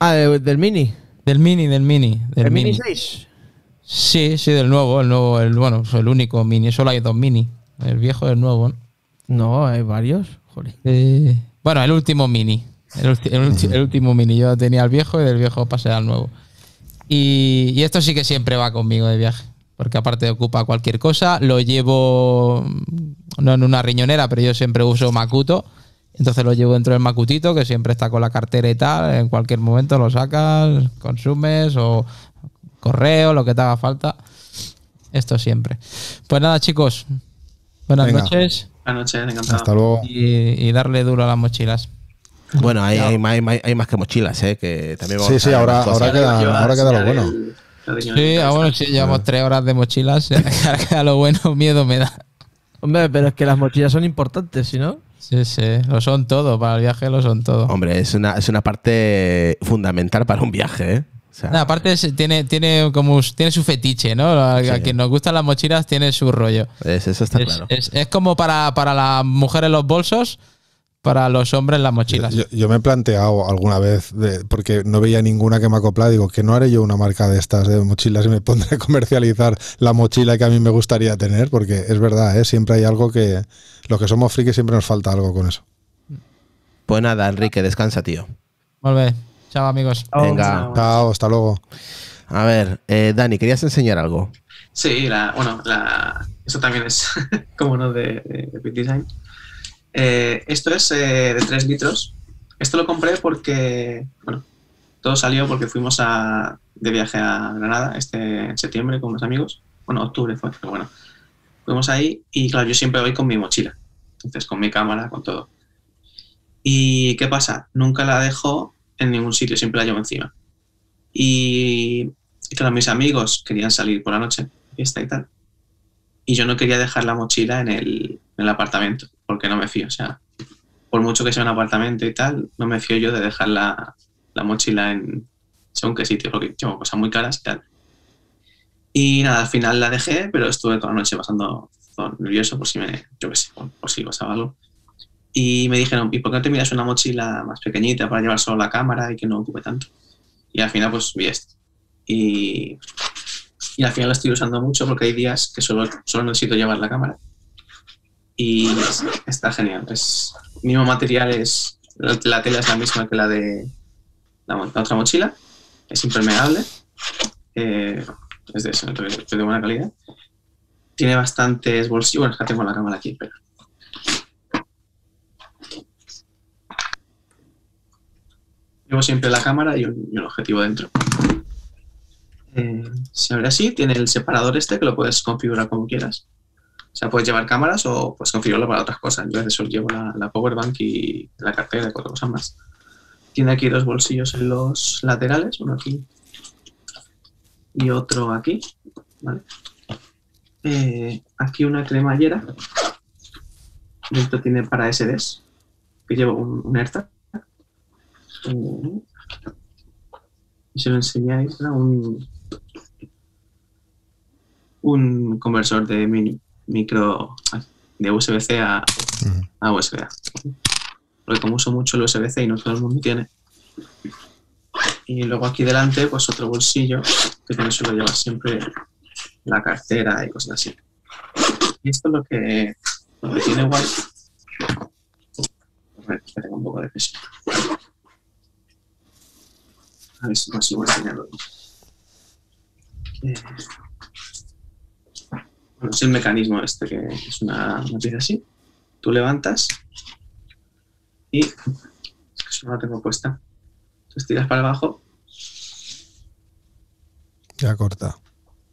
Ah, eh, del mini. Del mini, del mini. Del mini 6? Sí, sí, del nuevo. El nuevo, el bueno, pues el único mini. Solo hay dos mini. El viejo y el nuevo, ¿no? hay varios. Joder. Eh, bueno, el último mini. El, último mini. Yo tenía el viejo y del viejo pasé al nuevo. y esto sí que siempre va conmigo de viaje porque aparte ocupa cualquier cosa. Lo llevo, no en una riñonera, pero yo siempre uso Makuto. Entonces lo llevo dentro del Macutito, que siempre está con la cartera y tal. En cualquier momento lo sacas, consumes o correo, lo que te haga falta. Esto siempre. Pues nada, chicos. Buenas noches. Buenas noches, encantado. Hasta luego. Y, darle duro a las mochilas. Bueno, hay, más que mochilas, ¿eh? que también vamos Sí, sí, ahora, ahora, queda, ahora queda lo bueno. Sí, ah, bueno, si llevamos tres horas de mochilas, a lo bueno miedo me da. Hombre, pero es que las mochilas son importantes, ¿sí no? Sí, sí, lo son todo, para el viaje lo son todo. Hombre, es una, parte fundamental para un viaje, ¿eh? aparte tiene, tiene, como, tiene su fetiche, ¿no? A, quien nos gustan las mochilas tiene su rollo. Es, eso está claro. Es, como para, para las mujeres los bolsos, para los hombres las mochilas. Yo, me he planteado alguna vez, porque no veía ninguna que me acoplara, digo, que no haré yo una marca de estas de mochilas y me pondré a comercializar la mochila que a mí me gustaría tener, porque es verdad, ¿eh? siempre hay algo que, los que somos frikis siempre nos falta algo con eso. Pues nada, Enrique, descansa, tío. Vuelve. Chao, amigos. Venga. Chao, hasta luego. A ver, eh, Dani, ¿querías enseñar algo? Sí, bueno, eso también es como no de, de, Design. Eh, esto es eh, de 3 litros. Esto lo compré porque, bueno, todo salió porque fuimos de viaje a Granada este en septiembre con mis amigos. Bueno, octubre fue, pero bueno. Fuimos ahí y claro, yo siempre voy con mi mochila. Entonces, con mi cámara, con todo. ¿Y qué pasa? Nunca la dejo en ningún sitio, siempre la llevo encima. Y, claro, mis amigos querían salir por la noche, fiesta y tal. Y yo no quería dejar la mochila en el, en el apartamento porque no me fío. O sea, por mucho que sea un apartamento y tal, no me fío yo de dejar la, mochila en según qué sitio, porque llevo cosas muy caras y tal. Y nada, al final la dejé, pero estuve toda la noche pasando nervioso por si me, yo qué sé, por, si pasaba algo. Y me dijeron, ¿y por qué no te miras una mochila más pequeñita para llevar solo la cámara y que no ocupe tanto? Y al final pues vi esto. Y, y al final la estoy usando mucho porque hay días que solo, solo necesito llevar la cámara y está genial. el mismo material, es la tela es la misma que la de la, otra mochila, es impermeable, eh, es de buena calidad. Tiene bastantes bolsillos, bueno, ya tengo la cámara aquí, pero... Llevo siempre la cámara y un, objetivo dentro. Eh, se abre así, tiene el separador este que lo puedes configurar como quieras. O sea, puedes llevar cámaras o pues configurarlo para otras cosas. Yo de eso llevo la, la power bank y la cartera y cuatro cosas más. Tiene aquí dos bolsillos en los laterales, uno aquí y otro aquí. ¿vale? Eh, aquí una cremallera. Esto tiene para SDs, que llevo un, ERTA. Eh, y se lo enseñáis un conversor de mini micro de USB-C a, USB-A. Mm. Porque como uso mucho el USB-C y no todo el mundo tiene. Y luego aquí delante, pues otro bolsillo que también suelo llevar siempre la cartera y cosas así. Y esto es lo que, lo que tiene igual A ver, que tengo un poco de peso. A ver si consigo enseñarlo. Bueno, es el mecanismo este, que es una, matriz así. Tú levantas y Es eso no lo tengo puesta. Entonces tiras para abajo. Y acorta.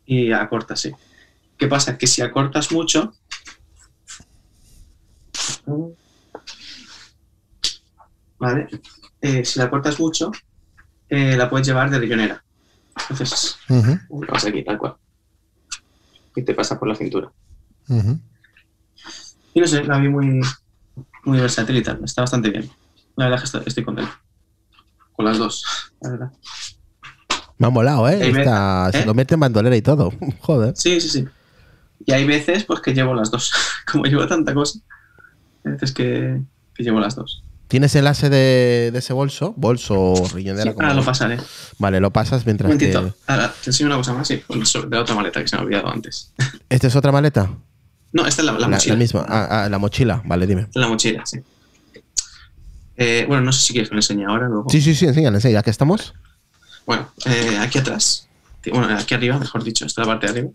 Y acorta, sí. ¿Qué pasa? Que si acortas mucho. ¿Vale? Eh, si la cortas mucho, eh, la puedes llevar de rellonera. Entonces, aquí, tal cual que te pasa por la cintura. Y no sé, la vi muy, muy versátil y tal. Está bastante bien. La verdad que estoy contento. Con las dos, la verdad. Me ha molado, ¿eh? Se ¿eh? lo mete en bandolera y todo. Joder. Sí, sí, sí. Y hay veces pues que llevo las dos. Como llevo tanta cosa, hay veces que, que llevo las dos. ¿Tienes enlace de, de ese bolso? Bolso o riñonera. Sí, ahora lo pasaré. Vale, lo pasas mientras. Un momentito. Ahora te enseño una cosa más sí, de la otra maleta que se me ha olvidado antes. ¿Esta es otra maleta? No, esta es la, mochila. La misma. Ah, ah, la mochila. Vale, dime. La mochila, sí. Eh, bueno, no sé si quieres que lo enseñe ahora. Luego. Sí, sí, sí, enséñale, enséñale. Aquí estamos. Bueno, eh, aquí atrás. Bueno, aquí arriba, mejor dicho, esta es la parte de arriba.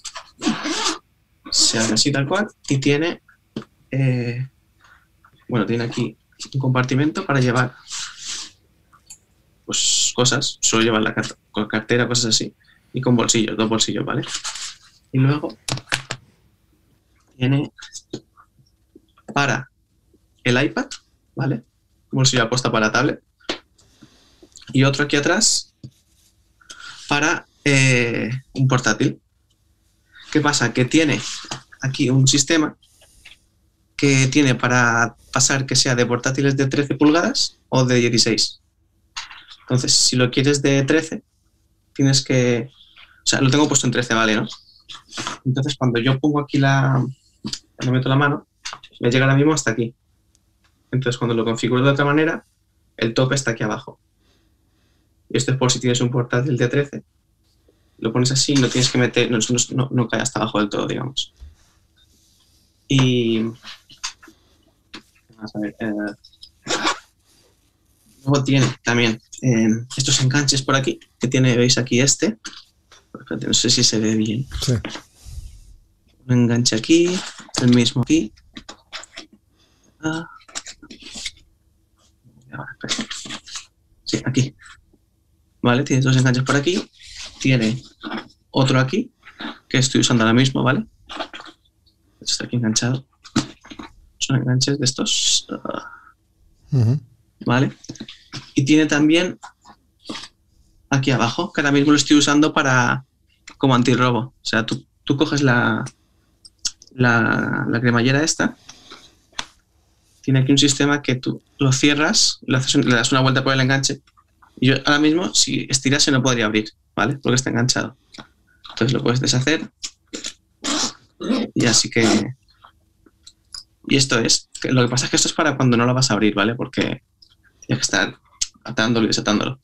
Se abre así tal cual y tiene. Eh, bueno, tiene aquí un compartimento para llevar pues cosas, solo llevar la cartera, cosas así, y con bolsillos, dos bolsillos, ¿vale? Y luego tiene para el iPad, ¿vale? bolsillo aposta para la tablet. Y otro aquí atrás para eh, un portátil. ¿Qué pasa? Que tiene aquí un sistema que tiene para pasar que sea de portátiles de 13 pulgadas o de 16. Entonces, si lo quieres de 13, tienes que... O sea, lo tengo puesto en 13, ¿vale? ¿no? Entonces, cuando yo pongo aquí la... Cuando meto la mano, me llega ahora mismo hasta aquí. Entonces, cuando lo configuro de otra manera, el tope está aquí abajo. Y esto es por si tienes un portátil de 13. Lo pones así y no tienes que meter, no, no, no cae hasta abajo del todo, digamos. Y eh. luego tiene también eh, estos enganches por aquí, que tiene, veis aquí este. No sé si se ve bien. Un enganche aquí, el mismo aquí. Ah. Sí, aquí. ¿Vale? Tiene dos enganches por aquí. Tiene otro aquí, que estoy usando ahora mismo, ¿vale? Esto está aquí enganchado son enganches de estos. ¿Vale? Y tiene también aquí abajo, que ahora mismo lo estoy usando para como antirrobo. O sea, tú, coges la, cremallera esta. Tiene aquí un sistema que tú lo cierras, le das una vuelta por el enganche. Y yo ahora mismo, si estiras se no podría abrir, ¿vale? Porque está enganchado. Entonces lo puedes deshacer. Y así que y esto es, lo que pasa es que esto es para cuando no lo vas a abrir, ¿vale? Porque tienes que estar atándolo y desatándolo.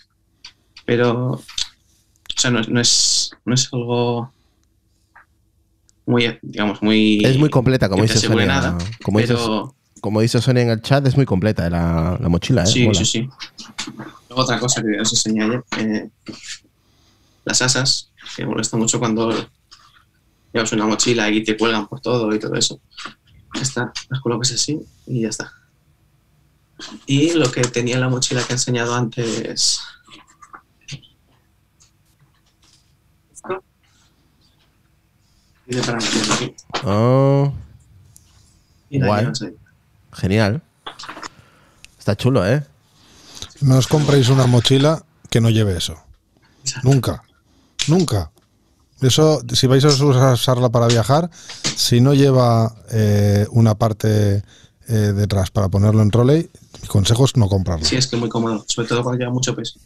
Pero, o sea, no, es, no es algo muy, digamos, muy... Es muy completa, como dice Sonia. como, como dice Sonia en el chat, es muy completa eh, la, la mochila, ¿eh? Sí, sí, sí. otra cosa que os enseñé eh, las asas, que molesta mucho cuando llevas una mochila y te cuelgan por todo y todo eso está, las colocas así y ya está. Y lo que tenía en la mochila que he enseñado antes. Oh. Guay. Genial. Está chulo, ¿eh? No os compréis una mochila que no lleve eso. Nunca. Nunca. Eso, si vais a usarla para viajar, si no lleva eh, una parte eh, detrás para ponerlo en trolley, mi consejo es no comprarlo. Sí, es que es muy cómodo, sobre todo porque lleva mucho peso.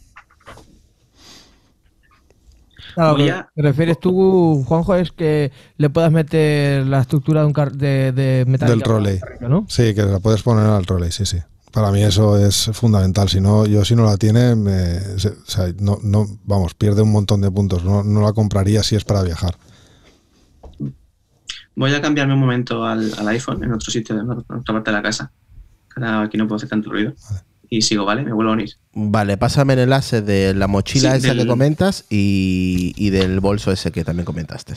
te refieres tú, Juanjo, es que le puedas meter la estructura de un de, de Del trolley. Sí, que la puedes poner al trolley, sí, sí. Para mí eso es fundamental. Si no, yo si no la tiene, no, vamos, pierde un montón de puntos. No, la compraría si es para viajar. Voy a cambiarme un momento al, iPhone en otro sitio, en otra parte de la casa. aquí no puedo hacer tanto ruido. Y sigo, ¿vale? Me vuelvo a unir. Vale, pásame el enlace de la mochila esa que comentas y, y del bolso ese que también comentaste.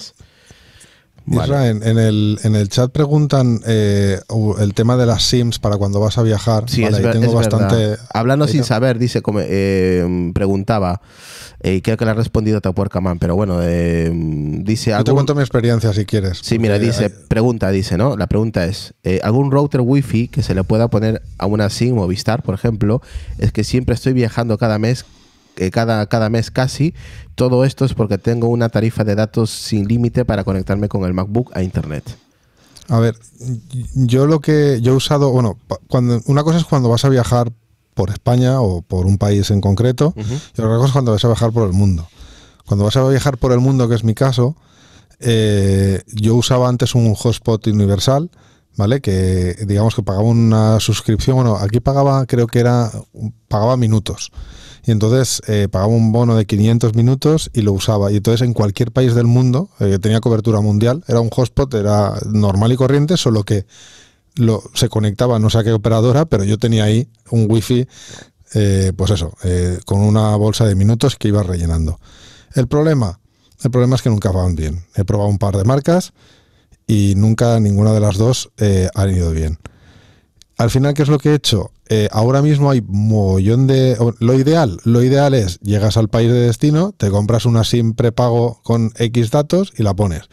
Vale. en, el, en, el, chat preguntan eh, el tema de las SIMs para cuando vas a viajar. Sí, tengo bastante. Hablando sin saber, dice, eh, preguntaba, y eh, creo que le ha respondido man. pero bueno, dice Yo te cuento mi experiencia si quieres. Sí, mira, dice, pregunta, dice, ¿no? La pregunta es: ¿algún router wifi que se le pueda poner a una SIM o Vistar, por ejemplo? Es que siempre estoy viajando cada mes eh, cada, cada mes casi. Todo esto es porque tengo una tarifa de datos sin límite para conectarme con el MacBook a Internet. A ver, yo lo que yo he usado, bueno, cuando, una cosa es cuando vas a viajar por España o por un país en concreto, y otra cosa es cuando vas a viajar por el mundo. Cuando vas a viajar por el mundo, que es mi caso, eh, yo usaba antes un hotspot universal, ¿vale? Que digamos que pagaba una suscripción, bueno, aquí pagaba, creo que era, pagaba minutos y entonces eh, pagaba un bono de 500 minutos y lo usaba. Y entonces en cualquier país del mundo, eh, que tenía cobertura mundial, era un hotspot, era normal y corriente, solo que lo, se conectaba no sé qué operadora, pero yo tenía ahí un wifi, eh, pues eso, eh, con una bolsa de minutos que iba rellenando. El problema, el problema es que nunca van bien. He probado un par de marcas y nunca ninguna de las dos han ido bien al final, ¿qué es lo que he hecho? Eh, ahora mismo hay mollón de. Lo ideal, lo ideal es llegas al país de destino, te compras una SIM prepago con X datos y la pones.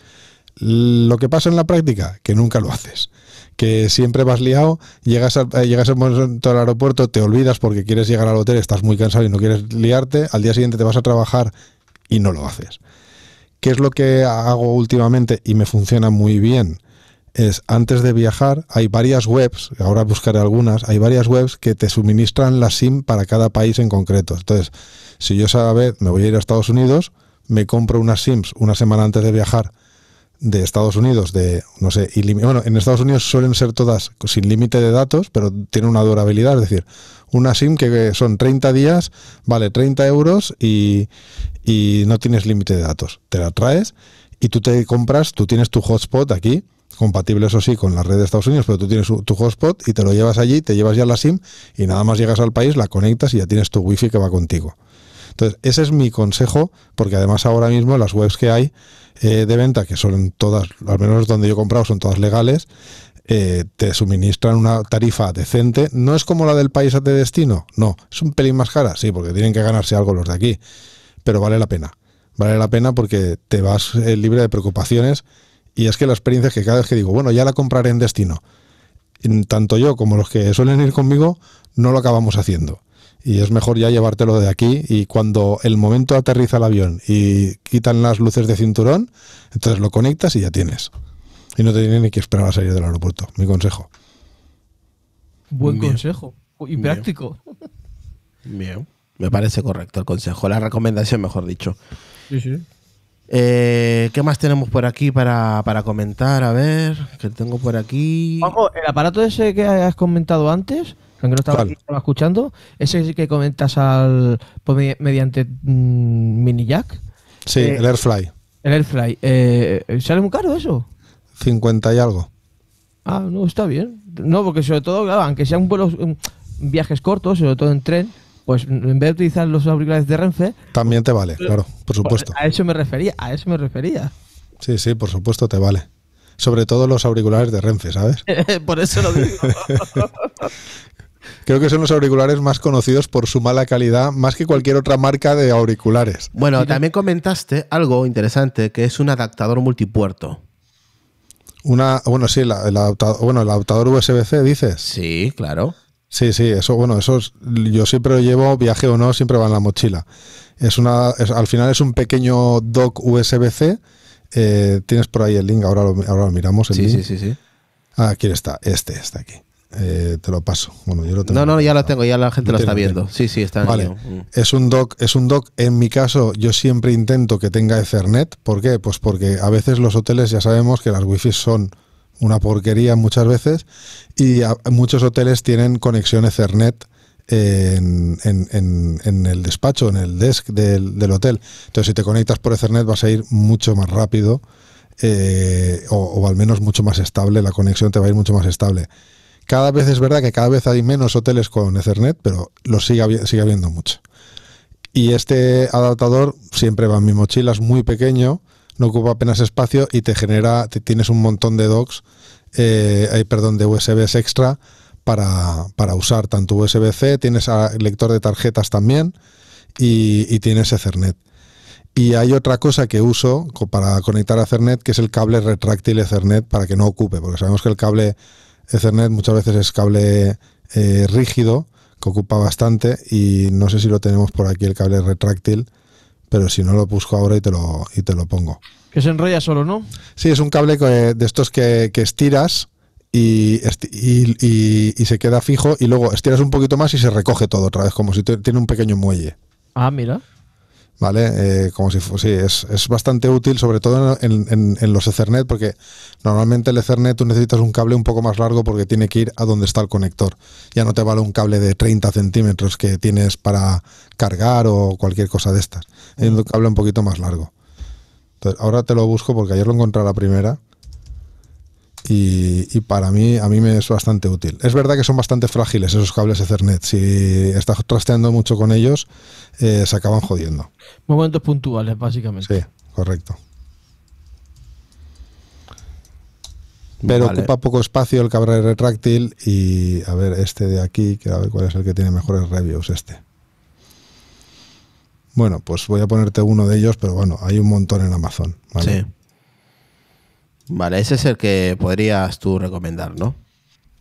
Lo que pasa en la práctica, que nunca lo haces. Que siempre vas liado, llegas, a eh, llegas al aeropuerto, te olvidas porque quieres llegar al hotel, estás muy cansado y no quieres liarte, al día siguiente te vas a trabajar y no lo haces. ¿Qué es lo que hago últimamente y me funciona muy bien? es antes de viajar, hay varias webs, ahora buscaré algunas, hay varias webs que te suministran la SIM para cada país en concreto. Entonces, si yo esa me voy a ir a Estados Unidos, me compro unas SIMs una semana antes de viajar de Estados Unidos, de, no sé, bueno, en Estados Unidos suelen ser todas sin límite de datos, pero tienen una durabilidad, es decir, una SIM que son 30 días, vale 30 euros y, y no tienes límite de datos. Te la traes y tú te compras, tú tienes tu hotspot aquí, compatible eso sí con la red de Estados Unidos, pero tú tienes tu hotspot y te lo llevas allí, te llevas ya la SIM y nada más llegas al país, la conectas y ya tienes tu wifi que va contigo. Entonces, ese es mi consejo, porque además ahora mismo las webs que hay eh, de venta, que son todas, al menos donde yo he comprado, son todas legales, eh, te suministran una tarifa decente. No es como la del país de destino, no, es un pelín más cara, sí, porque tienen que ganarse algo los de aquí, pero vale la pena. Vale la pena porque te vas eh, libre de preocupaciones y es que la experiencia es que cada vez que digo, bueno, ya la compraré en destino, tanto yo como los que suelen ir conmigo, no lo acabamos haciendo. Y es mejor ya llevártelo de aquí y cuando el momento aterriza el avión y quitan las luces de cinturón, entonces lo conectas y ya tienes. Y no te tienes ni que esperar a salir del aeropuerto. Mi consejo. Buen consejo. Y práctico. Bien. Me parece correcto el consejo. La recomendación, mejor dicho. Sí, sí. Eh, ¿Qué más tenemos por aquí para, comentar? A ver, que tengo por aquí. Ojo, el aparato ese que has comentado antes, aunque no estaba, escuchando, ese que comentas al pues, mediante mm, mini jack. Sí, eh, el Airfly. El Airfly. Eh, ¿Sale muy caro eso? 50 y algo. Ah, no, está bien. No, porque sobre todo, claro, aunque sean vuelos, viajes cortos, sobre todo en tren, pues en vez de utilizar los auriculares de Renfe. También te vale, claro, por pues, supuesto. a eso me refería, a eso me refería. Sí, sí, por supuesto te vale. Sobre todo los auriculares de Renfe, ¿sabes? por eso lo digo. Creo que son los auriculares más conocidos por su mala calidad, más que cualquier otra marca de auriculares. Bueno, también comentaste algo interesante, que es un adaptador multipuerto. Una, bueno, sí, el, bueno, el adaptador USB-C, dices. Sí, claro. Sí, sí, eso, bueno, eso yo siempre lo llevo, viaje o no, siempre va en la mochila. Es una, al final es un pequeño dock USB-C. Eh, tienes por ahí el link, ahora lo, ahora miramos. sí, sí, sí, sí. Ah, aquí está, este está aquí. Eh, te lo paso. Bueno, yo lo tengo. No, no, ya lo tengo, ya la gente lo, está viendo. Sí, sí, está. Vale. Mm. es un dock, es un dock. En mi caso, yo siempre intento que tenga Ethernet. ¿Por qué? Pues porque a veces los hoteles ya sabemos que las wifi son una porquería muchas veces, y muchos hoteles tienen conexión Ethernet en, el despacho, en el desk del, hotel. Entonces, si te conectas por Ethernet vas a ir mucho más rápido eh, o, al menos mucho más estable, la conexión te va a ir mucho más estable. Cada vez es verdad que cada vez hay menos hoteles con Ethernet, pero lo sigue, sigue habiendo mucho. Y este adaptador siempre va en mi mochila, es muy pequeño no ocupa apenas espacio y te genera, tienes un montón de docs, eh, perdón, de USBs extra para, para usar tanto USB-C, tienes lector de tarjetas también y, tienes Ethernet. Y hay otra cosa que uso para conectar a Ethernet, que es el cable retráctil Ethernet para que no ocupe, porque sabemos que el cable Ethernet muchas veces es cable eh, rígido, que ocupa bastante, y no sé si lo tenemos por aquí el cable retráctil, pero si no lo busco ahora y te lo, y te lo pongo. Que se enrolla solo, ¿no? Sí, es un cable de estos que, estiras y, y, se queda fijo y luego estiras un poquito más y se recoge todo otra vez, como si tiene un pequeño muelle. Ah, mira. ¿vale? Eh, como si sí, es, es, bastante útil, sobre todo en, en, los Ethernet, porque normalmente el Ethernet tú necesitas un cable un poco más largo porque tiene que ir a donde está el conector. Ya no te vale un cable de 30 centímetros que tienes para cargar o cualquier cosa de estas. Es un cable un poquito más largo. ahora te lo busco porque ayer lo encontré a la primera y, para mí, a mí me es bastante útil. Es verdad que son bastante frágiles esos cables Ethernet. Si estás trasteando mucho con ellos, eh, se acaban jodiendo. Momentos puntuales, básicamente. Sí, correcto. Pero ocupa poco espacio el cable retráctil y a ver este de aquí, que a ver cuál es el que tiene mejores reviews este. Bueno, pues voy a ponerte uno de ellos, pero bueno, hay un montón en Amazon. Sí. Vale, ese es el que podrías tú recomendar, ¿no?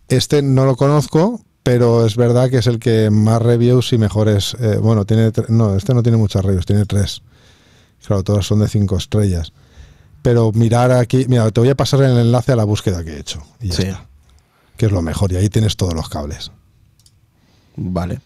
Este no lo conozco, pero es verdad que es el que más reviews y mejores. Eh, bueno, tiene no, este no tiene muchas reviews, tiene tres. Claro, todas son de cinco estrellas. Pero mirar aquí, mira, te voy a pasar el enlace a la búsqueda que he hecho. Y ya sí. Que es lo mejor, y ahí tienes todos los cables. Vale.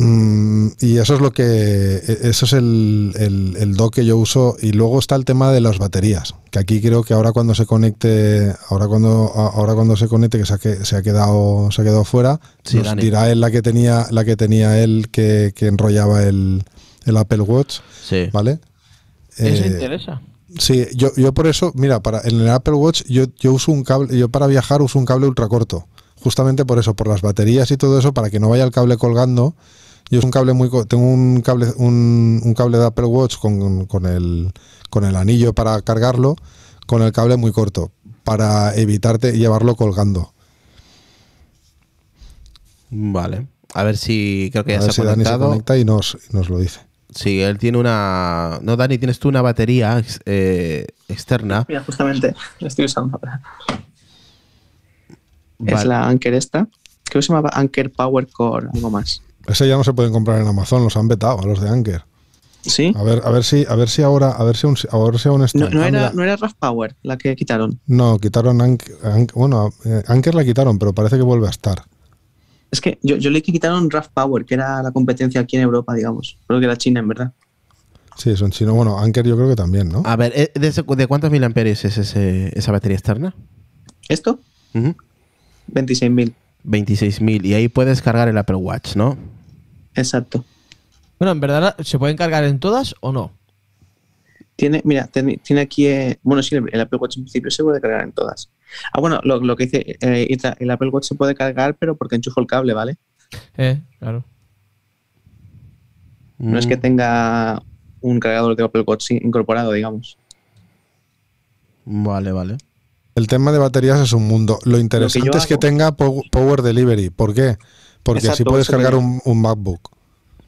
Mm, y eso es lo que. E, eso es el, el, dock que yo uso. Y luego está el tema de las baterías. Que aquí creo que ahora cuando se conecte. Ahora cuando, ahora cuando se conecte, que se ha, ha quedado, se ha quedado fuera, sí, dirá la que tenía, la que tenía él que, enrollaba el, el, Apple Watch. ¿Vale? Eso eh, interesa. Sí, yo, yo por eso, mira, para en el Apple Watch yo, yo uso un cable, yo para viajar uso un cable ultra corto justamente por eso, por las baterías y todo eso, para que no vaya el cable colgando yo es un cable muy tengo un cable un, cable de Apple Watch con, el anillo para cargarlo, con el cable muy corto para evitarte llevarlo colgando. Vale. A ver si creo que ya se, ha conectado. y nos, nos lo dice. Sí, él tiene una. No, Dani, tienes tú una batería eh, externa. Mira, justamente, la estoy usando Es la Anker esta. Creo que se llama Anker Power Core, algo más. Ese ya no se pueden comprar en Amazon, los han vetado a los de Anker. ¿Sí? A ver, a ver si, a ver si ahora, a ver si no, era, Power la que quitaron. No, quitaron Anker, bueno, eh, Anker la quitaron, pero parece que vuelve a estar. Es que yo, yo leí que quitaron Rough Power, que era la competencia aquí en Europa, digamos. Creo que era China, en verdad. Sí, son chino. Bueno, Anker yo creo que también, ¿no? A ver, eh, ¿de, cuántos mil amperios es esa batería externa? ¿Esto? 26.000. 26.000. Y ahí puedes cargar el Apple Watch, ¿no? Exacto. Bueno, en verdad, ¿se pueden cargar en todas o no? Tiene, mira, tiene, aquí, eh, bueno, sí, el Apple Watch en principio se puede cargar en todas. Ah, bueno, lo, que dice eh, el Apple Watch se puede cargar, pero porque enchufo el cable, ¿vale? Eh, claro. No es que mm. tenga un cargador de Apple Watch incorporado, digamos. Vale, vale. El tema de baterías es un mundo. Lo interesante es que tenga Power Delivery. ¿Por qué? Porque si puedes este cargar un, MacBook.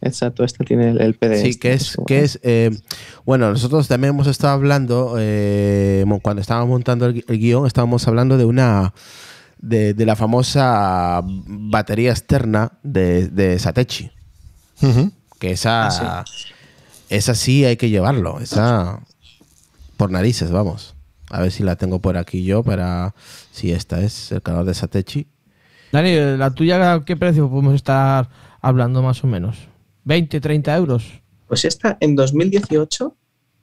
Exacto, este tiene el, PDF. E, sí, este que es, eh, bueno, nosotros también hemos estado hablando, eh, cuando estábamos montando el, guión, estábamos hablando de una, de, la famosa batería externa de, Satechi. Que esa, ah, esa sí hay que llevarlo, esa por narices, vamos. A ver si la tengo por aquí yo para, si esta es el calor de Satechi. Dani, ¿la tuya qué precio podemos estar hablando más o menos? ¿20, 30 euros? Pues esta en 2018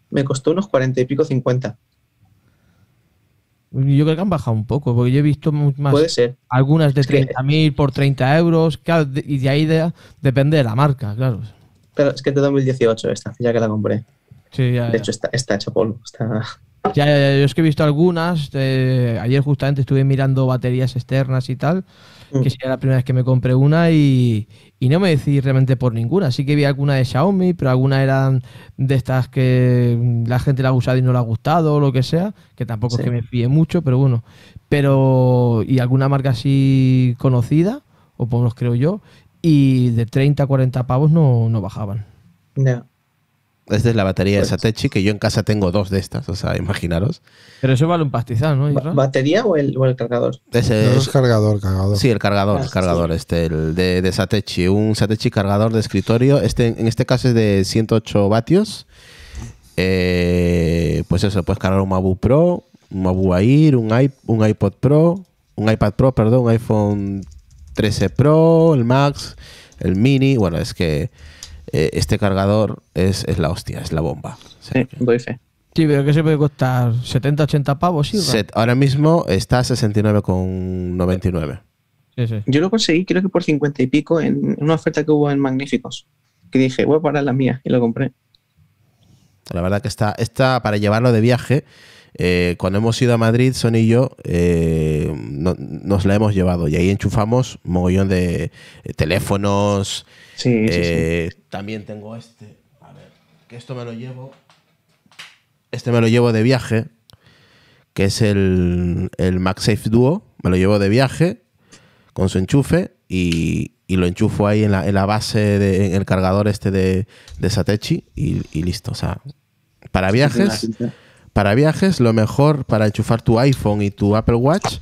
me costó unos 40 y pico, 50. Yo creo que han bajado un poco, porque yo he visto más. Puede ser. Algunas de 30.000 por 30 euros, y de ahí depende de la marca, claro. Pero es que es de 2018 esta, ya que la compré. Sí, de hecho, está, está hecho polvo. Está... Ya, yo es que he visto algunas. Eh, ayer justamente estuve mirando baterías externas y tal. Mm. Que que era la primera vez que me compré una y, no me decidí realmente por ninguna. Sí que vi alguna de Xiaomi, pero algunas eran de estas que la gente la ha usado y no le ha gustado o lo que sea, que tampoco es que me fíe mucho, pero bueno. Pero, y alguna marca así conocida, o por lo creo yo, y de 30 a 40 pavos no, no bajaban. Esta es la batería de pues Satechi, que yo en casa tengo dos de estas, o sea, imaginaros. Pero eso vale un pastizal, ¿no? ¿Batería o el, el cargador? Ese es, cargador, cargador. Sí, el cargador, el ah, cargador, este, el de, Satechi. Un Satechi cargador de escritorio. Este, en este caso es de 108 vatios. Eh, pues eso, puedes cargar un Mabu Pro, un Mabu Air, un, un iPod Pro, un iPad Pro, perdón, un iPhone 13 Pro, el Max, el Mini. Bueno, es que. Eh, este cargador es, la hostia, es la bomba. sí, Sí, pero que se puede costar 70, 80 pavos, Set, ahora mismo está a 69,99. Yo lo conseguí, creo que por 50 y pico, en una oferta que hubo en Magníficos. Que dije, voy a parar la mía y lo compré. La verdad que está, está para llevarlo de viaje eh, cuando hemos ido a Madrid, son y yo, eh, nos la hemos llevado y ahí enchufamos mogollón de eh, teléfonos. También tengo este. A ver, que esto me lo llevo. Este me lo llevo de viaje, que es el, el MagSafe Duo. Me lo llevo de viaje con su enchufe y, y lo enchufo ahí en la, base, de, en el cargador este de, de Satechi y, y, listo. O sea, para viajes, para viajes, lo mejor para enchufar tu iPhone y tu Apple Watch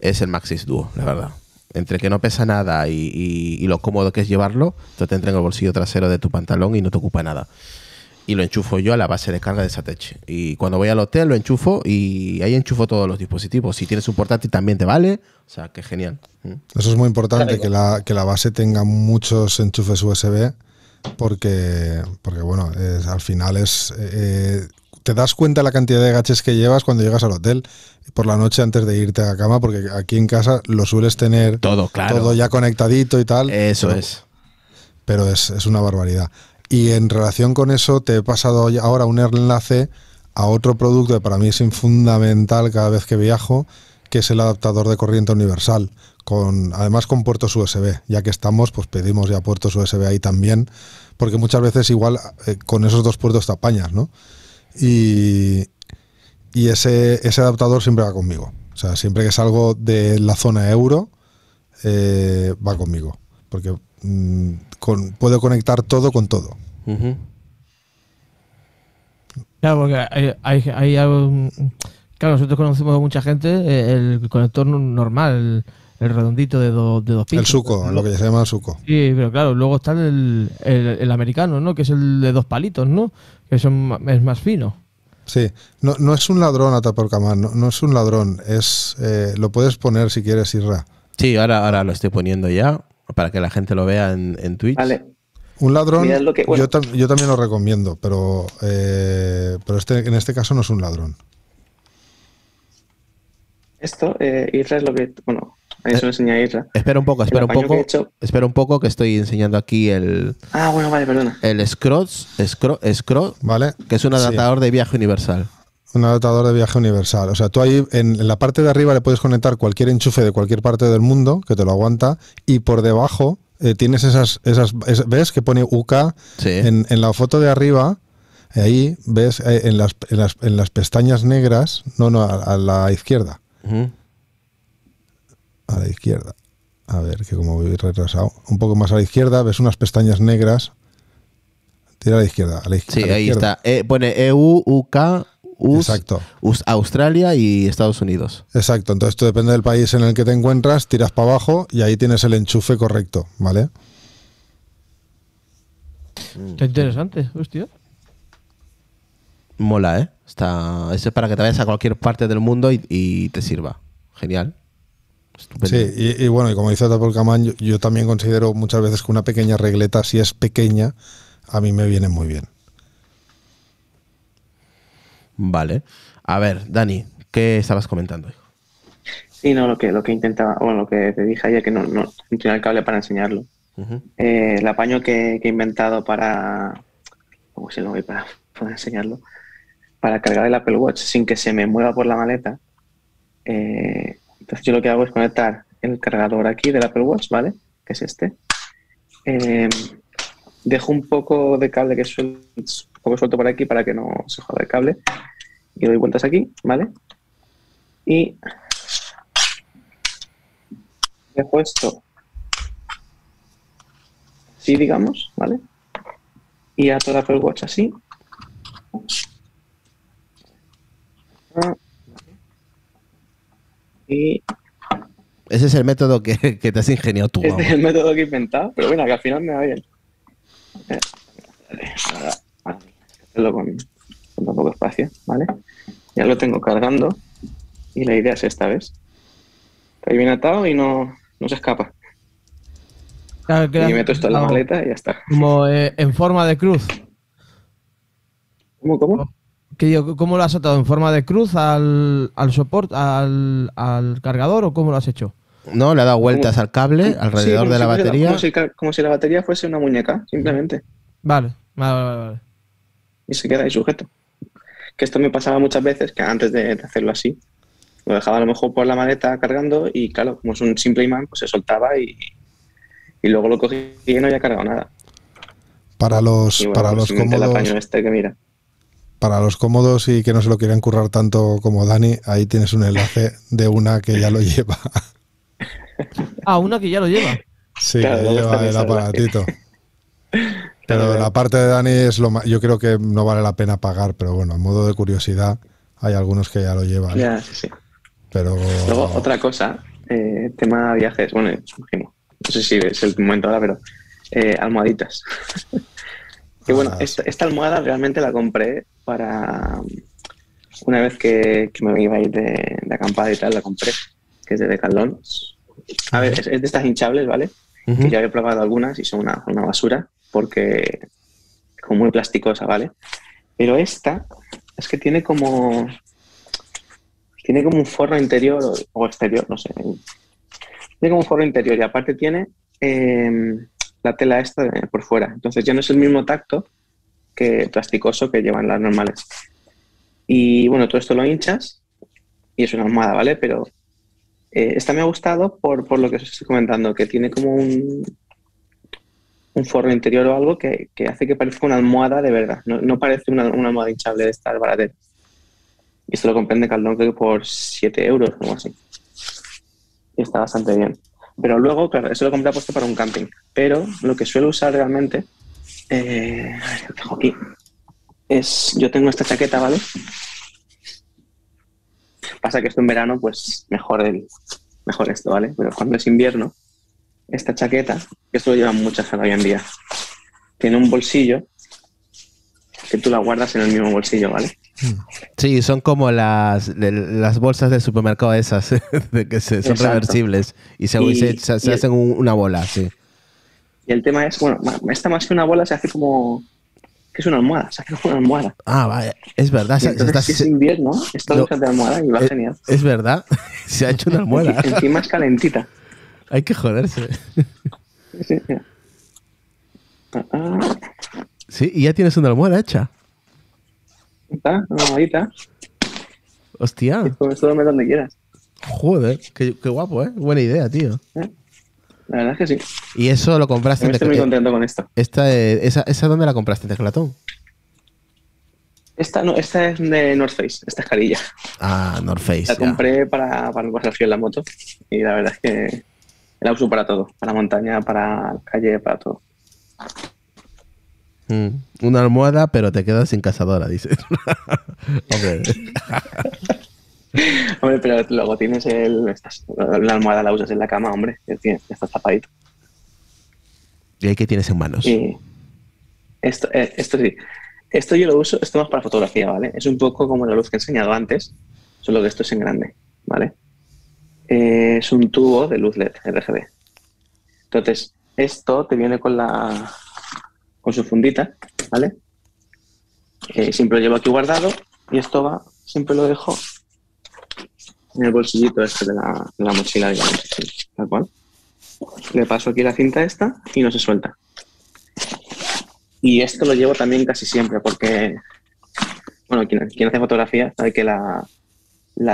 es el Maxis Duo, la verdad. Entre que no pesa nada y, lo cómodo que es llevarlo, te entra en el bolsillo trasero de tu pantalón y no te ocupa nada. Y lo enchufo yo a la base de carga de Satech. Y cuando voy al hotel lo enchufo y ahí enchufo todos los dispositivos. Si tienes un portátil también te vale. O sea, que genial. ¿Mm? Eso es muy importante, que la, base tenga muchos enchufes USB porque, porque bueno, al final es eh, te das cuenta la cantidad de gaches que llevas cuando llegas al hotel por la noche antes de irte a la cama, porque aquí en casa lo sueles tener todo, ya conectadito y tal. Eso es. Pero es, una barbaridad. Y en relación con eso, te he pasado ahora un enlace a otro producto que para mí es fundamental cada vez que viajo, que es el adaptador de corriente universal, con, además con puertos USB. Ya que estamos, pues pedimos ya puertos USB ahí también, porque muchas veces igual eh, con esos dos puertos te apañas, ¿no? y, y ese, adaptador siempre va conmigo. O sea, siempre que salgo de la zona euro, eh, va conmigo. Porque mm, puedo conectar todo con todo. Claro, hay, mm, nosotros conocemos a mucha gente eh, el conector normal, el redondito de, dos pinchos. El suco, lo que se llama suco. Sí, pero claro, luego está el, americano, ¿no? Que es el de dos palitos, ¿no? Que es más fino. Sí, no, es un ladrón Ataporcamán, no, no es un ladrón, es eh, lo puedes poner si quieres, Irra. Sí, ahora, ahora lo estoy poniendo ya para que la gente lo vea en, en Twitch. Vale. Un ladrón, yo, también lo recomiendo, pero, eh, pero este, en este caso no es un ladrón. Esto, eh, es lo que, bueno, eh, espera un poco, espera un poco. Espera un poco que estoy enseñando aquí el. Ah, bueno, vale, perdona. El ¿vale? Que es un adaptador de viaje universal. Un adaptador de viaje universal. O sea, tú ahí en, la parte de arriba le puedes conectar cualquier enchufe de cualquier parte del mundo que te lo aguanta y por debajo eh, tienes esas, esas, ¿Ves que pone UK? En, la foto de arriba, ahí ves eh, en, las, en, las, pestañas negras, no, no, a, la izquierda a la izquierda. A ver, que como voy retrasado, un poco más a la izquierda, ves unas pestañas negras. Tira a la izquierda. A la izquierda sí, ahí está. Eh, pone EU, UK, Australia y Estados Unidos. Exacto. Entonces, esto depende del país en el que te encuentras, tiras para abajo y ahí tienes el enchufe correcto, ¿vale? Mm. Está interesante, hostia. Mola, ¿eh? Está... Eso es para que te vayas a cualquier parte del mundo y te sirva. Genial. Sí, y, bueno, y como dice por yo, yo también considero muchas veces que una pequeña regleta, si es pequeña, a mí me viene muy bien. Vale. A ver, Dani, ¿qué estabas comentando? Sí, no, lo que, lo que intentaba, bueno, lo que te dije ayer, que no, tenía el cable para enseñarlo. Eh, el apaño que, he inventado para, ¿cómo si lo voy para, para, enseñarlo? Para cargar el Apple Watch sin que se me mueva por la maleta. Eh, entonces yo lo que hago es conectar el cargador aquí del Apple Watch, ¿vale? Que es este. Em, dejo un poco de cable que suelto, un poco suelto por aquí para que no se joda el cable. Y doy vueltas aquí, ¿vale? Y dejo esto así, digamos, ¿vale? Y ato el Apple Watch así. Ah. Ese es el método que, te has ingeniado tú. Este es el método que he inventado, pero bueno, que al final me va bien. Eh, con, espacio, ¿vale? Ya lo tengo cargando y la idea es esta, ¿ves? Está bien atado y no, se escapa. y meto esto en la maleta y ya está. Como eh, en forma de cruz. ¿Cómo, cómo? Oh. ¿Cómo lo has atado? ¿En forma de cruz al, soporte, al, cargador o cómo lo has hecho? No, le ha dado vueltas al cable alrededor de la batería. Como si, la batería fuese una muñeca, simplemente. Vale, vale, vale, Y se queda ahí sujeto. Que esto me pasaba muchas veces, que antes de, hacerlo así, lo dejaba a lo mejor por la maleta cargando y claro, como es un simple imán, pues se soltaba y, luego lo cogí y no había cargado nada. Para los, para pues los cómodos. Este que mira para los cómodos y que no se lo quieran currar tanto como Dani, ahí tienes un enlace de una que ya lo lleva. Ah, una que ya lo lleva. Sí, lleva el aparatito. Pero la parte de Dani es lo más. Yo creo que no vale la pena pagar, pero bueno, a modo de curiosidad, hay algunos que ya lo llevan. Ya, sí, sí. Pero. Luego, otra cosa, eh, tema viajes. Bueno, No sé si es el momento ahora, pero. Eh, almohaditas. bueno, esta, almohada realmente la compré para una vez que, me iba a ir de, acampada y tal, la compré, que es de Decathlon. A ver, es, de estas hinchables, ¿vale? ya había probado algunas y son una, basura porque como muy plasticosa, ¿vale? Pero esta es que tiene como tiene como un forro interior o exterior, no sé. Tiene como un forro interior y aparte tiene eh, la tela esta por fuera. Entonces ya no es el mismo tacto que plasticoso que llevan las normales. Y bueno, todo esto lo hinchas y es una almohada, ¿vale? Pero eh, esta me ha gustado por, por, lo que os estoy comentando, que tiene como un, un forro interior o algo que, hace que parezca una almohada de verdad. No, parece una, almohada hinchable de estar baratera. Y esto lo comprende Caldón que por 7 euros o algo así. Y está bastante bien. Pero luego, claro, eso lo compré puesto para un camping. Pero lo que suelo usar realmente, eh, a ver, aquí, es, yo tengo esta chaqueta, ¿vale? Pasa que esto en verano, pues mejor, el, mejor esto, ¿vale? Pero cuando es invierno, esta chaqueta, que esto lo llevan muchas hoy en día, tiene un bolsillo que tú la guardas en el mismo bolsillo, ¿vale? Sí, son como las, las bolsas de supermercado esas, de que son reversibles y se, hacen una bola, sí. Y el tema es, bueno, esta más que una bola se hace como... que es una almohada, se hace como una almohada. Ah, vale, es verdad. entonces, si es invierno, está lo, de almohada y va eh, genial. Es verdad, se ha hecho una almohada. Encima es calentita. Hay que joderse. sí, ah, ah. y ya tienes una almohada hecha. ¿Está? Una Hostia. Y pues, donde quieras. Joder, qué, qué, guapo, ¿eh? Buena idea, tío. ¿Eh? La verdad es que sí. Y eso lo compraste en Estoy muy contento con esto. Esta, eh, esa, ¿Esa dónde la compraste, Teclatón? Esta no, esta es de North Face, esta escarilla. Ah, North Face. La compré para, para en la moto. Y la verdad es que la uso para todo, para montaña, para calle, para todo. Mm. Una almohada, pero te quedas sin cazadora, dices. Hombre. pero luego tienes el. la almohada la usas en la cama, hombre. Estás tapadito. ¿Y ahí qué tienes en manos? Eh, esto, sí. Esto yo lo uso, esto más para fotografía, ¿vale? Es un poco como la luz que he enseñado antes, solo que esto es en grande, ¿vale? Eh, es un tubo de luz LED RGB. Entonces, esto te viene con la, con su fundita, ¿vale? Eh, siempre lo llevo aquí guardado y esto va, siempre lo dejo en el bolsillito este de la, mochila, digamos, tal cual. Le paso aquí la cinta esta y no se suelta. Y esto lo llevo también casi siempre porque, bueno, quien, hace fotografía sabe que la,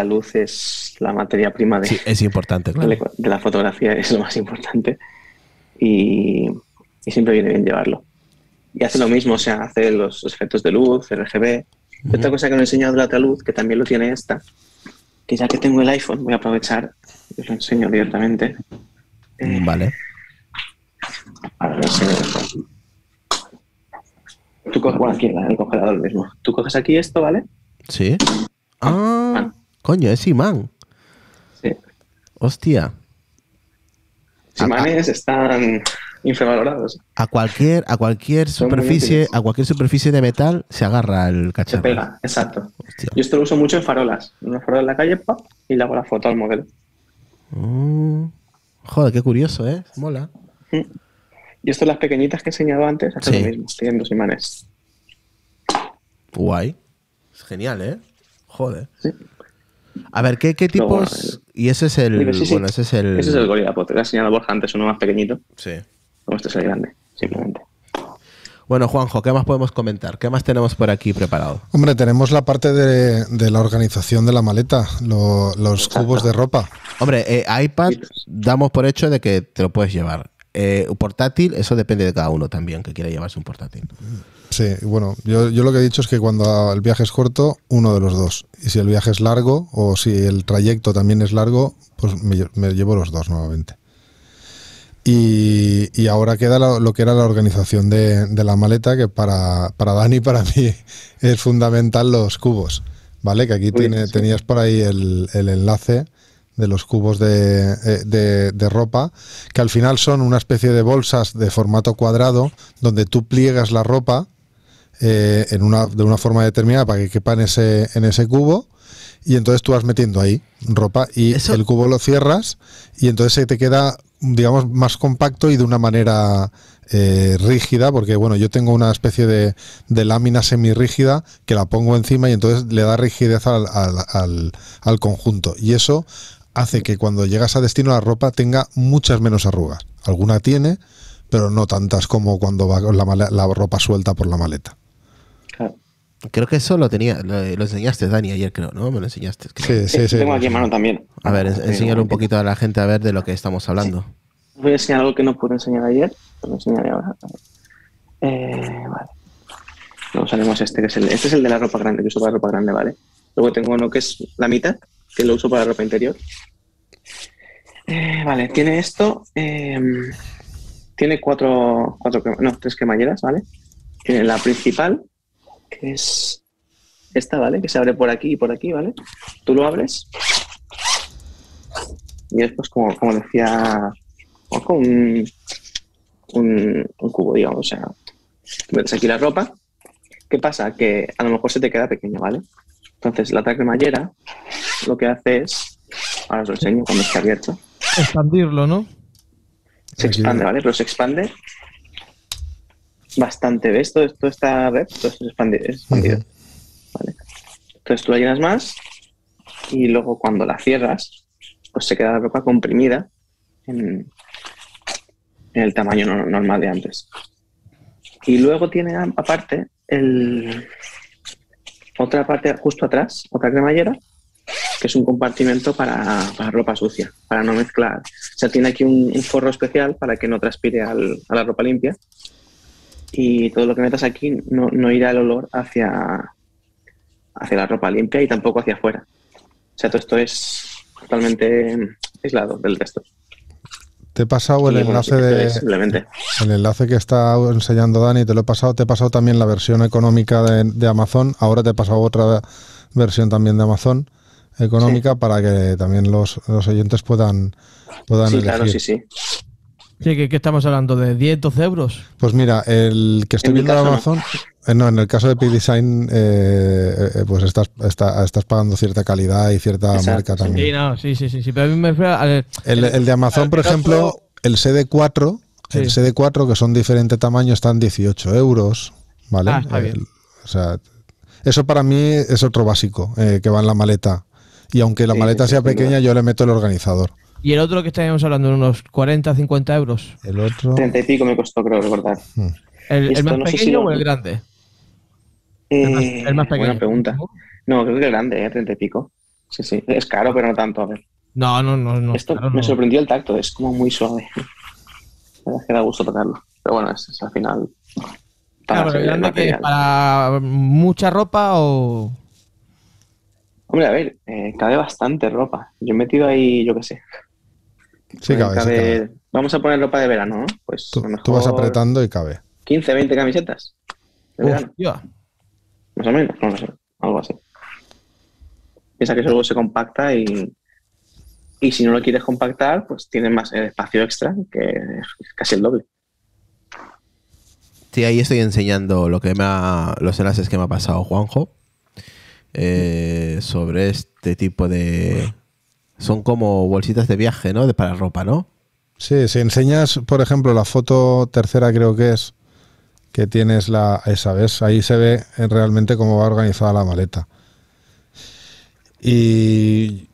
luz es la materia prima de, es importante, de, la fotografía, es lo más importante. y siempre viene bien llevarlo y hace lo mismo, o sea, hace los, efectos de luz, RGB. Otra cosa que me he enseñado la otra luz, que también lo tiene esta, que ya que tengo el iPhone, voy a aprovechar, os lo enseño directamente. Eh, vale. A ver, Tú coges, bueno, aquí el congelador mismo. Tú coges aquí esto, ¿vale? Sí. Ah, coño, es imán. Sí. Hostia. imanes ah, ah. están infravalorados. A cualquier, a cualquier superficie, a cualquier superficie de metal se agarra el cacharro. Se pega, exacto. Yo esto lo uso mucho en farolas. Una farola en la calle, y le hago la foto al modelo. Mm. Joder, qué curioso, ¿eh? Mola. Mm. Y esto las pequeñitas que he enseñado antes, hacen lo mismo, tienen dos imanes. Guay. genial, ¿eh? Joder. A ver, ¿qué, tipos? Eh, y ese es el. Bueno, ese es el. Ese es el ha enseñado Borja antes, uno más pequeñito. Sí grande, simplemente. Bueno, Juanjo, ¿qué más podemos comentar? ¿Qué más tenemos por aquí preparado? Hombre, tenemos la parte de, la organización de la maleta, los cubos de ropa. Hombre, eh, iPad, damos por hecho de que te lo puedes llevar. Eh, portátil, eso depende de cada uno también, que quiera llevarse un portátil. Sí, bueno, yo, lo que he dicho es que cuando el viaje es corto, uno de los dos. Y si el viaje es largo o si el trayecto también es largo, pues me llevo los dos nuevamente. Y, ahora queda lo, que era la organización de, la maleta, que para, para Dani y para mí es fundamental los cubos, ¿vale? Que aquí tiene, tenías por ahí el, enlace de los cubos eh, de, de, ropa, que al final son una especie de bolsas de formato cuadrado donde tú pliegas la ropa eh, en una, de una forma determinada para que quepa en ese, en ese cubo y entonces tú vas metiendo ahí ropa y el cubo lo cierras y entonces se te queda digamos, más compacto y de una manera eh, rígida, porque bueno, yo tengo una especie de, de lámina semirrígida que la pongo encima y entonces le da rigidez al, al, al conjunto. Y eso hace que cuando llegas a destino la ropa tenga muchas menos arrugas. Alguna tiene, pero no tantas como cuando va la, la ropa suelta por la maleta. Creo que eso lo tenía, lo, enseñaste, Dani, ayer creo, ¿no? Me lo enseñaste. Sí, sí, sí. Tengo aquí en mano también. A ver, enseñar un poquito a la gente a ver de lo que estamos hablando. Voy a enseñar algo que no pude enseñar ayer, lo enseñaré ahora. Eh, vale. No, usaremos este, que es el, este es el de la ropa grande, que uso para ropa grande, ¿vale? Luego tengo uno que es la mitad, que lo uso para ropa interior. Eh, vale, tiene esto. Em, tiene cuatro, cuatro, no, tres quemalleras, ¿vale? Tiene la principal, es esta, ¿vale? Que se abre por aquí y por aquí, ¿vale? Tú lo abres. Y es pues como, como decía, un, cubo, digamos. O sea, metes aquí la ropa. ¿Qué pasa? Que a lo mejor se te queda pequeño, ¿vale? Entonces la de mallera lo que hace es, ahora os lo enseño cuando está abierto. Expandirlo, ¿no? Se expande, ¿vale? Pero se expande bastante, ¿ves? esto está esta red, esto es expandido. Entonces tú la llenas más y luego cuando la cierras, pues se queda la ropa comprimida en, el tamaño normal de antes. Y luego tiene aparte el, otra parte justo atrás, otra cremallera, que es un compartimento para, para, ropa sucia, para no mezclar. O sea, tiene aquí un, forro especial para que no transpire a la ropa limpia y todo lo que metas aquí no, irá el olor hacia, hacia la ropa limpia y tampoco hacia afuera. O sea, todo esto es totalmente aislado del resto. Te he pasado el enlace de. Simplemente. El enlace que está enseñando Dani, te lo he pasado. Te he pasado también la versión económica de, Amazon. Ahora te he pasado otra versión también de Amazon económica para que también los, oyentes puedan, puedan sí, elegir. Claro, sí, sí. Sí, ¿qué, estamos hablando? ¿De 10, 12 euros? Pues mira, el que estoy viendo en Amazon, eh, no. en el caso de P-Design, eh, eh, pues estás, pagando cierta calidad y cierta marca también. Sí, sí, sí, sí, pero el, de Amazon, por ejemplo, el CD4, el CD4, que son diferente tamaño, están 18 euros, ¿vale? Ah, está o sea, eso para mí es otro básico, que va en la maleta. Y aunque la maleta sea pequeña, yo le meto el organizador. ¿Y el otro que estábamos hablando, unos 40, 50 euros? El otro. 30 y pico me costó, creo, recordar. Eh, ¿El, más pequeño o el grande? el, más, pequeño. pregunta. No, creo que el grande, eh, 30 y pico. Sí, sí. Es caro, pero no tanto, a ver. No, no, no. no Esto me sorprendió el tacto, es como muy suave. La verdad es que da gusto tocarlo. Pero bueno, es, al final. claro, el grande que es para mucha ropa o. Hombre, a ver, eh, cabe bastante ropa. Yo he metido ahí, yo qué sé, Sí, cabe, Vamos a poner ropa de verano, Pues tú, vas apretando y cabe. 15, 20 camisetas. De Más o menos, Algo así. Piensa que eso luego se compacta y, y si no lo quieres compactar, pues tienes más espacio extra, que es casi el doble. Sí, ahí estoy enseñando lo que me los enlaces que me ha pasado Juanjo eh, sobre este tipo de, son como bolsitas de viaje, ¿no? De para ropa, ¿no? Sí, si enseñas, por ejemplo, la foto tercera creo que es, que tienes la, esa, ¿ves? Ahí se ve realmente cómo va organizada la maleta. Y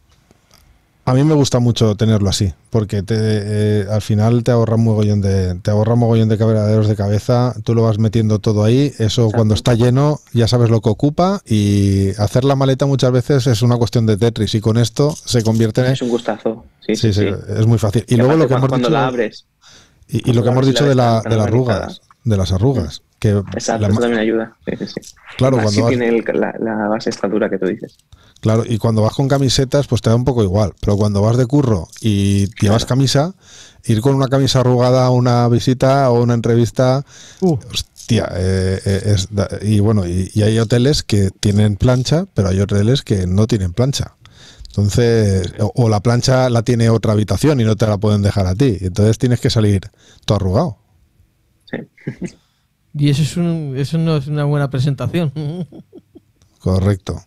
a mí me gusta mucho tenerlo así, porque te, eh, al final te ahorra un mogollón de te ahorra mogollón de cabraderos de cabeza, tú lo vas metiendo todo ahí, eso cuando está lleno ya sabes lo que ocupa y hacer la maleta muchas veces es una cuestión de Tetris y con esto se convierte en Es un gustazo. Sí, sí, es muy fácil. Y, luego lo que hemos dicho Y, lo que hemos dicho de, la, de las arrugas, de las arrugas, que Exacto, la, eso también ayuda. Sí, sí, Claro, cuando tiene la, la base estatura que tú dices. Claro, y cuando vas con camisetas, pues te da un poco igual. Pero cuando vas de curro y llevas camisa, ir con una camisa arrugada a una visita o una entrevista, uh. hostia, eh, eh, y bueno, y, hay hoteles que tienen plancha, pero hay hoteles que no tienen plancha. Entonces, o, la plancha la tiene otra habitación y no te la pueden dejar a ti. Entonces tienes que salir todo arrugado. Sí. Y eso, es un, eso no es una buena presentación. Correcto.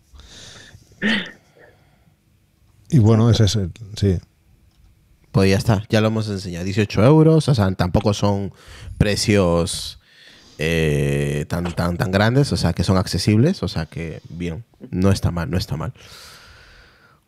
Y bueno, ese es el, sí. Pues ya está, ya lo hemos enseñado. 18 euros, o sea, tampoco son precios eh, tan, tan, tan grandes, o sea, que son accesibles, o sea, que bien, no está mal, no está mal.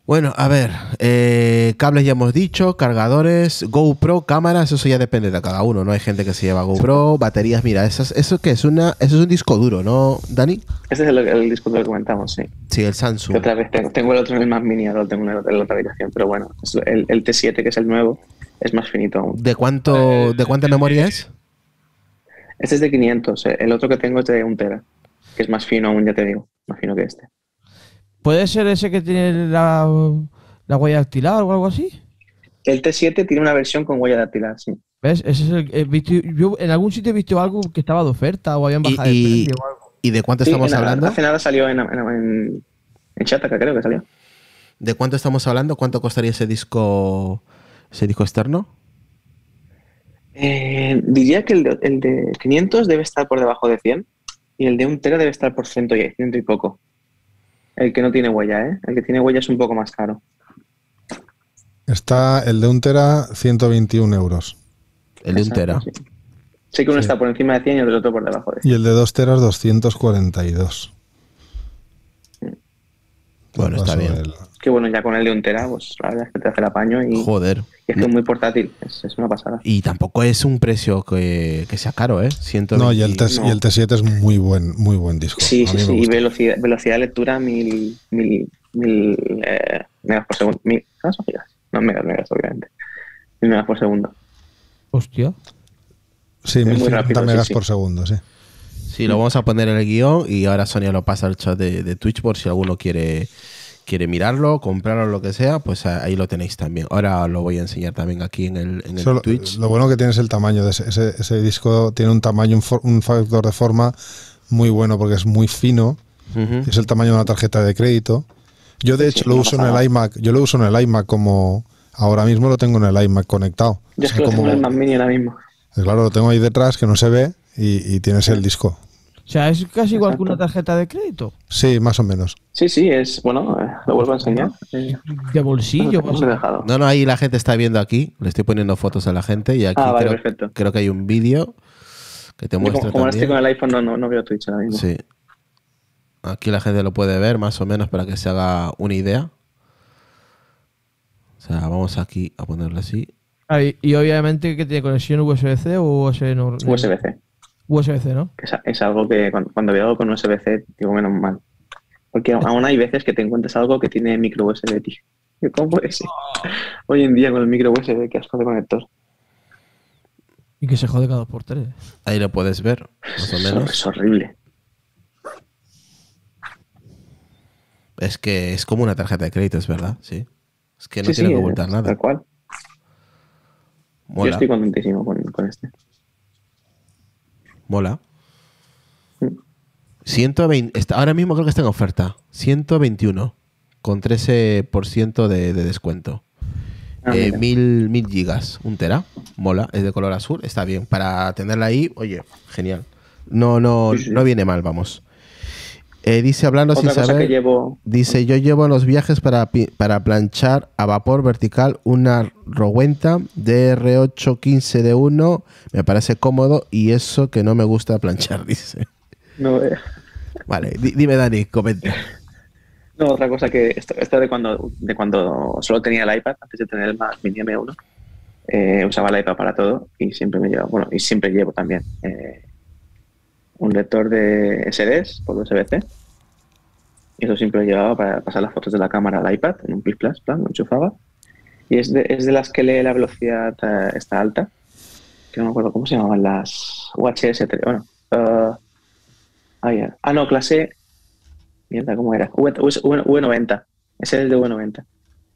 Bueno, a ver, eh, cables ya hemos dicho, cargadores, GoPro, cámaras, eso ya depende de cada uno, ¿no? Hay gente que se lleva GoPro, baterías, mira, esas, eso es una, eso es un disco duro, ¿no, Dani? Ese es el, disco duro que comentamos, sí. Sí, el Samsung. otra vez tengo, el otro en el más mini, ahora tengo la otra habitación, pero bueno, el, T7 que es el nuevo es más finito aún. ¿De cuánto, eh, de cuánta memoria es? Este es de 500, eh, el otro que tengo es de 1 tera, que es más fino aún, ya te digo, más fino que este. ¿Puede ser ese que tiene la, huella dactilar o algo así? El T7 tiene una versión con huella dactilar, sí. ¿Ves? Ese es el, yo en algún sitio he visto algo que estaba de oferta o habían bajado y, de precio o algo. ¿Y de cuánto estamos hablando? Hace nada salió en, en, creo que salió. ¿De cuánto estamos hablando? ¿Cuánto costaría ese disco ese disco externo? Eh, diría que el de, 500 debe estar por debajo de 100 y el de un tera debe estar por ciento y, ciento y poco. El que no tiene huella, ¿eh? El que tiene huella es un poco más caro. Está el de un tera, 121 euros. El de un tera. Sí. que uno está por encima de 100 y otro por debajo de 100. Y el de 2 teras, 242. Bueno, está bien. El... Que bueno, ya con el de un tera, pues la verdad es que te hace el apaño y. Joder. Y es muy portátil, es, una pasada. Y tampoco es un precio que, que sea caro, ¿eh? 120... No, y el, T, Y el T7 es muy buen, muy buen disco. Sí, sí, sí. Y velocidad, velocidad de lectura, mil. mil, mil eh, megas por segundo. Mil, ¿no No, megas, megas, obviamente. Mil megas por segundo. Hostia. Sí, 1050 megas por segundo, sí. Sí, lo vamos a poner en el guión y ahora Sonia lo pasa al chat de, Twitch por si alguno quiere, quiere mirarlo, comprarlo, lo que sea, pues ahí lo tenéis también. Ahora lo voy a enseñar también aquí en el, en Twitch. Lo bueno que tienes es el tamaño. De ese, disco tiene un tamaño, un, factor de forma muy bueno porque es muy fino. Es el tamaño de una tarjeta de crédito. Yo de hecho lo uso en el iMac. Yo lo uso en el iMac como ahora mismo lo tengo en el iMac conectado. Yo es que como, el Mini ahora mismo. Claro, lo tengo ahí detrás que no se ve y, tienes el disco. O sea, es casi igual que una tarjeta de crédito. Sí, más o menos. Sí, sí, es. Bueno, eh, lo vuelvo a enseñar. de bolsillo. No, dejado. no, no, ahí la gente está viendo aquí. Le estoy poniendo fotos a la gente y aquí ah, creo, que hay un vídeo que te muestra. Como, como estoy con el iPhone, no, no, veo Twitch ahora mismo. Sí. Aquí la gente lo puede ver más o menos para que se haga una idea. O sea, vamos aquí a ponerlo así. Ah, y, obviamente que tiene conexión USB-C o USB USB-C. USB-C, ¿no? Es, algo que cuando, había veo algo con USB-C, digo, menos mal. Porque aún hay veces que te encuentras algo que tiene micro USB, tío. ¿Cómo puede ser? Oh. Hoy en día con el micro USB, que asco de conector. Y que se jode cada dos por tres. Ahí lo puedes ver, más o menos. Es horrible. Es que es como una tarjeta de crédito, es verdad, sí. Es que no tiene que ocultar nada. Tal cual. Yo estoy contentísimo con, con este. Mola. 120, ahora mismo creo que está en oferta. 121 con 13% de, de, descuento. Ah, eh, mil, mil, gigas, un tera, mola, es de color azul, está bien. Para tenerla ahí, oye, genial. No, no, no viene mal, vamos. Eh, dice, hablando sin dice, yo llevo en los viajes para, para planchar a vapor vertical una Rowenta DR815 d 1, me parece cómodo y eso que no me gusta planchar, dice. Eh. Vale, dime Dani, comenta. No, otra cosa que esto, de cuando de cuando solo tenía el iPad, antes de tener el Mac Mini M1, eh, usaba el iPad para todo y siempre me llevo, bueno, y siempre llevo también un lector de SDs por USB-C y eso siempre lo llevaba para pasar las fotos de la cámara al iPad en un plis plus plan, lo enchufaba. Y es de, las que lee la velocidad eh, esta está alta, que no me acuerdo cómo se llamaban las UHS, bueno, eh, ah no, clase, mierda, ¿cómo era? V, 90 ese es el de V90,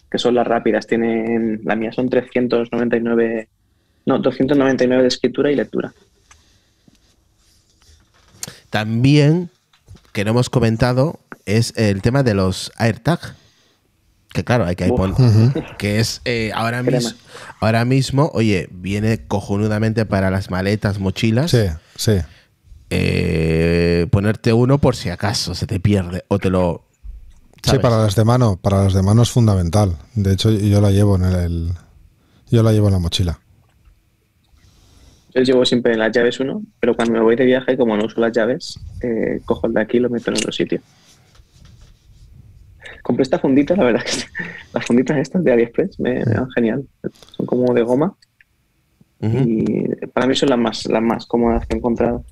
que son las rápidas, tienen, la mía son 399, no, 299 de escritura y lectura. También que no hemos comentado es el tema de los AirTag. Que claro, hay que poner Que es eh, ahora, ahora mismo, oye, viene cojonudamente para las maletas, mochilas. Sí, sí. Eh, ponerte uno por si acaso se te pierde o te lo. Sí, para las de mano, para las de mano es fundamental. De hecho, yo la llevo en el, yo la llevo en la mochila. Yo llevo siempre en las llaves uno, pero cuando me voy de viaje, como no uso las llaves, eh, cojo el de aquí y lo meto en otro sitio. Compré esta fundita, la verdad que las funditas estas de AliExpress me, dan genial. Son como de goma. Y para mí son las más, las más cómodas que he encontrado.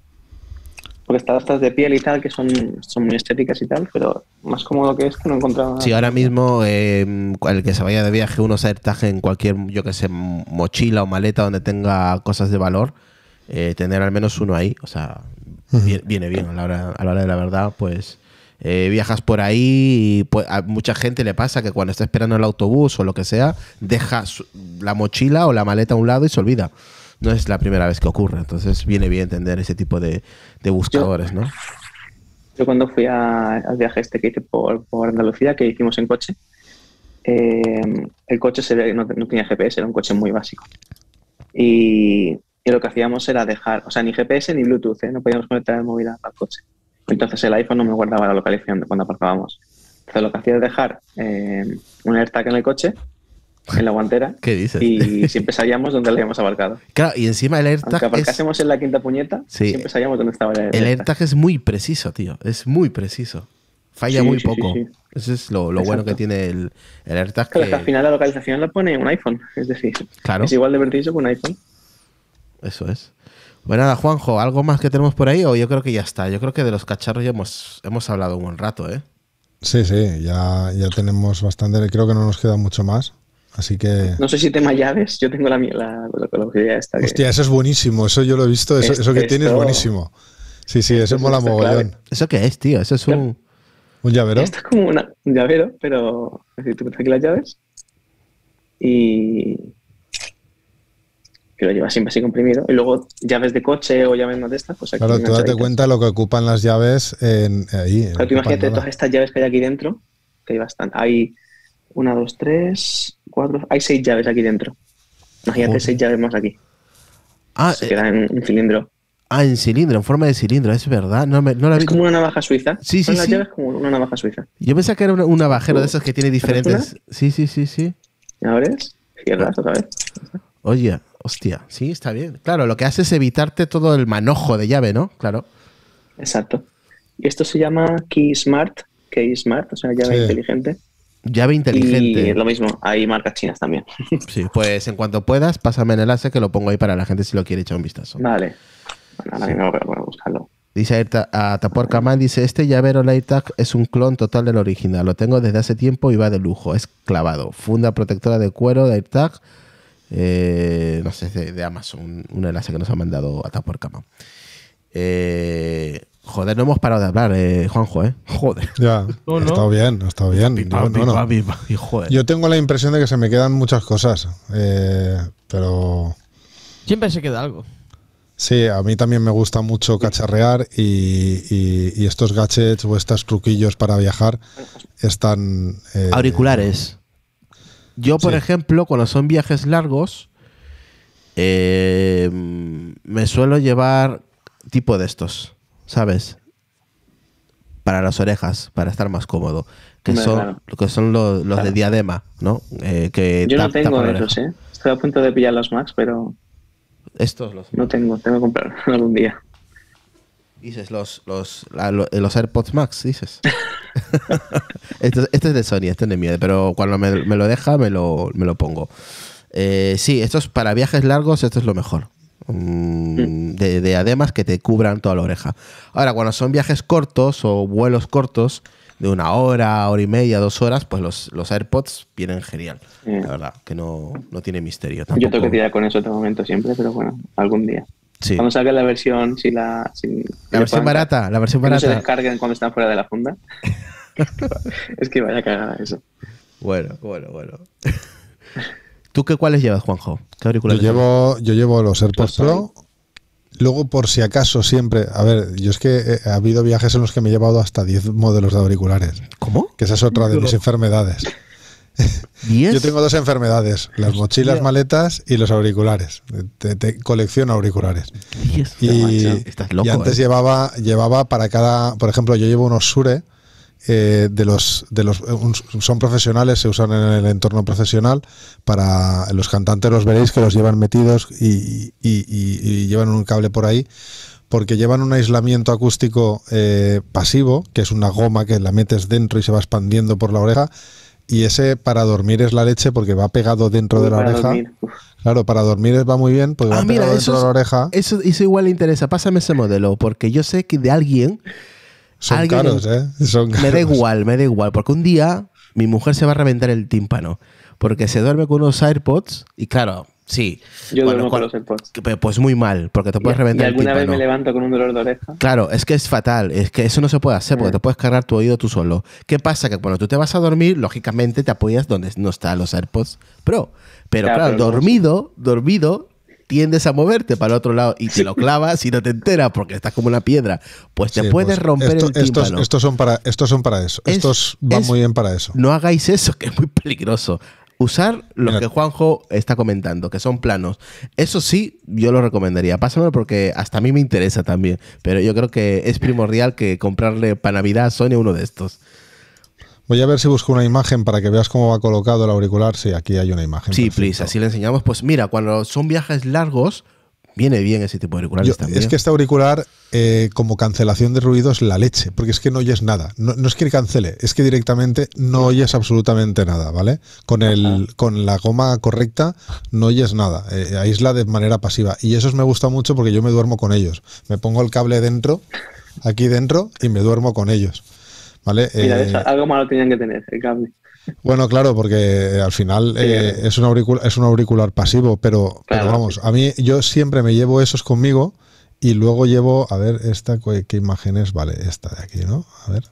Porque están estas de piel y tal, que son, son muy estéticas y tal, pero más cómodo que esto no he encontrado nada. Sí, ahora mismo em, el que se vaya de viaje, uno se en cualquier, yo que sé, mochila o maleta donde tenga cosas de valor, eh, tener al menos uno ahí. O sea, viene bien. A la hora, a la hora de la verdad, pues eh, viajas por ahí y pues, a mucha gente le pasa que cuando está esperando el autobús o lo que sea, deja la mochila o la maleta a un lado y se olvida. No es la primera vez que ocurre, entonces viene bien entender ese tipo de, buscadores, yo, ¿no? Yo cuando fui a, al viaje este que hice por, Andalucía, que hicimos en coche, eh, el coche no, tenía GPS, era un coche muy básico. Y, lo que hacíamos era dejar, o sea, ni GPS ni Bluetooth, ¿eh? no podíamos conectar el móvil al coche entonces el iPhone no me guardaba la localización de cuando aparcábamos. Entonces lo que hacía es dejar eh, un AirTag en el coche, en la guantera. Y siempre sabíamos dónde lo habíamos aparcado. Claro, y encima el AirTag. Aunque aparcásemos en la quinta puñeta, siempre sabíamos dónde estaba el AirTag. El AirTag es muy preciso, tío. Es muy preciso. Falla muy poco. Eso es lo, bueno que tiene el, AirTag. que... al final la localización la pone un iPhone. Es decir, es igual de preciso que un iPhone. Eso es. Bueno, pues nada, Juanjo, ¿algo más que tenemos por ahí? O yo creo que ya está. Yo creo que de los cacharros ya hemos, hemos hablado un buen rato, ¿eh? Sí, sí, ya, ya tenemos bastante. Creo que no nos queda mucho más. Así que. No sé si tema llaves, yo tengo la la, Hostia, eso es buenísimo, eso yo lo he visto, eso, que tiene tienes es buenísimo. Sí, sí, eso, es mola mogollón. ¿Eso qué es, tío? Eso es un. ¿Un llavero? Esto es como un llavero, pero. Es decir, tú metes aquí las llaves y que lo lleva siempre así comprimido. Y luego llaves de coche o llaves más de estas, pues aquí Claro, tú date cuenta lo que ocupan las llaves ahí. claro, tú imagínate todas estas llaves que hay aquí dentro, que hay bastante. Hay una, dos, tres, cuatro, hay seis llaves aquí dentro. Imagínate seis llaves más aquí. Ah, Se eh, queda en un cilindro. Ah, en cilindro, en forma de cilindro, es verdad. es como una navaja suiza. Sí, sí, llaves como una navaja suiza. Yo pensaba que era un, navajero de esos que tiene diferentes. Sí, sí, sí, sí. ¿Ahora es? otra vez. Oye, Hostia, sí, está bien. Claro, lo que hace es evitarte todo el manojo de llave, ¿no? Claro. Exacto. Y esto se llama Key Smart, Key Smart, o sea, llave inteligente. Llave inteligente. Y lo mismo, hay marcas chinas también. Sí, pues en cuanto puedas, pásame el enlace que lo pongo ahí para la gente si lo quiere echar un vistazo. Vale. Bueno, ahora mismo buscarlo. Dice a Tapor Kamal, dice, este llavero Airtag es un clon total del original. Lo tengo desde hace tiempo y va de lujo. Es clavado. Funda protectora de cuero de AirTag eh, no sé, de, Amazon, un enlace que nos ha mandado hasta por Cama. Eh, joder, no hemos parado de hablar, eh, Juanjo, ¿eh? Joder. Ya, ha estado bien, bien. Yo tengo la impresión de que se me quedan muchas cosas, eh, pero... Siempre se queda algo. Sí, a mí también me gusta mucho cacharrear y, estos gadgets o estos truquillos para viajar están... Auriculares. Yo, por ejemplo, cuando son viajes largos, eh, me suelo llevar tipo de estos, ¿sabes? Para las orejas, para estar más cómodo. Que son, que son los, de diadema, ¿no? Eh, que Yo no tengo esos, ¿eh? Estoy a punto de pillar los Max, pero. Estos los. No tengo, tengo que comprar algún día. Dices, los, los, los AirPods Max, dices. este, es de Sony, este es de miedo, pero cuando me, lo deja me lo, me lo pongo. Eh, sí, esto es para viajes largos, esto es lo mejor. Mm, de, además que te cubran toda la oreja. Ahora, cuando son viajes cortos o vuelos cortos, de una hora, hora y media, dos horas, pues los, los AirPods vienen genial. La verdad, que no, no tiene misterio. Yo tengo que tirar con eso de este momento siempre, pero bueno, algún día vamos a ver la versión, si la. versión barata, la versión barata. se descarguen cuando están fuera de la funda. es que vaya cagada eso. Bueno, bueno, bueno. ¿Tú qué cuáles llevas, Juanjo? auriculares? Yo llevo, yo llevo los AirPods Pro. Luego, por si acaso, siempre. A ver, yo es que eh, ha habido viajes en los que me he llevado hasta 10 modelos de auriculares. ¿Cómo? Que esa es otra de mis enfermedades. Yo tengo dos enfermedades, las mochilas, maletas y los auriculares. Te, auriculares. Y, antes eh. llevaba, llevaba para cada, por ejemplo, yo llevo unos Sure eh, de los, de los eh, son profesionales, se usan en el entorno profesional. Para los cantantes los veréis que los llevan metidos y, llevan un cable por ahí porque llevan un aislamiento acústico pasivo, que es una goma que la metes dentro y se va expandiendo por la oreja, y ese para dormir es la leche porque va pegado dentro de la oreja. Claro, para dormir va muy bien porque ah, va pegado dentro de la oreja. Eso, eso igual le interesa. Pásame ese modelo porque yo sé que de alguien. Son caros, ¿eh? Son caros. Me da igual, me da igual. Porque un día mi mujer se va a reventar el tímpano porque se duerme con unos AirPods y claro, Sí. Yo duermo con los AirPods. Pues muy mal, porque te puedes el reventar. Y alguna vez me levanto con un dolor de oreja. Claro, es que es fatal. Es que eso no se puede hacer porque eh. te puedes cargar tu oído tú solo. ¿Qué pasa? Que cuando tú te vas a dormir, lógicamente te apoyas donde no están los AirPods Pro. Pero claro, dormido, dormido, tiendes a moverte para el otro lado y te lo clavas y no te enteras porque estás como una piedra, pues te puedes pues romper el tímpano. Estos, son para, estos son para eso. estos van muy bien para eso. No hagáis eso, que es muy peligroso usar lo que Juanjo está comentando, que son planos. Eso sí, yo lo recomendaría. Pásamelo porque hasta a mí me interesa también. Pero yo creo que es primordial que comprarle para Navidad a Sony uno de estos. Voy a ver si busco una imagen para que veas cómo va colocado el auricular. Sí, aquí hay una imagen. Sí, please, así le enseñamos. Pues mira, cuando son viajes largos, Viene bien ese tipo de auricular Es que este auricular, eh, como cancelación de ruidos la leche, porque es que no oyes nada. No, es que cancele, es que directamente no oyes absolutamente nada, ¿vale? Con, el, con la goma correcta no oyes nada. Eh, aísla de manera pasiva. Y eso me gusta mucho porque yo me duermo con ellos. Me pongo el cable dentro, aquí dentro, y me duermo con ellos. ¿Vale? Mira, eh, algo malo tenían que tener, el cable. Bueno, claro, porque al final eh, es, un auricular, es un auricular pasivo, pero, vamos, a mí yo siempre me llevo esos conmigo y luego llevo, a ver, esta, ¿qué imágenes? Vale, esta de aquí, ¿no? A ver.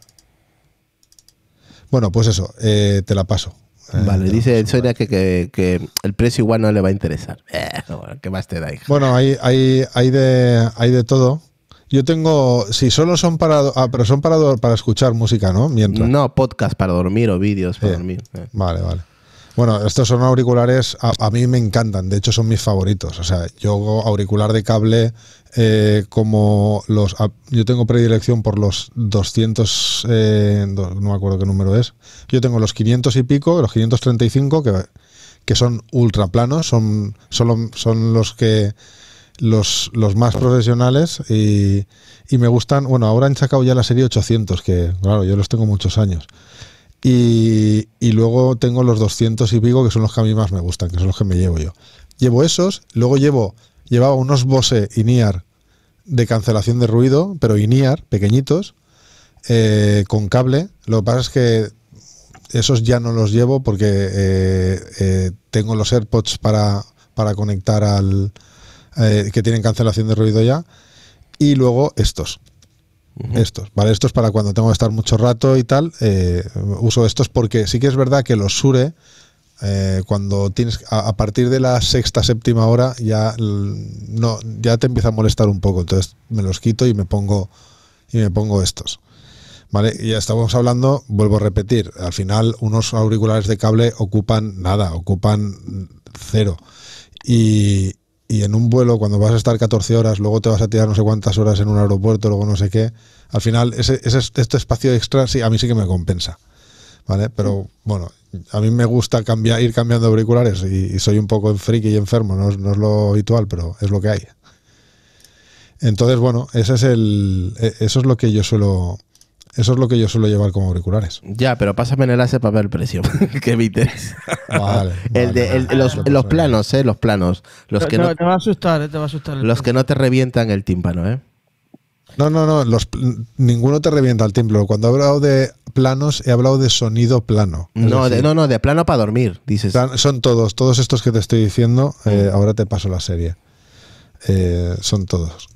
Bueno, pues eso, eh, te la paso. Eh, vale, dice Sonia que, que, el precio igual no le va a interesar. ¿Qué más te da, Bueno, hay, hay, hay, de, hay de todo. Yo tengo, si solo son para, ah, pero son para, para escuchar música, ¿no? No, podcast para dormir o vídeos para dormir. Eh. Vale, vale. Bueno, estos son auriculares, a, mí me encantan, de hecho son mis favoritos. O sea, yo auricular de cable, eh, como los. Yo tengo predilección por los 200, eh, no me acuerdo qué número es. Yo tengo los 500 y pico, los 535, que, que son ultra planos, son, solo son los que los, más profesionales y, me gustan, bueno, ahora han sacado ya la serie 800, que claro, yo los tengo muchos años. Y, luego tengo los 200 y pico, que son los que a mí más me gustan, que son los que me llevo yo. Llevo esos, luego llevo, llevaba unos Bose INIAR de cancelación de ruido, pero INIAR, pequeñitos, eh, con cable. Lo que pasa es que esos ya no los llevo porque eh, eh, tengo los AirPods para conectar al, eh, que tienen cancelación de ruido ya. Y luego estos. Estos, ¿vale? Estos para cuando tengo que estar mucho rato y tal, eh, uso estos porque sí que es verdad que los Sure, eh, cuando tienes, a, partir de la sexta, séptima hora, ya, no, ya te empieza a molestar un poco, entonces me los quito y me pongo, y me pongo estos. ¿vale? Y ya estábamos hablando, vuelvo a repetir, al final unos auriculares de cable ocupan nada, ocupan cero. Y, y en un vuelo, cuando vas a estar 14 horas, luego te vas a tirar no sé cuántas horas en un aeropuerto, luego no sé qué, al final ese, ese este espacio extra sí, a mí sí que me compensa. ¿Vale? Pero bueno, a mí me gusta cambiar, ir cambiando auriculares y, soy un poco friki y enfermo, no, no, es lo habitual, pero es lo que hay. Entonces, bueno, ese es el, e, eso es lo que yo suelo, eso es lo que yo suelo llevar como auriculares. Ya, pero pásame el enlace para ver el precio. que me Vale. de, los, planos, ¿eh? Los planos. Los que no, te va a asustar, eh, los que no te revientan el tímpano, ¿eh? No, no, no. ninguno te revienta el tímpano. Cuando he hablado de planos, he hablado de sonido plano. No, no, no, de plano para dormir, dices. son todos, todos estos que te estoy diciendo. Eh, mm. ahora te paso la serie. Eh, son todos.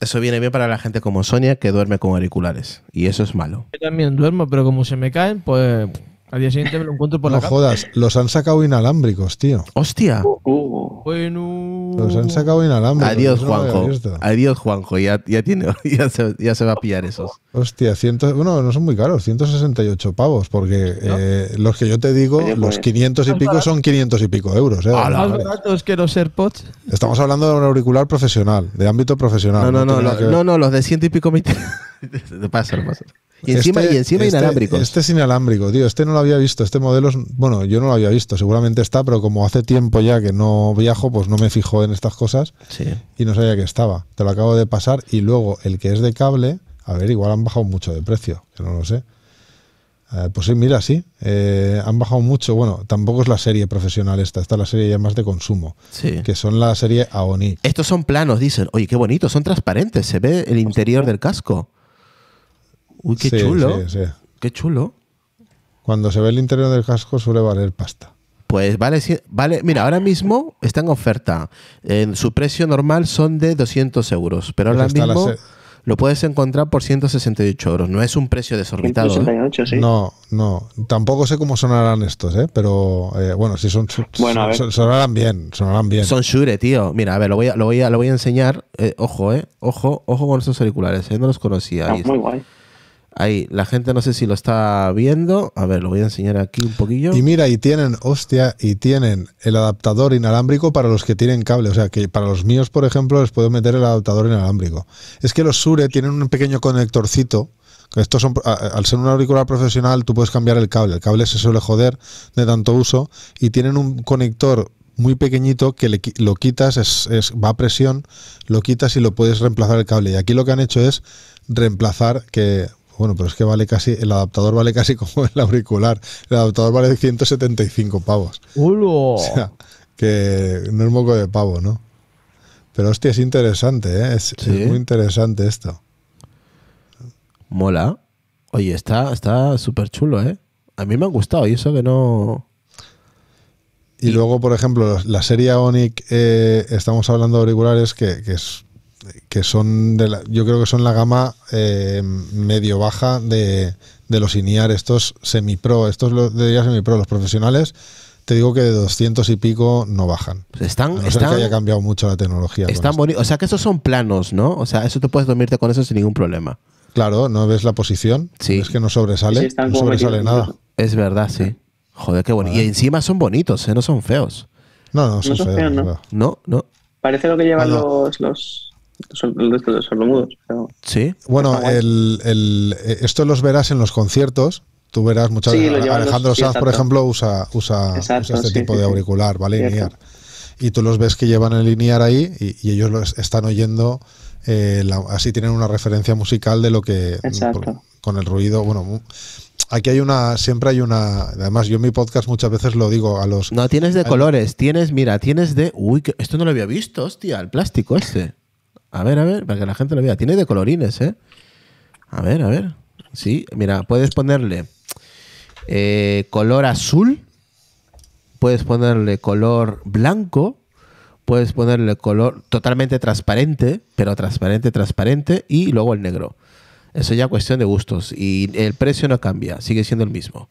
Eso viene bien para la gente como Sonia que duerme con auriculares. Y eso es malo. Yo también duermo, pero como se me caen, pues al día siguiente me lo encuentro por no la No jodas, los han sacado inalámbricos, tío. ¡Hostia! Uh. Bueno. Los han sacado inalámbricos. Adiós, Juanjo. Adiós, Juanjo. Ya, ya, tiene, ya, se, ya, se, va a pillar esos. Hostia, bueno, no son muy caros, 168 pavos, porque eh, los que yo te digo, los 500 pues, y pico son 500 y pico euros. Eh. A los baratos quiero ser AirPods. Estamos hablando de un auricular profesional, de ámbito profesional. No, no, no, no, no, los de ciento y pico. Pásalo, pásalo. Y encima, este, este, Este es inalámbrico, tío. Este no lo había visto. Este modelo es, Bueno, yo no lo había visto. Seguramente está, pero como hace tiempo ya que no viajo, pues no me fijo en estas cosas. Sí. Y no sabía que estaba. Te lo acabo de pasar. Y luego el que es de cable, a ver, igual han bajado mucho de precio. Que no lo sé. Eh, pues sí, mira, sí. Eh, han bajado mucho. Bueno, tampoco es la serie profesional esta. Esta la serie ya más de consumo. Sí. Que son la serie Aoni. Estos son planos, dicen. Oye, qué bonito. Son transparentes. Se ve el interior del casco. Uy, qué chulo. Qué chulo. Cuando se ve el interior del casco suele valer pasta. Pues vale, vale, mira, ahora mismo está en oferta. En su precio normal son de 200 euros, pero pues ahora mismo lo puedes encontrar por 168 euros. No es un precio desorbitado. 168, ¿eh? sí. No, no. Tampoco sé cómo sonarán estos, ¿eh? Pero eh, bueno, si son, sonarán bien, bien. Son Shure, tío. Mira, a ver, lo voy a, lo voy a, lo voy a enseñar. Eh, ojo, ¿eh? Ojo, ojo con estos auriculares, ¿eh? No los conocía. muy guay. Ahí, la gente no sé si lo está viendo. A ver, lo voy a enseñar aquí un poquillo. Y mira, y tienen, hostia, y tienen el adaptador inalámbrico para los que tienen cable. O sea, que para los míos, por ejemplo, les puedo meter el adaptador inalámbrico. Es que los Sure tienen un pequeño conectorcito. estos son, al ser un auricular profesional, tú puedes cambiar el cable. El cable se suele joder de tanto uso. Y tienen un conector muy pequeñito que lo quitas, va a presión, lo quitas y lo puedes reemplazar el cable. Y aquí lo que han hecho es reemplazar que bueno, pero es que vale casi, el adaptador vale casi como el auricular. El adaptador vale 175 pavos. ¡Ulo! O sea, que no es moco de pavo, ¿no? Pero hostia, es interesante, ¿eh? es, muy interesante esto. Mola. Oye, está súper chulo, ¿eh? A mí me ha gustado y eso que no... Y, luego, por ejemplo, la serie Onic, eh, estamos hablando de auriculares que, que es que son de la, yo creo que son la gama eh, medio baja de, los INIAR, estos semi-pro, estos los de semipro, los profesionales. Te digo que de 200 y pico no bajan. Pues están, no que haya cambiado mucho la tecnología. Están bonitos. O sea, que esos son planos, ¿no? O sea, eso te puedes dormirte con eso sin ningún problema. Claro, no ves la posición. Sí. Es que no sobresale. no sobresale nada. Es verdad, sí. Joder, qué bueno Y encima son bonitos, ¿eh? No son feos. No, no, son, feos. no. no, Parece lo que llevan ah, los Sí. Bueno, el, eh, esto los verás en los conciertos. Tú verás muchas Alejandro Sanz, por ejemplo, usa, usa, este tipo de auricular, ¿vale? Linear. Y tú los ves que llevan el linear ahí y, ellos lo están oyendo, eh, así tienen una referencia musical de lo que. con el ruido, bueno, aquí hay una, siempre hay una, además yo en mi podcast muchas veces lo digo a los... No, tienes de colores, tienes, mira, tienes de... Uy, esto no lo había visto, hostia, el plástico ese a ver, a ver, para que la gente lo vea. Tiene de colorines, ¿eh? A ver, a ver. Sí, mira, puedes ponerle eh, color azul, puedes ponerle color blanco, puedes ponerle color totalmente transparente, pero transparente, transparente, y luego el negro. Eso ya cuestión de gustos. Y el precio no cambia, sigue siendo el mismo.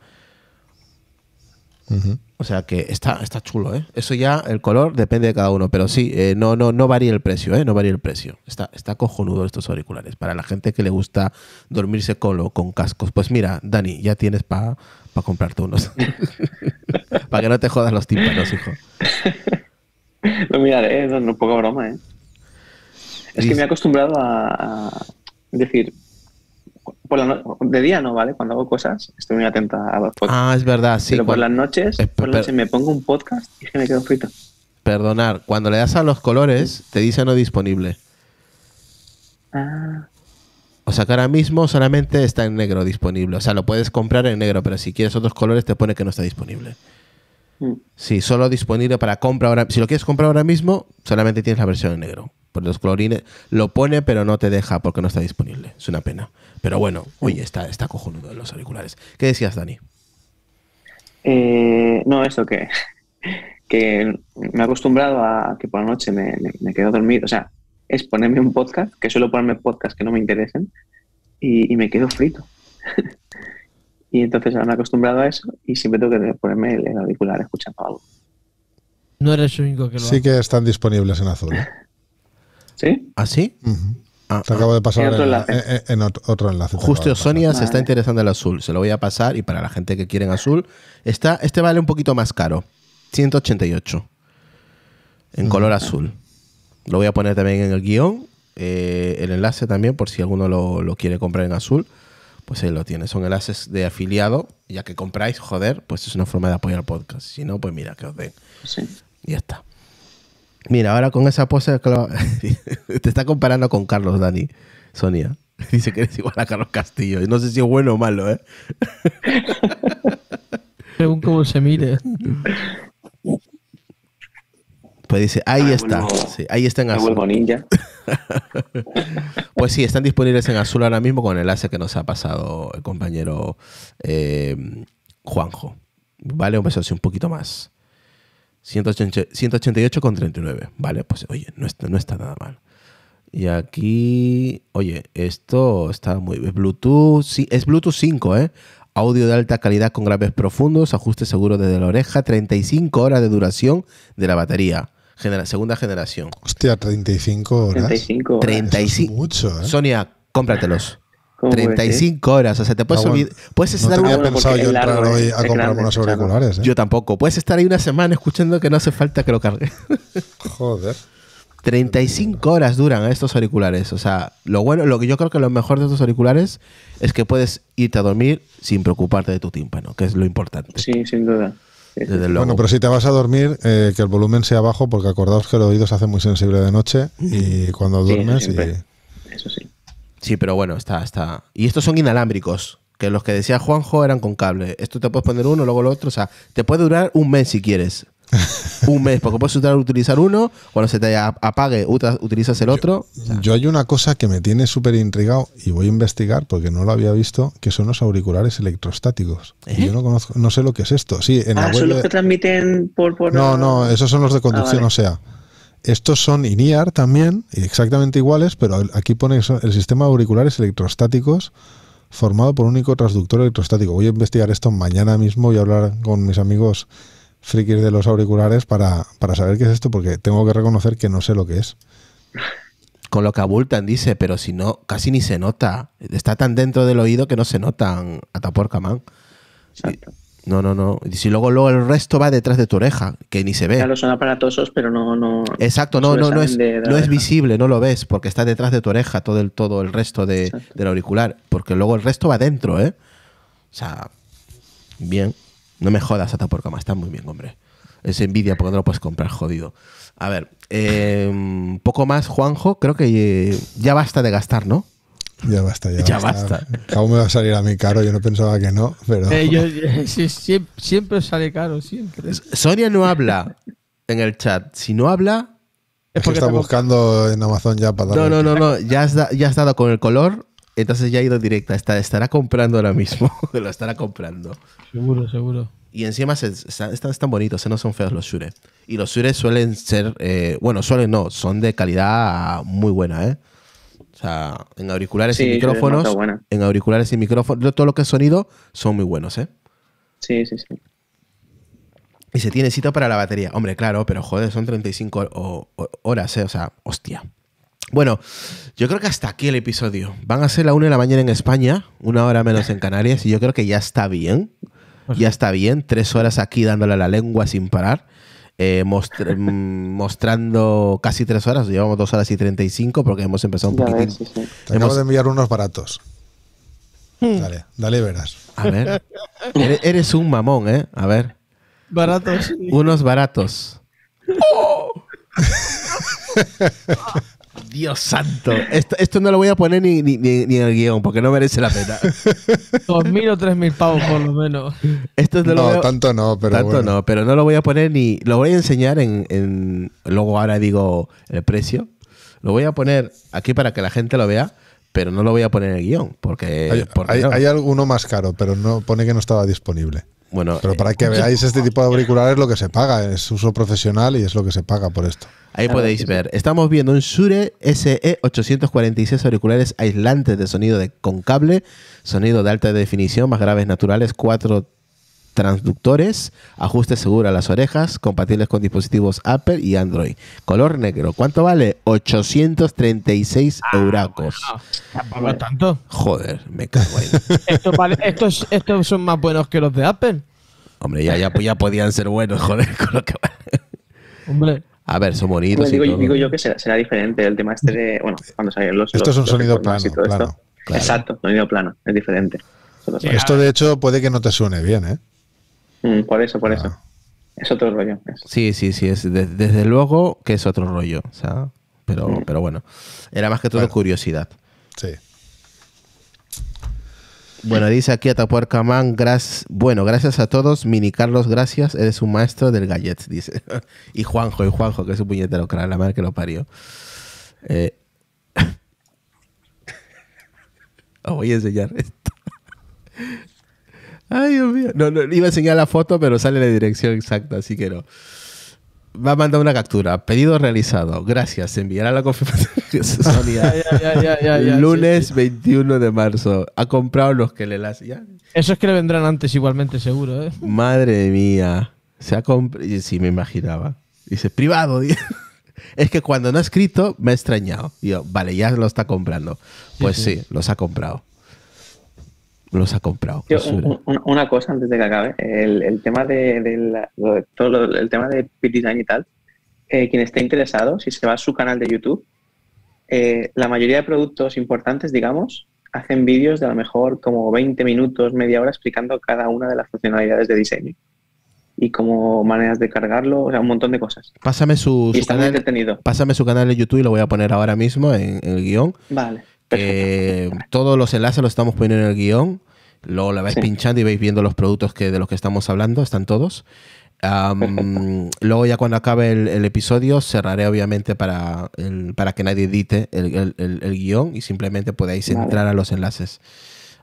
O sea que está, está chulo, ¿eh? Eso ya, el color depende de cada uno, pero sí, eh, no, no, no varía el precio, ¿eh? No varía el precio. Está, está cojonudo estos auriculares. Para la gente que le gusta dormirse colo con cascos, pues mira, Dani, ya tienes para comprarte unos. para que no te jodas los tímpanos, hijo. Lo miraré, es eh, poca broma, ¿eh? Es que me he acostumbrado a decir, de día no, ¿vale? Cuando hago cosas, estoy muy atenta a los podcasts. Ah, es verdad, sí. Pero por las noches, si me pongo un podcast y es que me quedo frito. Perdonar, cuando le das a los colores, te dice no disponible. Ah. O sea que ahora mismo solamente está en negro disponible. O sea, lo puedes comprar en negro, pero si quieres otros colores te pone que no está disponible. Mm. Sí, solo disponible para compra ahora. Si lo quieres comprar ahora mismo, solamente tienes la versión en negro por los clorines lo pone pero no te deja porque no está disponible. Es una pena. Pero bueno, oye, está, está cojonudo los auriculares. ¿Qué decías, Dani? Eh, no, esto que, que me he acostumbrado a que por la noche me, quedo dormido. O sea, es ponerme un podcast, que suelo ponerme podcasts que no me interesen, y, me quedo frito. y entonces ahora me he acostumbrado a eso y siempre tengo que ponerme el, auricular escuchando algo. No eres el único que lo Sí que están disponibles en azul. ¿eh? ¿Sí? ¿Ah, sí? Te acabo de ah, pasar en otro, enlace. En, otro enlace Justo Sonia se está interesando el azul. Se lo voy a pasar y para la gente que quiere en azul, está, este vale un poquito más caro. 188. En color azul. Lo voy a poner también en el guión. Eh, el enlace también, por si alguno lo, lo, quiere comprar en azul. Pues ahí lo tiene. Son enlaces de afiliado. Ya que compráis, joder, pues es una forma de apoyar el podcast. Si no, pues mira, que os den. Sí. Y ya está. Mira, ahora con esa pose te está comparando con Carlos Dani, Sonia. Dice que eres igual a Carlos Castillo. Y no sé si es bueno o malo, ¿eh? Según cómo se mire. Pues dice, ahí ah, está. ahí está en azul. pues sí, están disponibles en azul ahora mismo con el enlace que nos ha pasado el compañero eh, Juanjo. Vale, un beso un poquito más. 188,39. Vale, pues oye, no está, nada mal. Y aquí, oye, esto está muy bien. Bluetooth, es Bluetooth 5, ¿eh? Audio de alta calidad con graves profundos, ajuste seguro desde la oreja, 35 horas de duración de la batería. segunda generación. Hostia, 35 horas. 35 es mucho, ¿eh? Sonia, cómpratelos. 35 horas, o sea, te puedes subir. estar no pensado yo entrar hoy a comprarme unos auriculares. ¿eh? Yo tampoco. Puedes estar ahí una semana escuchando que no hace falta que lo cargue. Joder. 35 horas duran estos auriculares. O sea, lo bueno, lo que yo creo que lo mejor de estos auriculares es que puedes irte a dormir sin preocuparte de tu tímpano, que es lo importante. Sí, sin duda. Bueno, pero si te vas a dormir, eh, que el volumen sea bajo, porque acordaos que el oído se hace muy sensible de noche mm. y cuando duermes Sí, pero bueno, está, está. Y estos son inalámbricos, que los que decía Juanjo eran con cable. Esto te puedes poner uno, luego el otro. O sea, te puede durar un mes si quieres. un mes, porque puedes utilizar uno, cuando se te apague utilizas el otro. Yo, hay una cosa que me tiene súper intrigado y voy a investigar porque no lo había visto, que son los auriculares electrostáticos. ¿Eh? Yo no conozco, no sé lo que es esto. Sí, ah, son los que transmiten por, No, no, esos son los de ah, conducción, o sea. Estos son INIAR también, exactamente iguales, pero aquí pone el sistema de auriculares electrostáticos formado por un único transductor electrostático. Voy a investigar esto mañana mismo y hablar con mis amigos frikis de los auriculares para, para saber qué es esto, porque tengo que reconocer que no sé lo que es. Con lo que abultan, dice, pero si no, casi ni se nota. Está tan dentro del oído que no se notan a tapor no, no, no. Y si luego, luego el resto va detrás de tu oreja, que ni se ve. Claro, son aparatosos, pero no. no Exacto, no, no, no, es, no es visible, no lo ves, porque está detrás de tu oreja todo el, todo el resto de, del auricular. Porque luego el resto va dentro, ¿eh? O sea, bien. No me jodas, cama, está muy bien, hombre. Es envidia porque no lo puedes comprar, jodido. A ver, eh, poco más, Juanjo. Creo que eh, ya basta de gastar, ¿no? Ya basta, ya, ya basta. Cómo me va a salir a mí caro, yo no pensaba que no, pero... Eh, eh, siempre, sale caro, siempre. Sonia no habla en el chat. Si no habla... Es, porque está, buscando en Amazon ya para... No, no, no, no, ya has, dado con el color, entonces ya ha ido directa. Está, estará comprando ahora mismo, lo estará comprando. Seguro, seguro. Y encima están, están bonitos, no son feos los Shure. Y los Shure suelen ser, eh, bueno, suelen no, son de calidad muy buena, ¿eh? sea, en auriculares y micrófonos. En auriculares y micrófonos. Todo lo que es sonido son muy buenos, ¿eh? Sí, sí, sí. Y se tiene cita para la batería. Hombre, claro, pero joder, son 35 horas, ¿eh? O sea, hostia. Bueno, yo creo que hasta aquí el episodio. Van a ser la una de la mañana en España, una hora menos en Canarias, y yo creo que ya está bien. Pues ya está bien, tres horas aquí dándole la lengua sin parar. Eh, mm, mostrando casi tres horas, llevamos dos horas y treinta y cinco porque hemos empezado un poquitín. de enviar unos baratos. Hmm. Dale, dale verás. A ver. Eres un mamón, ¿eh? A ver. Baratos. Unos baratos. Oh. Dios santo. Esto, no lo voy a poner ni, en el guión, porque no merece la pena. Dos mil o tres mil pavos, por lo menos. Esto no, tanto no, pero. Tanto no, pero no lo voy a poner ni. Lo voy a enseñar en. Luego ahora digo el precio. Lo voy a poner aquí para que la gente lo vea pero no lo voy a poner en el guión. Porque, hay, alguno más caro, pero no pone que no estaba disponible. Bueno, pero para eh, que veáis este tipo de auriculares es lo que se paga, es uso profesional y es lo que se paga por esto. Ahí podéis ver, estamos viendo un Sure SE 846 auriculares aislantes de sonido con cable, sonido de alta definición, más graves naturales, 4 transductores, ajuste seguro a las orejas, compatibles con dispositivos Apple y Android. Color negro. ¿Cuánto vale? 836 ah, euracos. tanto? Joder, me cago en. estos, son más buenos que los de Apple. Hombre, ya, ya, podían ser buenos, joder, con lo que A ver, son bonitos. Digo, yo que será, diferente el tema este de. Bueno, cuando salen los. Esto es un sonido plano. Exacto, sonido plano, es diferente. esto, de hecho, puede que no te suene bien, ¿eh? Mm, por eso, por eso. Ah. Es otro rollo. Sí, sí, sí. Es desde luego que es otro rollo. pero, mm. pero bueno. Era más que todo curiosidad. Sí. Bueno, dice aquí Atapuerca Man, bueno, gracias a todos. Mini Carlos, gracias. Eres un maestro del Gallet, dice. y Juanjo, y Juanjo, que es un puñetero crack, la madre que lo parió. Os eh, voy a enseñar esto. Ay, Dios mío. No, no, iba a enseñar la foto, pero sale la dirección exacta, así que no. Va a mandar una captura. Pedido realizado. Gracias. Se enviará la confirmación. Lunes 21 de marzo. Ha comprado los que le las. Eso es que le vendrán antes, igualmente, seguro. ¿eh? Madre mía. Se ha comprado. Sí, me imaginaba. Dice privado. es que cuando no ha escrito, me ha extrañado. yo, vale, ya lo está comprando. Pues sí los ha comprado los ha comprado. una cosa antes de que acabe, el, tema de, todo el tema de Design y tal, eh, quien esté interesado, si se va a su canal de YouTube, eh, la mayoría de productos importantes, digamos, hacen vídeos de a lo mejor como 20 minutos, media hora explicando cada una de las funcionalidades de diseño y como maneras de cargarlo, o sea, un montón de cosas. Pásame su, canal, pásame su canal de YouTube y lo voy a poner ahora mismo en el guión. Vale. Eh, todos los enlaces los estamos poniendo en el guión. Luego la vais pinchando y vais viendo los productos que, de los que estamos hablando, están todos. luego ya cuando acabe el, episodio cerraré obviamente para, para que nadie edite el, guión y simplemente podáis entrar a los enlaces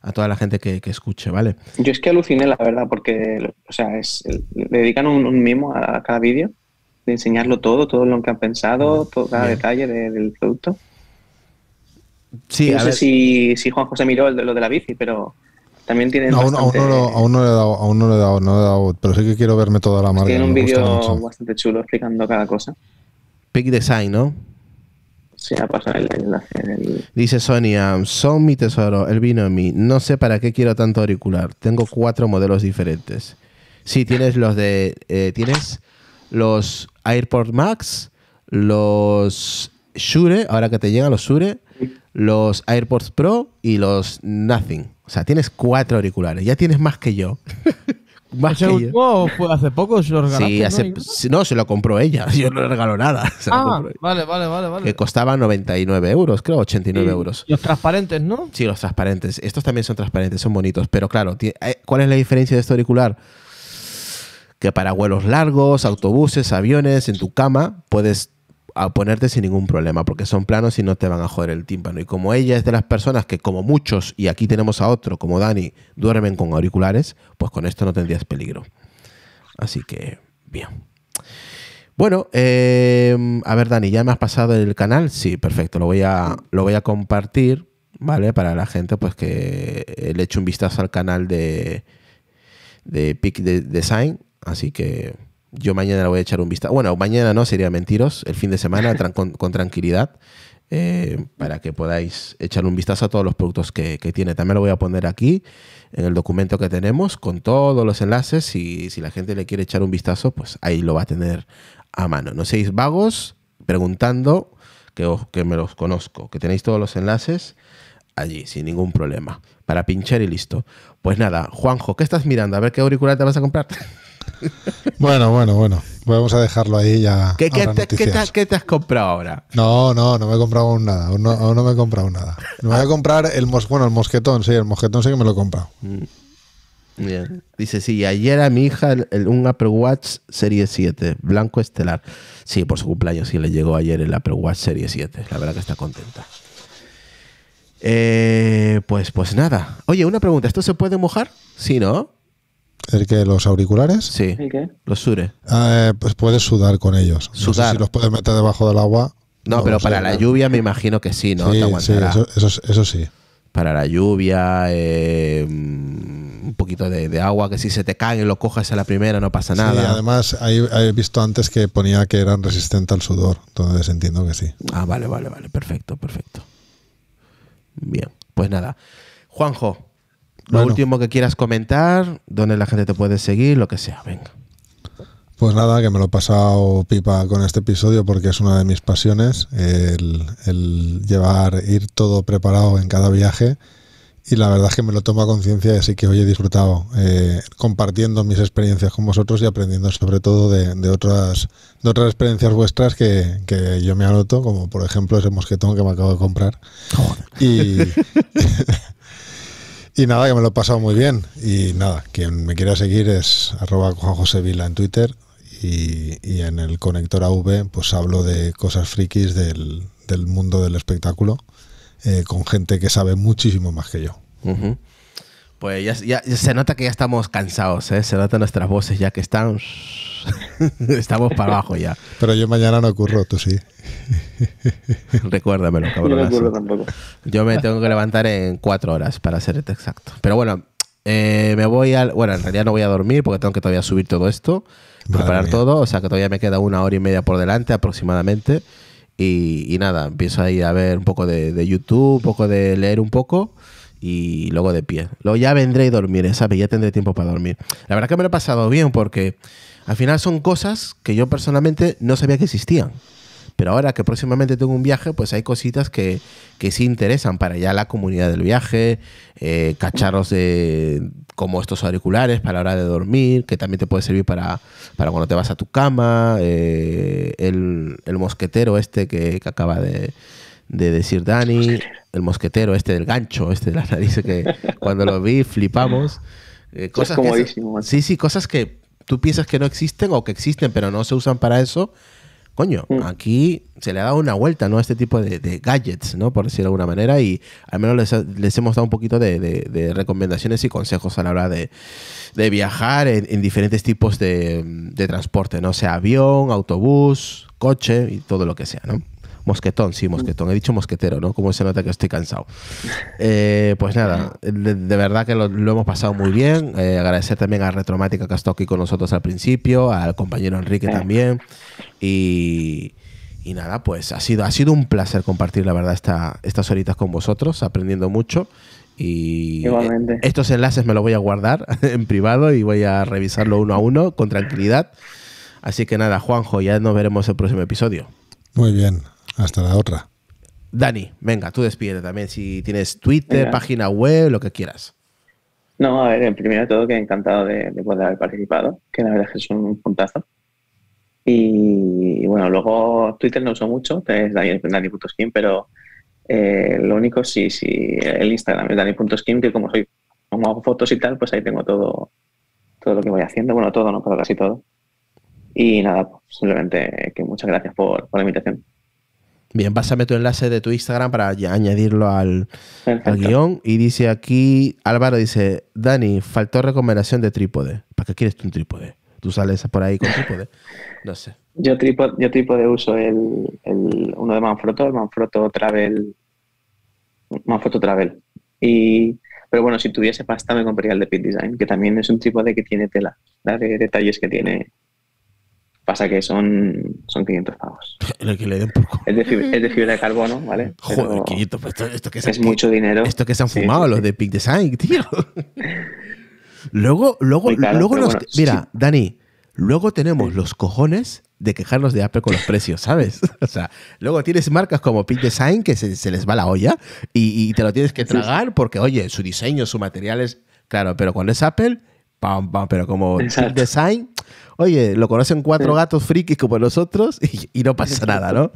a toda la gente que, escuche, ¿vale? Yo es que aluciné, la verdad, porque o sea, es, le dedican un, mimo a, cada vídeo de enseñarlo todo, todo lo que han pensado, cada detalle del producto no sé si, Juan José miró lo de la bici, pero también tiene aún, no, le he dado, le dado, pero sí que quiero verme toda la marca. Tiene un vídeo bastante chulo explicando cada cosa. Peak Design, ¿no? Sí, ha pasado el enlace. Dice Sonia, son mi tesoro, el vino mí No sé para qué quiero tanto auricular. Tengo cuatro modelos diferentes. Sí, tienes los de. Eh, tienes los AirPort Max, los Shure, ahora que te llegan los Shure, los AirPods Pro y los Nothing. O sea, tienes cuatro auriculares. Ya tienes más que yo. más que yo. hace poco se lo Sí, ¿no? se lo compró ella. Yo no le regalo nada. ah, vale, vale, vale, vale. Que costaba 99 euros, creo, 89 euros. Los transparentes, ¿no? Sí, los transparentes. Estos también son transparentes, son bonitos. Pero claro, eh, ¿cuál es la diferencia de este auricular? Que para vuelos largos, autobuses, aviones, en tu cama, puedes a ponerte sin ningún problema, porque son planos y no te van a joder el tímpano. Y como ella es de las personas que, como muchos, y aquí tenemos a otro, como Dani, duermen con auriculares, pues con esto no tendrías peligro. Así que, bien. Bueno, em, a ver, Dani, ¿ya me has pasado el canal? Sí, perfecto, lo voy a, lo voy a compartir, ¿vale? Para la gente, pues que le eche un vistazo al canal de, de Peak Design. Así que yo mañana voy a echar un vistazo. Bueno, mañana no, sería mentiros. El fin de semana con, tranquilidad. Eh, para que podáis echar un vistazo a todos los productos que, tiene. También lo voy a poner aquí en el documento que tenemos con todos los enlaces y si la gente le quiere echar un vistazo, pues ahí lo va a tener a mano. No seis vagos preguntando que, que me los conozco, que tenéis todos los enlaces allí sin ningún problema para pinchar y listo. Pues nada, Juanjo, ¿qué estás mirando? A ver qué auricular te vas a comprar. Bueno, bueno, bueno. Vamos a dejarlo ahí ya. ¿Qué, te, has comprado ahora? No, no, no me he comprado aún nada. no, me he comprado nada. Me voy a comprar el bueno, el mosquetón, sí, el mosquetón sí que me lo he comprado. Mm. Bien. Dice, sí, ayer a mi hija un Apple Watch Serie 7, blanco estelar. Sí, por su cumpleaños sí le llegó ayer el Apple Watch Serie 7. La verdad que está contenta. Eh, pues, pues nada. Oye, una pregunta, ¿esto se puede mojar? Sí, ¿no? ¿El que ¿Los auriculares? Sí. qué? Los sure. Ah, eh, pues puedes sudar con ellos. Sudar. si los puedes meter debajo del agua. No, pero para la lluvia me imagino que sí, ¿no? Sí, sí eso, sí. Para la lluvia, eh, un poquito de, agua, que si se te caen lo cojas a la primera, no pasa nada. Sí, además he visto antes que ponía que eran resistentes al sudor, entonces entiendo que sí. Ah, vale, vale, vale, perfecto, perfecto. Bien, pues nada. Juanjo, lo último que quieras comentar, dónde la gente te puede seguir, lo que sea, venga. Pues nada, que me lo he pasado pipa con este episodio porque es una de mis pasiones, el, llevar, ir todo preparado en cada viaje. Y la verdad es que me lo tomo a conciencia y así que hoy he disfrutado eh, compartiendo mis experiencias con vosotros y aprendiendo sobre todo de, otras, de otras experiencias vuestras que, yo me anoto, como por ejemplo ese mosquetón que me acabo de comprar. Y. Y nada, que me lo he pasado muy bien. Y nada, quien me quiera seguir es arroba Juan José Vila en Twitter. Y, en el conector AV pues hablo de cosas frikis del, mundo del espectáculo eh, con gente que sabe muchísimo más que yo. Pues ya, se nota que ya estamos cansados, ¿eh? se notan nuestras voces ya que están, estamos para abajo ya. Pero yo mañana no curro, tú sí. Recuérdamelo, cabrón. Yo, tampoco. yo me tengo que levantar en cuatro horas, para ser exacto. Pero bueno, eh, me voy al. Bueno, en realidad no voy a dormir porque tengo que todavía subir todo esto, preparar todo, o sea que todavía me queda una hora y media por delante aproximadamente. Y, nada, empiezo ahí a ver un poco de YouTube, un poco de leer un poco y luego de pie. Luego ya vendré y dormiré, ¿sabes? Ya tendré tiempo para dormir. La verdad que me lo he pasado bien porque al final son cosas que yo personalmente no sabía que existían. Pero ahora que próximamente tengo un viaje, pues hay cositas que, sí interesan para ya la comunidad del viaje, eh, cacharros de, como estos auriculares para la hora de dormir, que también te puede servir para, para cuando te vas a tu cama, eh, el, el, mosquetero este que acaba de, de decir Dani, el mosquetero este del gancho, este de la nariz que cuando lo vi flipamos. Eh, cosas es sí, sí, cosas que tú piensas que no existen o que existen pero no se usan para eso. Coño, mm. aquí se le ha dado una vuelta ¿no? a este tipo de, gadgets, ¿no? por decirlo de alguna manera, y al menos les, hemos dado un poquito de, recomendaciones y consejos a la hora de, viajar en, diferentes tipos de, transporte, ¿no? sea avión, autobús, coche y todo lo que sea. ¿no? Mosquetón, sí, mosquetón. He dicho mosquetero, ¿no? Como se nota que estoy cansado. Eh, pues nada, de, verdad que lo, hemos pasado muy bien. Eh, agradecer también a Retromática que ha estado aquí con nosotros al principio, al compañero Enrique también. Y, y nada, pues ha sido, ha sido un placer compartir, la verdad, esta, estas horitas con vosotros, aprendiendo mucho. Y estos enlaces me los voy a guardar en privado y voy a revisarlo uno a uno con tranquilidad. Así que nada, Juanjo, ya nos veremos el próximo episodio. Muy bien, hasta la otra. Dani, venga, tú despídete también. Si tienes Twitter, página web, lo que quieras. No, a ver, primero de todo, que encantado de, poder haber participado, que la verdad es que es un puntazo. Y, bueno, luego Twitter no uso mucho, es Dani.skin, pero eh, lo único sí, sí, el Instagram es Dani.skin, que como soy, como hago fotos y tal, pues ahí tengo todo, todo lo que voy haciendo, bueno, todo, no, pero casi todo. Y nada, pues simplemente que muchas gracias por la invitación. Bien, pásame tu enlace de tu Instagram para añadirlo al, guión. Y dice aquí, Álvaro dice, Dani, faltó recomendación de trípode. ¿Para qué quieres tú un trípode? ¿Tú sales por ahí con trípode? No sé. Yo trípode, uso el, uno de Manfrotto, el Manfrotto Travel. Manfrotto Travel. Y, pero bueno, si tuviese pasta me compraría el de Pit Design, que también es un trípode que tiene tela, de detalles que tiene Pasa que son, son 500 pavos. que le es, de fibra, de carbono, ¿vale? Joder, pues esto, que se, Es mucho dinero. Esto que se han fumado los de Peak Design, tío. luego, luego, luego Mira, Dani, luego tenemos los cojones de quejarnos de Apple con los precios, ¿sabes? O sea, luego tienes marcas como Peak Design que se, les va la olla y, y, te lo tienes que tragar porque, oye, su diseño, su material es... Claro, pero cuando es Apple, pam, pam, pero como el design, oye, lo conocen cuatro gatos frikis como nosotros y, no pasa nada, ¿no?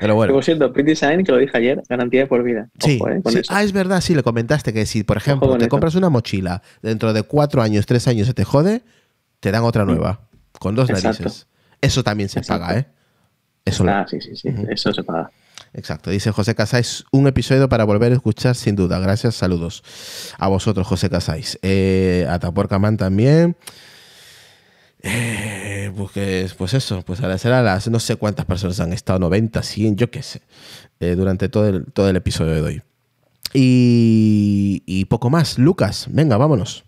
Pero bueno. Por siendo Print Design, que lo dije ayer, garantía por vida. sí, eh, Ah, es verdad, sí, le comentaste que si, por ejemplo, te compras una mochila, dentro de cuatro años, tres años se te jode, te dan otra mm. nueva, con dos Exacto. narices. Eso también se paga, ¿eh? Eso, ah, sí, sí, sí, eso se paga. Exacto, dice José Casáis, un episodio para volver a escuchar sin duda. Gracias, saludos a vosotros, José Casáis. Eh, a a Man también. Eh, pues, pues, eso, pues agradecer a las no sé cuántas personas han estado, 90, 100, yo qué sé, eh, durante todo el, todo el episodio de hoy. Y, poco más. Lucas, venga, vámonos.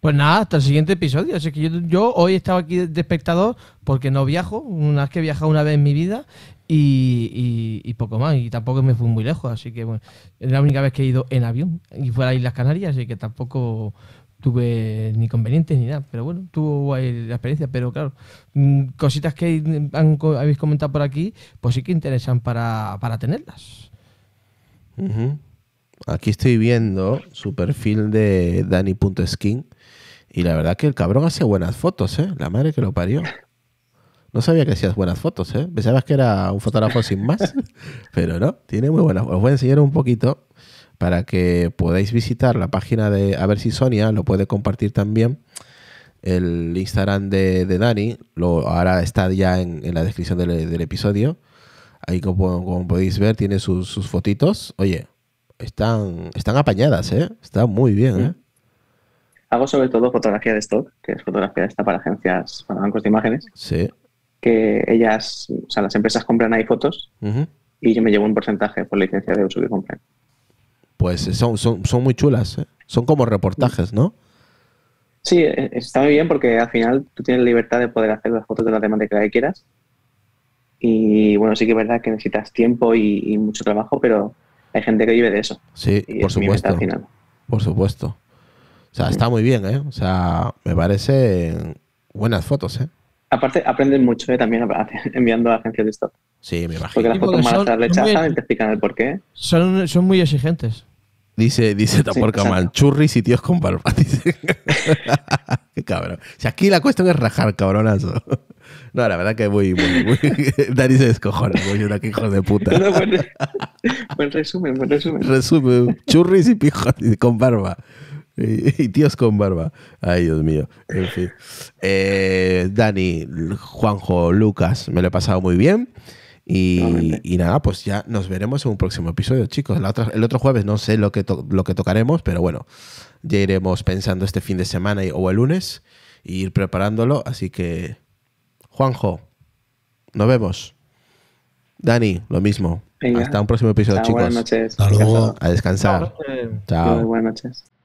Pues nada, hasta el siguiente episodio. que yo, hoy estaba aquí de espectador porque no viajo, una vez que he viajado una vez en mi vida y, poco más. Y tampoco me fui muy lejos, así que bueno, es la única vez que he ido en avión y fue a las Islas Canarias, así que tampoco tuve ni convenientes ni nada. Pero bueno, tuvo la experiencia. Pero claro, mm, cositas que habéis comentado por aquí, pues sí que interesan para, tenerlas. Aquí estoy viendo su perfil de Dani.skin y la verdad que el cabrón hace buenas fotos, ¿eh? La madre que lo parió. No sabía que hacías buenas fotos, ¿eh? Pensabas que era un fotógrafo sin más, pero no, tiene muy buenas. Os voy a enseñar un poquito para que podáis visitar la página de, a ver si Sonia lo puede compartir también, el Instagram de, de Dani, lo, ahora está ya en, la descripción del, episodio, ahí como, como podéis ver tiene sus, fotitos, oye, están, están apañadas, ¿eh? están muy bien. ¿eh? Hago sobre todo fotografía de stock, que es fotografía esta para agencias, para bancos de imágenes. Sí que ellas, o sea, las empresas compran ahí fotos y yo me llevo un porcentaje por la licencia de uso que compran. Pues eh, son, son, son muy chulas, ¿eh? son como reportajes, ¿no? Sí, e, e, está muy bien porque al final tú tienes libertad de poder hacer las fotos de la temática que quieras. Y bueno, sí que es verdad que necesitas tiempo y, mucho trabajo, pero hay gente que vive de eso. Sí, por supuesto. Por supuesto. O sea, está muy bien, ¿eh? O sea, me parece buenas fotos, ¿eh? Aparte, aprenden mucho ¿eh? también enviando a agencias de stock. Sí, me imagino. Porque las fotos malas las te explican el porqué. Son, son muy exigentes. Dice, dice Taporca mal, churris y tíos con barba. Qué cabrón. Si aquí la cuestión es rajar, cabronazo. No, la verdad que muy, muy, muy. Dani se descojona, muy una aquí hijo de puta. buen, buen, resumen, buen resumen. Resumen, churris y pijos con barba. y tíos con barba. Ay, Dios mío. En fin. Eh, Dani, Juanjo, Lucas, me lo he pasado muy bien. Y, nada, pues ya nos veremos en un próximo episodio, chicos. el otro jueves no sé lo que, lo que tocaremos, pero bueno, ya iremos pensando este fin de semana y, o el lunes e ir preparándolo. Así que, Juanjo, nos vemos. Dani, lo mismo. Hasta un próximo episodio, chicos. Buenas noches. Hasta luego. A descansar. Chao. Chao. Buenas noches.